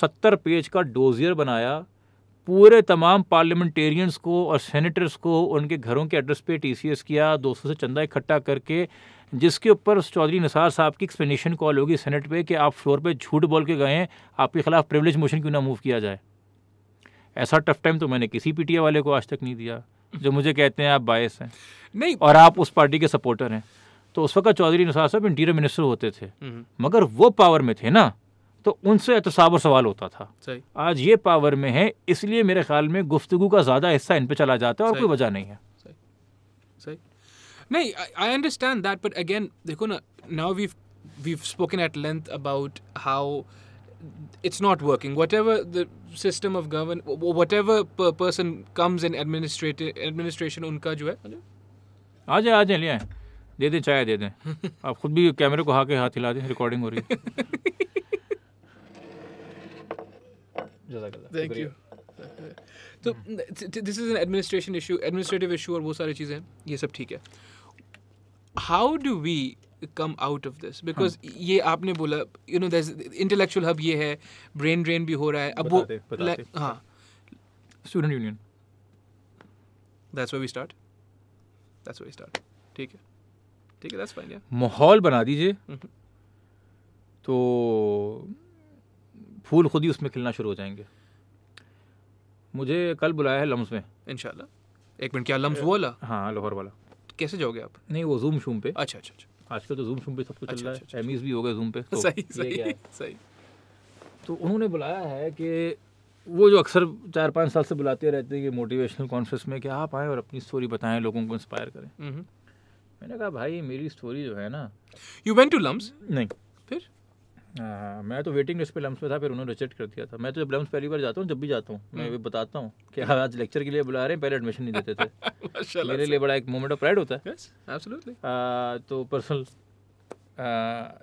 सत्तर पेज का डोजियर बनाया पूरे तमाम पार्लियामेंटेरियंस को और सेनेटर्स को उनके घरों के एड्रेस पे टीसीएस किया दोस्तों से चंदा इकट्ठा करके जिसके ऊपर चौधरी निसार साहब की एक्सप्लेनेशन कॉल होगी सेनेट पे कि आप फ्लोर पे झूठ बोल के गए हैं आपके खिलाफ प्रिवलेज मोशन क्यों ना मूव किया जाए ऐसा टफ टाइम तो मैंने किसी पीटीए वाले को आज तक नहीं दिया जो मुझे कहते हैं आप बायस हैं नहीं और आप उस पार्टी के सपोर्टर हैं तो उस वक्त चौधरी निसार साहब इंटीरियर मिनिस्टर होते थे हम्म। मगर वो पावर में थे ना तो उनसे एहतसाब और सवाल होता था आज ये पावर में है इसलिए मेरे ख्याल में गुफ्तगु का ज़्यादा हिस्सा इन पर चला जाता है और कोई वजह नहीं है सही सही नहीं I understand that but again देखो ना now we we spoken at length about how it's not working. Whatever the system of government, whatever person comes in administrative administration, unka jo hai. Aaj aaj le aaye. De de de de. *laughs* Aap khud bhi camera ko haake haath hila de. Recording ho rahi. *laughs* Thank you. this is an administration issue, administrative issue, issue और वो सारी चीज़ें ये सब ठीक है how do we come out of this because ये आपने बोला यू नो इंटेलेक्चुअल हब ये है ब्रेन ड्रेन भी हो रहा है अब वो हाँ student union that's we start that's we start ठीक है ठीक है दैट्स फाइन माहौल बना दीजिए हम्म। तो फूल खुद ही उसमें खिलना शुरू हो जाएंगे मुझे कल बुलाया है लम्स में इनशाला एक मिनट क्या लम्स वाला हाँ लाहौर वाला कैसे जाओगे आप नहीं वो जूम शूम पे अच्छा अच्छा अच्छा आजकल तो जूम शूम पे सब कुछ चल अच्छा, रहा है एमीज अच्छा, अच्छा, भी हो गए जूम पे तो सही सही सही तो उन्होंने बुलाया है कि वो जो अक्सर चार पाँच साल से बुलाते रहते हैं कि मोटिवेशनल कॉन्फ्रेंस में कि आप आएँ और अपनी स्टोरी बताएं लोगों को इंस्पायर करें हम्म। मैंने कहा भाई मेरी स्टोरी जो है ना यू वेंट टू लम्स नहीं हाँ, मैं तो वेटिंग लिस्ट पे लम्स में था फिर उन्होंने रिजेक्ट कर दिया था मैं तो जब लम्स पहली बार जाता हूँ जब भी जाता हूँ मैं हम्म। भी बताता हूँ कि हाँ, आज लेक्चर के लिए बुला रहे हैं पहले एडमिशन नहीं देते थे *laughs* मेरे लिए बड़ा एक मोमेंट ऑफ प्राइड होता है yes, तो पर्सनल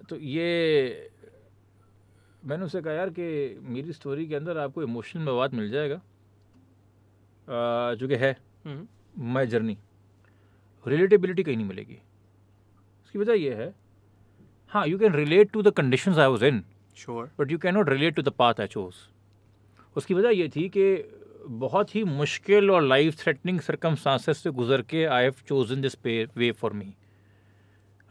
तो ये मैंने उसे कहा यार कि मेरी स्टोरी के अंदर आपको इमोशनल मवाद मिल जाएगा जो कि है माई जर्नी रिलेटेबिलिटी कहीं नहीं मिलेगी उसकी वजह यह है हाँ you can relate to the condition I was in sure but you can not relate to the path I chose उसकी वजह ये थी कि बहुत ही मुश्किल और लाइफ थ्रेटनिंग सरकमस्टांसेस से गुजर के I have chosen this way for me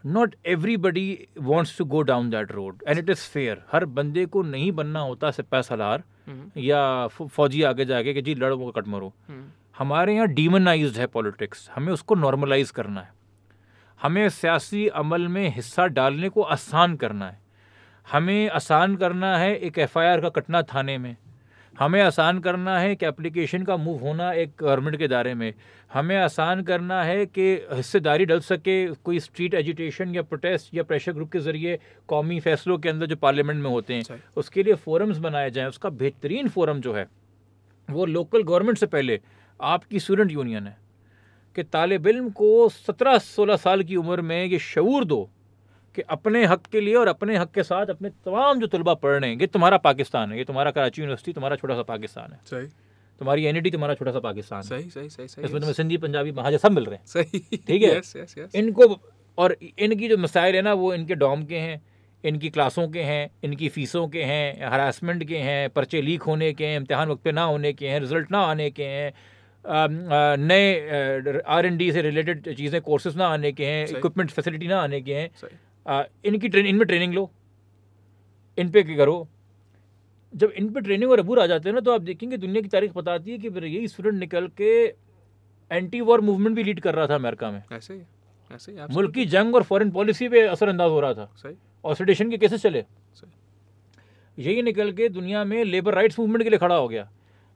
not everybody wants to go down that road and it is fair हर बंदे को नहीं बनना होता सिपा सलार हम्म। या फौजी आगे जाके कि जी लड़ो कट मरो हम्म। हमारे यहाँ डीमनाइज है पॉलिटिक्स हमें उसको नॉर्मलाइज करना है हमें सियासी अमल में हिस्सा डालने को आसान करना है हमें आसान करना है एक एफआईआर का कटना थाने में हमें आसान करना है कि एप्लीकेशन का मूव होना एक गवर्नमेंट के दायरे में हमें आसान करना है कि हिस्सेदारी डल सके कोई स्ट्रीट एजिटेशन या प्रोटेस्ट या प्रेशर ग्रुप के ज़रिए कौमी फैसलों के अंदर जो पार्लियामेंट में होते हैं उसके लिए फोरम्स बनाए जाएँ उसका बेहतरीन फोरम जो है वो लोकल गवर्नमेंट से पहले आपकी स्टूडेंट यूनियन है कि तालब इम को सत्रह सोलह साल की उम्र में ये शूर दो कि अपने हक के लिए और अपने हक के साथ अपने तमाम जो तलबा पढ़ रहे हैं ये तुम्हारा पाकिस्तान है ये तुम्हारा कराची यूनिवर्सिटी तुम्हारा छोटा सा पाकिस्तान है सही तुम्हारी एन तुम्हारा छोटा सा पाकिस्तान सही सही सही सही इसमें तुम्हें सिंधी पंजाबी महाजन सब मिल रहे हैं सही ठीक है यस, यस. इनको और इनकी जो मसाइल है ना वो इनके डॉम के हैं इनकी क्लासों के हैं इनकी फ़ीसों के हैं हरासमेंट के हैं पर्चे लीक होने के हैं इम्तहान वक्त पे ना होने के हैं रिज़ल्ट ना आने के हैं नए आर एन डी से रिलेटेड चीज़ें कोर्सेज ना आने के हैं इक्विपमेंट फैसिलिटी ना आने के हैं इनकी ट्रेन इनमें ट्रेनिंग लो इन पे करो जब इन पे ट्रेनिंग और अबूर आ जाते हैं ना तो आप देखेंगे दुनिया की तारीख बताती है कि फिर यही स्टूडेंट निकल के एंटी वॉर मूवमेंट भी लीड कर रहा था अमेरिका में ऐसे ही ऐसे ही मुल्क की जंग और फॉरेन पॉलिसी पे असरअंदाज हो रहा था सही के केसेस चले यही निकल के दुनिया में लेबर राइट्स मूवमेंट के लिए खड़ा हो गया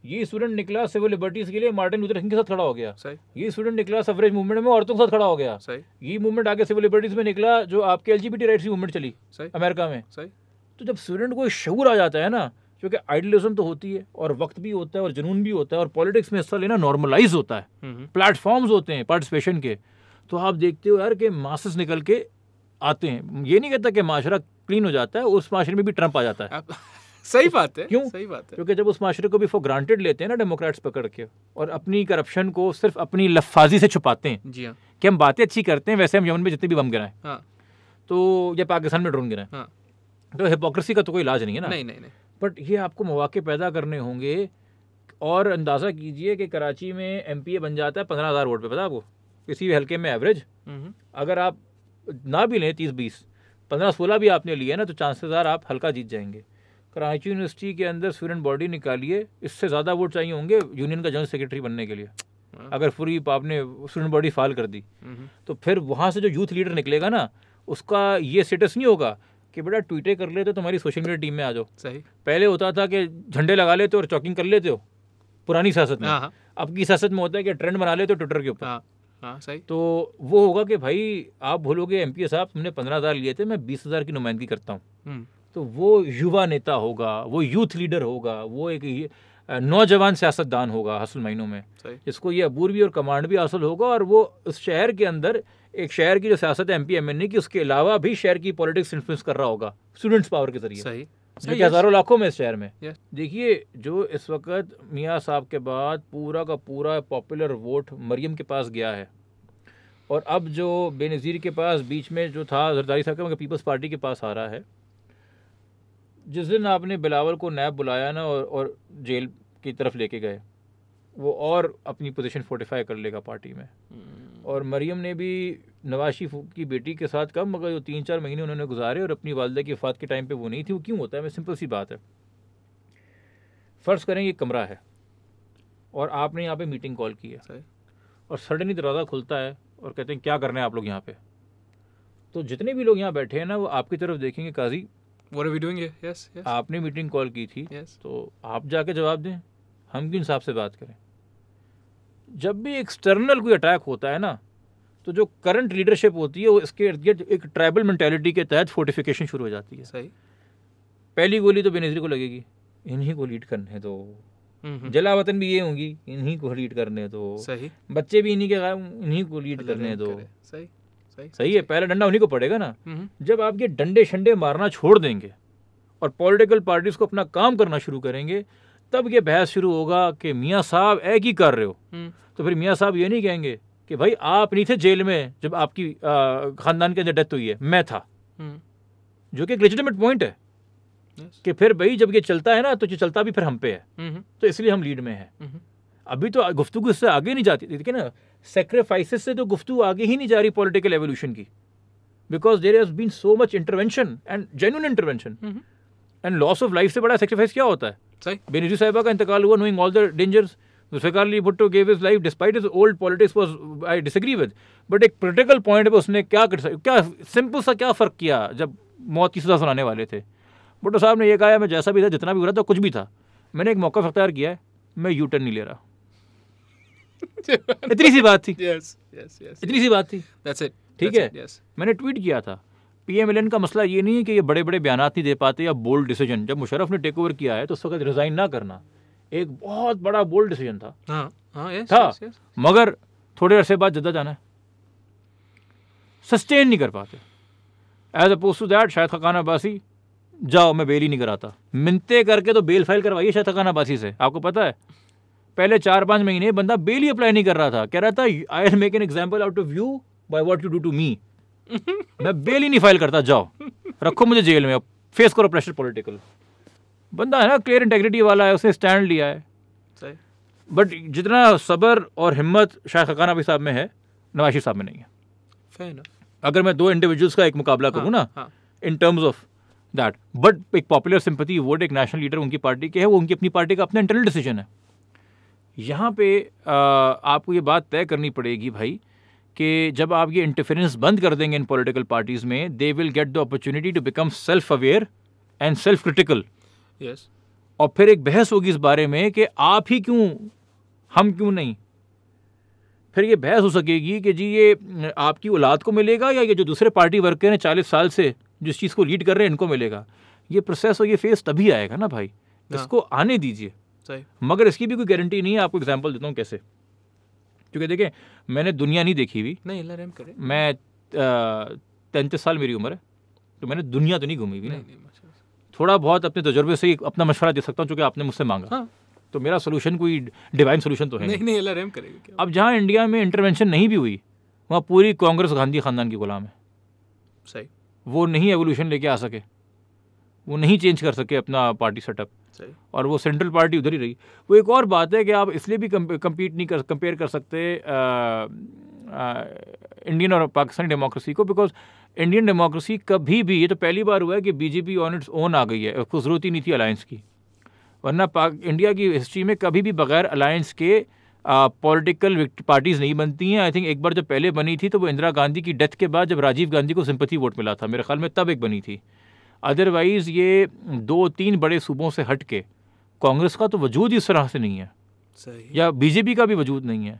ये स्टूडेंट निकला सिविल लिबर्टीज के लिए मार्टिन लूथर किंग के साथ खड़ा हो गया सही ये स्टूडेंट निकला सवरेज मूवमेंट में औरतों के साथ खड़ा हो गया सही ये मूवमेंट आगे सिविल लिबर्टीज में निकला जो आपके एल राइट्स की मूवमेंट चली सही अमेरिका में सही तो जब स्टूडेंट को शहूर आ जाता है ना क्योंकि आइडियलिज्म तो होती है और वक्त भी होता है और जुनून भी होता है और पॉलिटिक्स में हिस्सा लेना नॉर्मलाइज होता है प्लेटफॉर्म्स हम्म, हम्म। होते हैं पार्टिसिपेशन के तो आप देखते हो यार कि मासस निकल के आते हैं ये नहीं कहता कि माशरा क्लीन हो जाता है उस माशरे में भी ट्रंप आ जाता है सही बात है क्यों सही बात है क्योंकि जब उस माशरे को भी फॉर ग्रांटेड लेते हैं ना डेमोक्रेट्स पकड़ के और अपनी करप्शन को सिर्फ अपनी लफाजी से छुपाते हैं जी हाँ कि हम बातें अच्छी करते हैं वैसे हम यमन में जितने भी बम गिराए हाँ तो या पाकिस्तान में ड्रोन गिराए हाँ तो हिपोक्रेसी का तो कोई इलाज नहीं है ना नहीं नहीं नहीं बट ये आपको मौाक़े पैदा करने होंगे और अंदाज़ा कीजिए कि कराची में एम बन जाता है पंद्रह हज़ार वोट पर पता आपको किसी भी हल्के में एवरेज हम्म। अगर आप ना भी लें तीस बीस पंद्रह सोलह भी आपने लिए ना तो चांसेस आर आप हल्का जीत जाएंगे कराची यूनिवर्सिटी के अंदर स्टूडेंट बॉडी निकालिए इससे ज़्यादा वोट चाहिए होंगे यूनियन का जनरल सेक्रेटरी बनने के लिए हाँ। अगर पूरी आपने स्टूडेंट बॉडी फाल कर दी तो फिर वहाँ से जो यूथ लीडर निकलेगा ना उसका ये स्टेटस नहीं होगा कि बेटा ट्विटर कर लेते हो तुम्हारी सोशल मीडिया टीम में आ जाओ सही पहले होता था कि झंडे लगा लेते हो और चौकिंग कर लेते हो पुरानी सियासत में हाँ, हाँ। अब की सियासत में होता है कि ट्रेंड बना लेते हो ट्विटर के ऊपर सही तो वो होगा कि भाई आप बोलोगे एम पी साहब तुमने पंद्रह हज़ार लिए थे मैं बीस हज़ार की नुमाइंदगी करता हूँ हम्म। तो वो युवा नेता होगा वो यूथ लीडर होगा वो एक नौजवान सियासतदान होगा हासिल महीनों में इसको ये अबूर भी और कमांड भी हासिल होगा और वो उस शहर के अंदर एक शहर की जो सियासत है M P M N A की उसके अलावा भी शहर की पॉलिटिक्स इन्फ्लुएंस कर रहा होगा स्टूडेंट्स पावर के जरिए सही सही हज़ारों लाखों में इस शहर में देखिए जो इस वक्त मियाँ साहब के बाद पूरा का पूरा पॉपुलर वोट मरियम के पास गया है और अब जो बेनज़ीर के पास बीच में जो था जरदारी साहब का पीपल्स पार्टी के पास आ रहा है जिस दिन आपने बिलावल को नैब बुलाया ना और, और जेल की तरफ लेके गए वो और अपनी पोजीशन फोर्टिफाई कर लेगा पार्टी में हम्म। और मरियम ने भी नवाज शरीफ की बेटी के साथ कब मगर जो तीन चार महीने उन्होंने गुजारे और अपनी वालदा की वफात के टाइम पे वो नहीं थी वो क्यों होता है मैं सिंपल सी बात है फ़र्ज़ करें ये कमरा है और आपने यहाँ पे मीटिंग कॉल की है और सडनली दरवाज़ा खुलता है और कहते हैं क्या करना है आप लोग यहाँ पे तो जितने भी लोग यहाँ बैठे हैं ना वो आपकी तरफ देखेंगे Qazi What are we doing here? Yes, yes. आपने मीटिंग कॉल की थी yes. तो आप जाके जवाब दें हम किन हिसाब से बात करें जब भी एक्सटर्नल कोई अटैक होता है ना तो जो करंट लीडरशिप होती है वो इसके इर्द गिर्द एक ट्राइबल मैंटेलिटी के तहत फोर्टिफिकेशन शुरू हो जाती है सही पहली गोली तो बेनजरी को लगेगी इन्हीं को लीड करने तो जला वतन भी ये होंगी इन्हीं को लीड करने तो सही बच्चे भी इन्हीं के इन्हीं को लीड करने दो सही सही, सही है पहला डंडा उन्हीं को पड़ेगा ना हम्म। जब आप ये डंडे शंडे मारना छोड़ देंगे और पॉलिटिकल पार्टीज को अपना काम करना शुरू करेंगे तब ये बहस शुरू होगा कि मियाँ साहब ए की कर रहे हो हम्म। तो फिर मियाँ साहब ये नहीं कहेंगे कि भाई आप नहीं थे जेल में जब आपकी खानदान के अंदर डेथ हुई है मैं था हम्म। जो कि एक रिजिटमेट पॉइंट है कि फिर भाई जब ये चलता है ना तो ये चलता भी फिर हम पे है तो इसलिए हम लीड में हैं अभी तो गुफ्तु इससे आगे नहीं जाती थी ठीक है ना सेक्रीफाइस से तो गुफ्तु आगे ही नहीं जा रही पॉलिटिकल एवोल्यूशन की because there has been so much intervention and genuine intervention and loss of life से बड़ा सेक्रीफाइस क्या होता है सही बेनजी साहिबा का इंतकाल हुआ knowing all the dangers Zulfikar Ali Bhutto gave his life despite his old politics was I disagree with but एक पोलिटिकल पॉइंट पर उसने क्या क्या सिंपल सा क्या फ़र्क किया जब मौत की सजा सुनाने वाले थे भुट्टो साहब ने यह कहा मैं जैसा भी था जितना भी हो रहा था कुछ भी था मैंने एक मौका अख्तियार किया है मैं यू टर्न नहीं ले रहा *laughs* इतनी सी बात थी yes, yes, yes, yes. इतनी सी बात थी दैट्स इट ठीक है yes. मैंने ट्वीट किया था पीएमएलएन का मसला ये नहीं है कि ये बड़े बड़े बयान नहीं दे पाते या बोल्ड डिसीजन जब मुशरफ ने टेक ओवर किया है तो उस वक्त रिजाइन ना करना एक बहुत बड़ा बोल्ड डिसीजन था हाँ, हाँ, था मगर थोड़े अरसे बाद जद्दा जाना है सस्टेन नहीं कर पाते एज अपोज टू दैट शायद खकान अब्बासी जाओ मैं बेल ही नहीं कराता मिनते करके तो बेल फाइल करवाइए शायद खकान अब्बासी से आपको पता है पहले चार पाँच महीने बंदा बेल ही अप्लाई नहीं कर रहा था कह रहा था I'll make an example out of you by what you do to me मैं बेल ही नहीं फाइल करता जाओ रखो मुझे जेल में फेस करो प्रेशर पॉलिटिकल बंदा है ना क्लियर इंटेग्रिटी वाला है उसने स्टैंड लिया है बट जितना सबर और हिम्मत शाह खान अभी साहब में है नवाशी साहब में नहीं है अगर मैं दो इंडिविजुअल्स का एक मुकाबला करूँ ना in terms of that but एक पॉपुलर सिंपथी वोट एक नेशनल लीडर उनकी पार्टी के है वो उनकी अपनी पार्टी का अपना इंटरनल डिसीजन है यहाँ पे आपको ये बात तय करनी पड़ेगी भाई कि जब आप ये इंटरफेरेंस बंद कर देंगे इन पॉलिटिकल पार्टीज़ में they will get the opportunity to become self aware and self critical yes और फिर एक बहस होगी इस बारे में कि आप ही क्यों हम क्यों नहीं फिर ये बहस हो सकेगी कि जी ये आपकी औलाद को मिलेगा या ये जो दूसरे पार्टी वर्कर हैं चालीस साल से जिस चीज़ को लीड कर रहे हैं इनको मिलेगा ये प्रोसेस और ये फेस तभी आएगा ना भाई हाँ। इसको आने दीजिए मगर इसकी भी कोई गारंटी नहीं है आपको एग्जाम्पल देता हूँ कैसे क्योंकि देखें मैंने दुनिया नहीं देखी हुई नहीं अल्लाह रहम करे मैं तैंतीस साल मेरी उम्र है तो मैंने दुनिया तो नहीं घूमी हुई थोड़ा बहुत अपने तजुर्बे से ही अपना मशवरा दे सकता हूँ चूँकि आपने मुझसे मांगा हाँ। तो मेरा सोल्यूशन कोई डिवाइन सोल्यूशन तो है नहीं नहीं अल्लाह रहम करेगा अब जहाँ इंडिया में इंटरवेंशन नहीं भी हुई वहाँ पूरी कांग्रेस गांधी खानदान की गुलाम है सही वो नहीं एवोल्यूशन लेके आ सके वो नहीं चेंज कर सके अपना पार्टी सेटअप और वो सेंट्रल पार्टी उधर ही रही वो एक और बात है कि आप इसलिए भी कम्पीट नहीं कर कंपेयर कर सकते इंडियन और पाकिस्तानी डेमोक्रेसी को बिकॉज इंडियन डेमोक्रेसी कभी भी ये तो पहली बार हुआ है कि बीजेपी ऑन इट्स ओन आ गई है उसको ज़रूरत ही नहीं थी अलायंस की वरना पाक इंडिया की हिस्ट्री में कभी भी बगैर अलायंस के पॉलिटिकल पार्टीज़ नहीं बनती हैं आई थिंक एक बार जब पहले बनी थी तो वो इंदिरा गांधी की डेथ के बाद जब राजीव गांधी को सिंपथी वोट मिला था मेरे ख्याल में तब एक बनी थी अदरवाइज़ ये दो तीन बड़े सूबों से हट के कांग्रेस का तो वजूद इस तरह से नहीं है सही या बीजेपी का भी वजूद नहीं है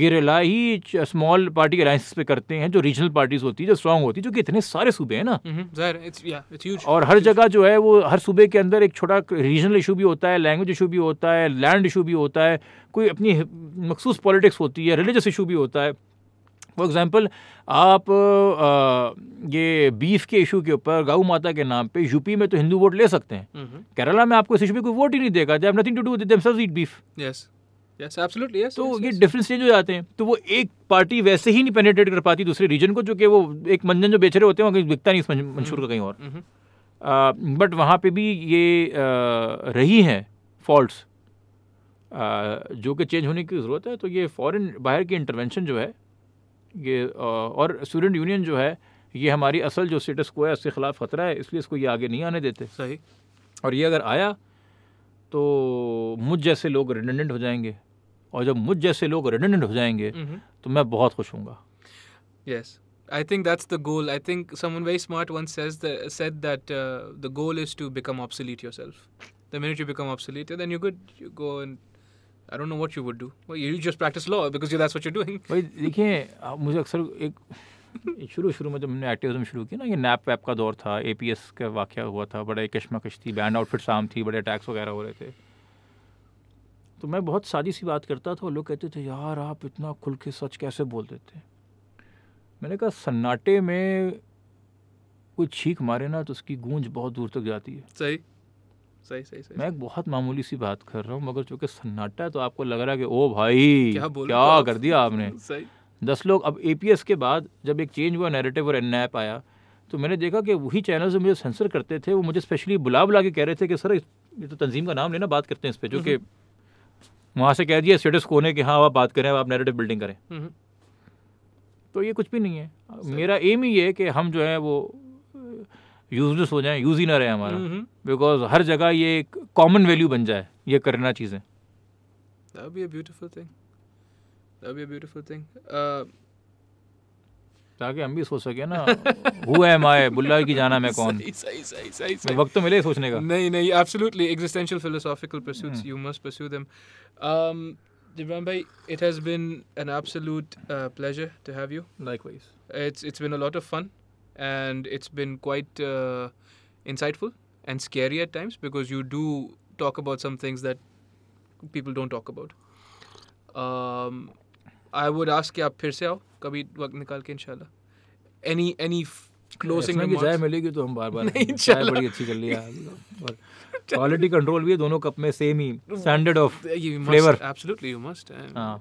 ये रिलाई ही स्मॉल पार्टी अलाइंस पे करते हैं जो रीजनल पार्टीज होती है जो स्ट्रांग होती है जो कि इतने सारे सूबे हैं ना हम्म, और हर जगह जो है वो हर सूबे के अंदर एक छोटा रीजनल इशू भी होता है लैंग्वेज इशू भी होता है लैंड इशू भी होता है कोई अपनी मखसूस पॉलिटिक्स होती है रिलीजस इशू भी होता है फॉर एग्ज़ाम्पल आप ये बीफ के इशू के ऊपर गऊ माता के नाम पे यूपी में तो हिंदू वोट ले सकते हैं केरला में आपको इस इशू पर कोई वोट ही नहीं देगा they nothing to do them themselves eat beef yes yes absolutely, yes, तो ये डिफरेंस चेंज हो जाते हैं तो वो एक पार्टी वैसे ही नहीं पेनिट्रेट कर पाती दूसरे रीजन को जो कि वो एक मंजन जो बेच रहे होते हैं वो बिकता नहीं मंशूर का कहीं और बट वहाँ पे भी ये रही हैं फॉल्ट्स जो कि चेंज होने की ज़रूरत है तो ये फॉरेन बाहर की इंटरवेंशन जो है ये और स्टूडेंट यूनियन जो है ये हमारी असल जो स्टेटस को है उसके ख़िलाफ़ ख़तरा है इसलिए इसको ये आगे नहीं आने देते सही और ये अगर आया तो मुझ जैसे लोग रिडेंडेंट हो जाएंगे और जब मुझ जैसे लोग रिडेंडेंट हो जाएंगे तो मैं बहुत खुश हूँ yes I think that's the goal. I think someone very smart once says that, said that uh, the goal is to become obsolete yourself. The minute you become obsolete, then you're good. You go and I don't know what you would do you just practice law because you that's what you are doing भाई देखिए मुझे अक्सर *laughs* एक शुरू शुरू में जब हमने एक्टिविज्म शुरू किया ना ये नैप वैप का दौर था ए पी एस का वाक़ हुआ था बड़े कश्मकश थी बैंड आउटफिट्स आम थी बड़े अटैक्स वगैरह हो रहे थे तो मैं बहुत सादी सी बात करता था और लोग कहते थे यार आप इतना खुल के सच कैसे बोल देते मैंने कहा सन्नाटे में कोई छींक मारे ना तो उसकी गूंज बहुत दूर तक जाती है सही सही सही सही मैं एक बहुत मामूली सी बात कर रहा हूँ मगर चूंकि सन्नाटा है तो आपको लग रहा है कि ओ भाई क्या, क्या कर दिया आपने *laughs* सही दस लोग अब एस के बाद जब एक चेंज हुआ नैरेटिव और एन एप आया तो मैंने देखा कि वही चैनल जो मुझे सेंसर करते थे वो मुझे स्पेशली बुला बुला के कह रहे थे कि सर ये तो तंजीम का नाम लेना बात करते हैं इस पर जो कि हम्म। वहाँ से कह दिया स्टेटस कोने कि हाँ आप बात करें आप नैरेटिव बिल्डिंग करें हम्म। तो ये कुछ भी नहीं है मेरा एम ही है कि हम जो है वो यूजलेस हो जाए यूज ही ना रहे हमारा बिकॉज हम्म, हम्म। हर जगह ये एक कॉमन वैल्यू बन जाए ये करना चीज़ें uh, ताकि हम भी सोच सके ना हु एम आई बुल्ला की जाना मैं कौन वक्त तो मिले सोचने का नहीं नहीं absolutely existential philosophical pursuits you must pursue them um divan bhai it has been an absolute uh, pleasure to have you likewise it's it's been a lot of and it's been quite uh, insightful and scary at times because you do talk about some things that people don't talk about. Um, I would ask कि फिर से आओ कभी वक्त निकाल के इंशाल्लाह any any closing remarks चाय मिलेगी तो हम बार बार चाय बड़ी अच्छी कर लिया और क्वालिटी कंट्रोल भी है दोनों कप में सेम ही standard of flavour absolutely you must हाँ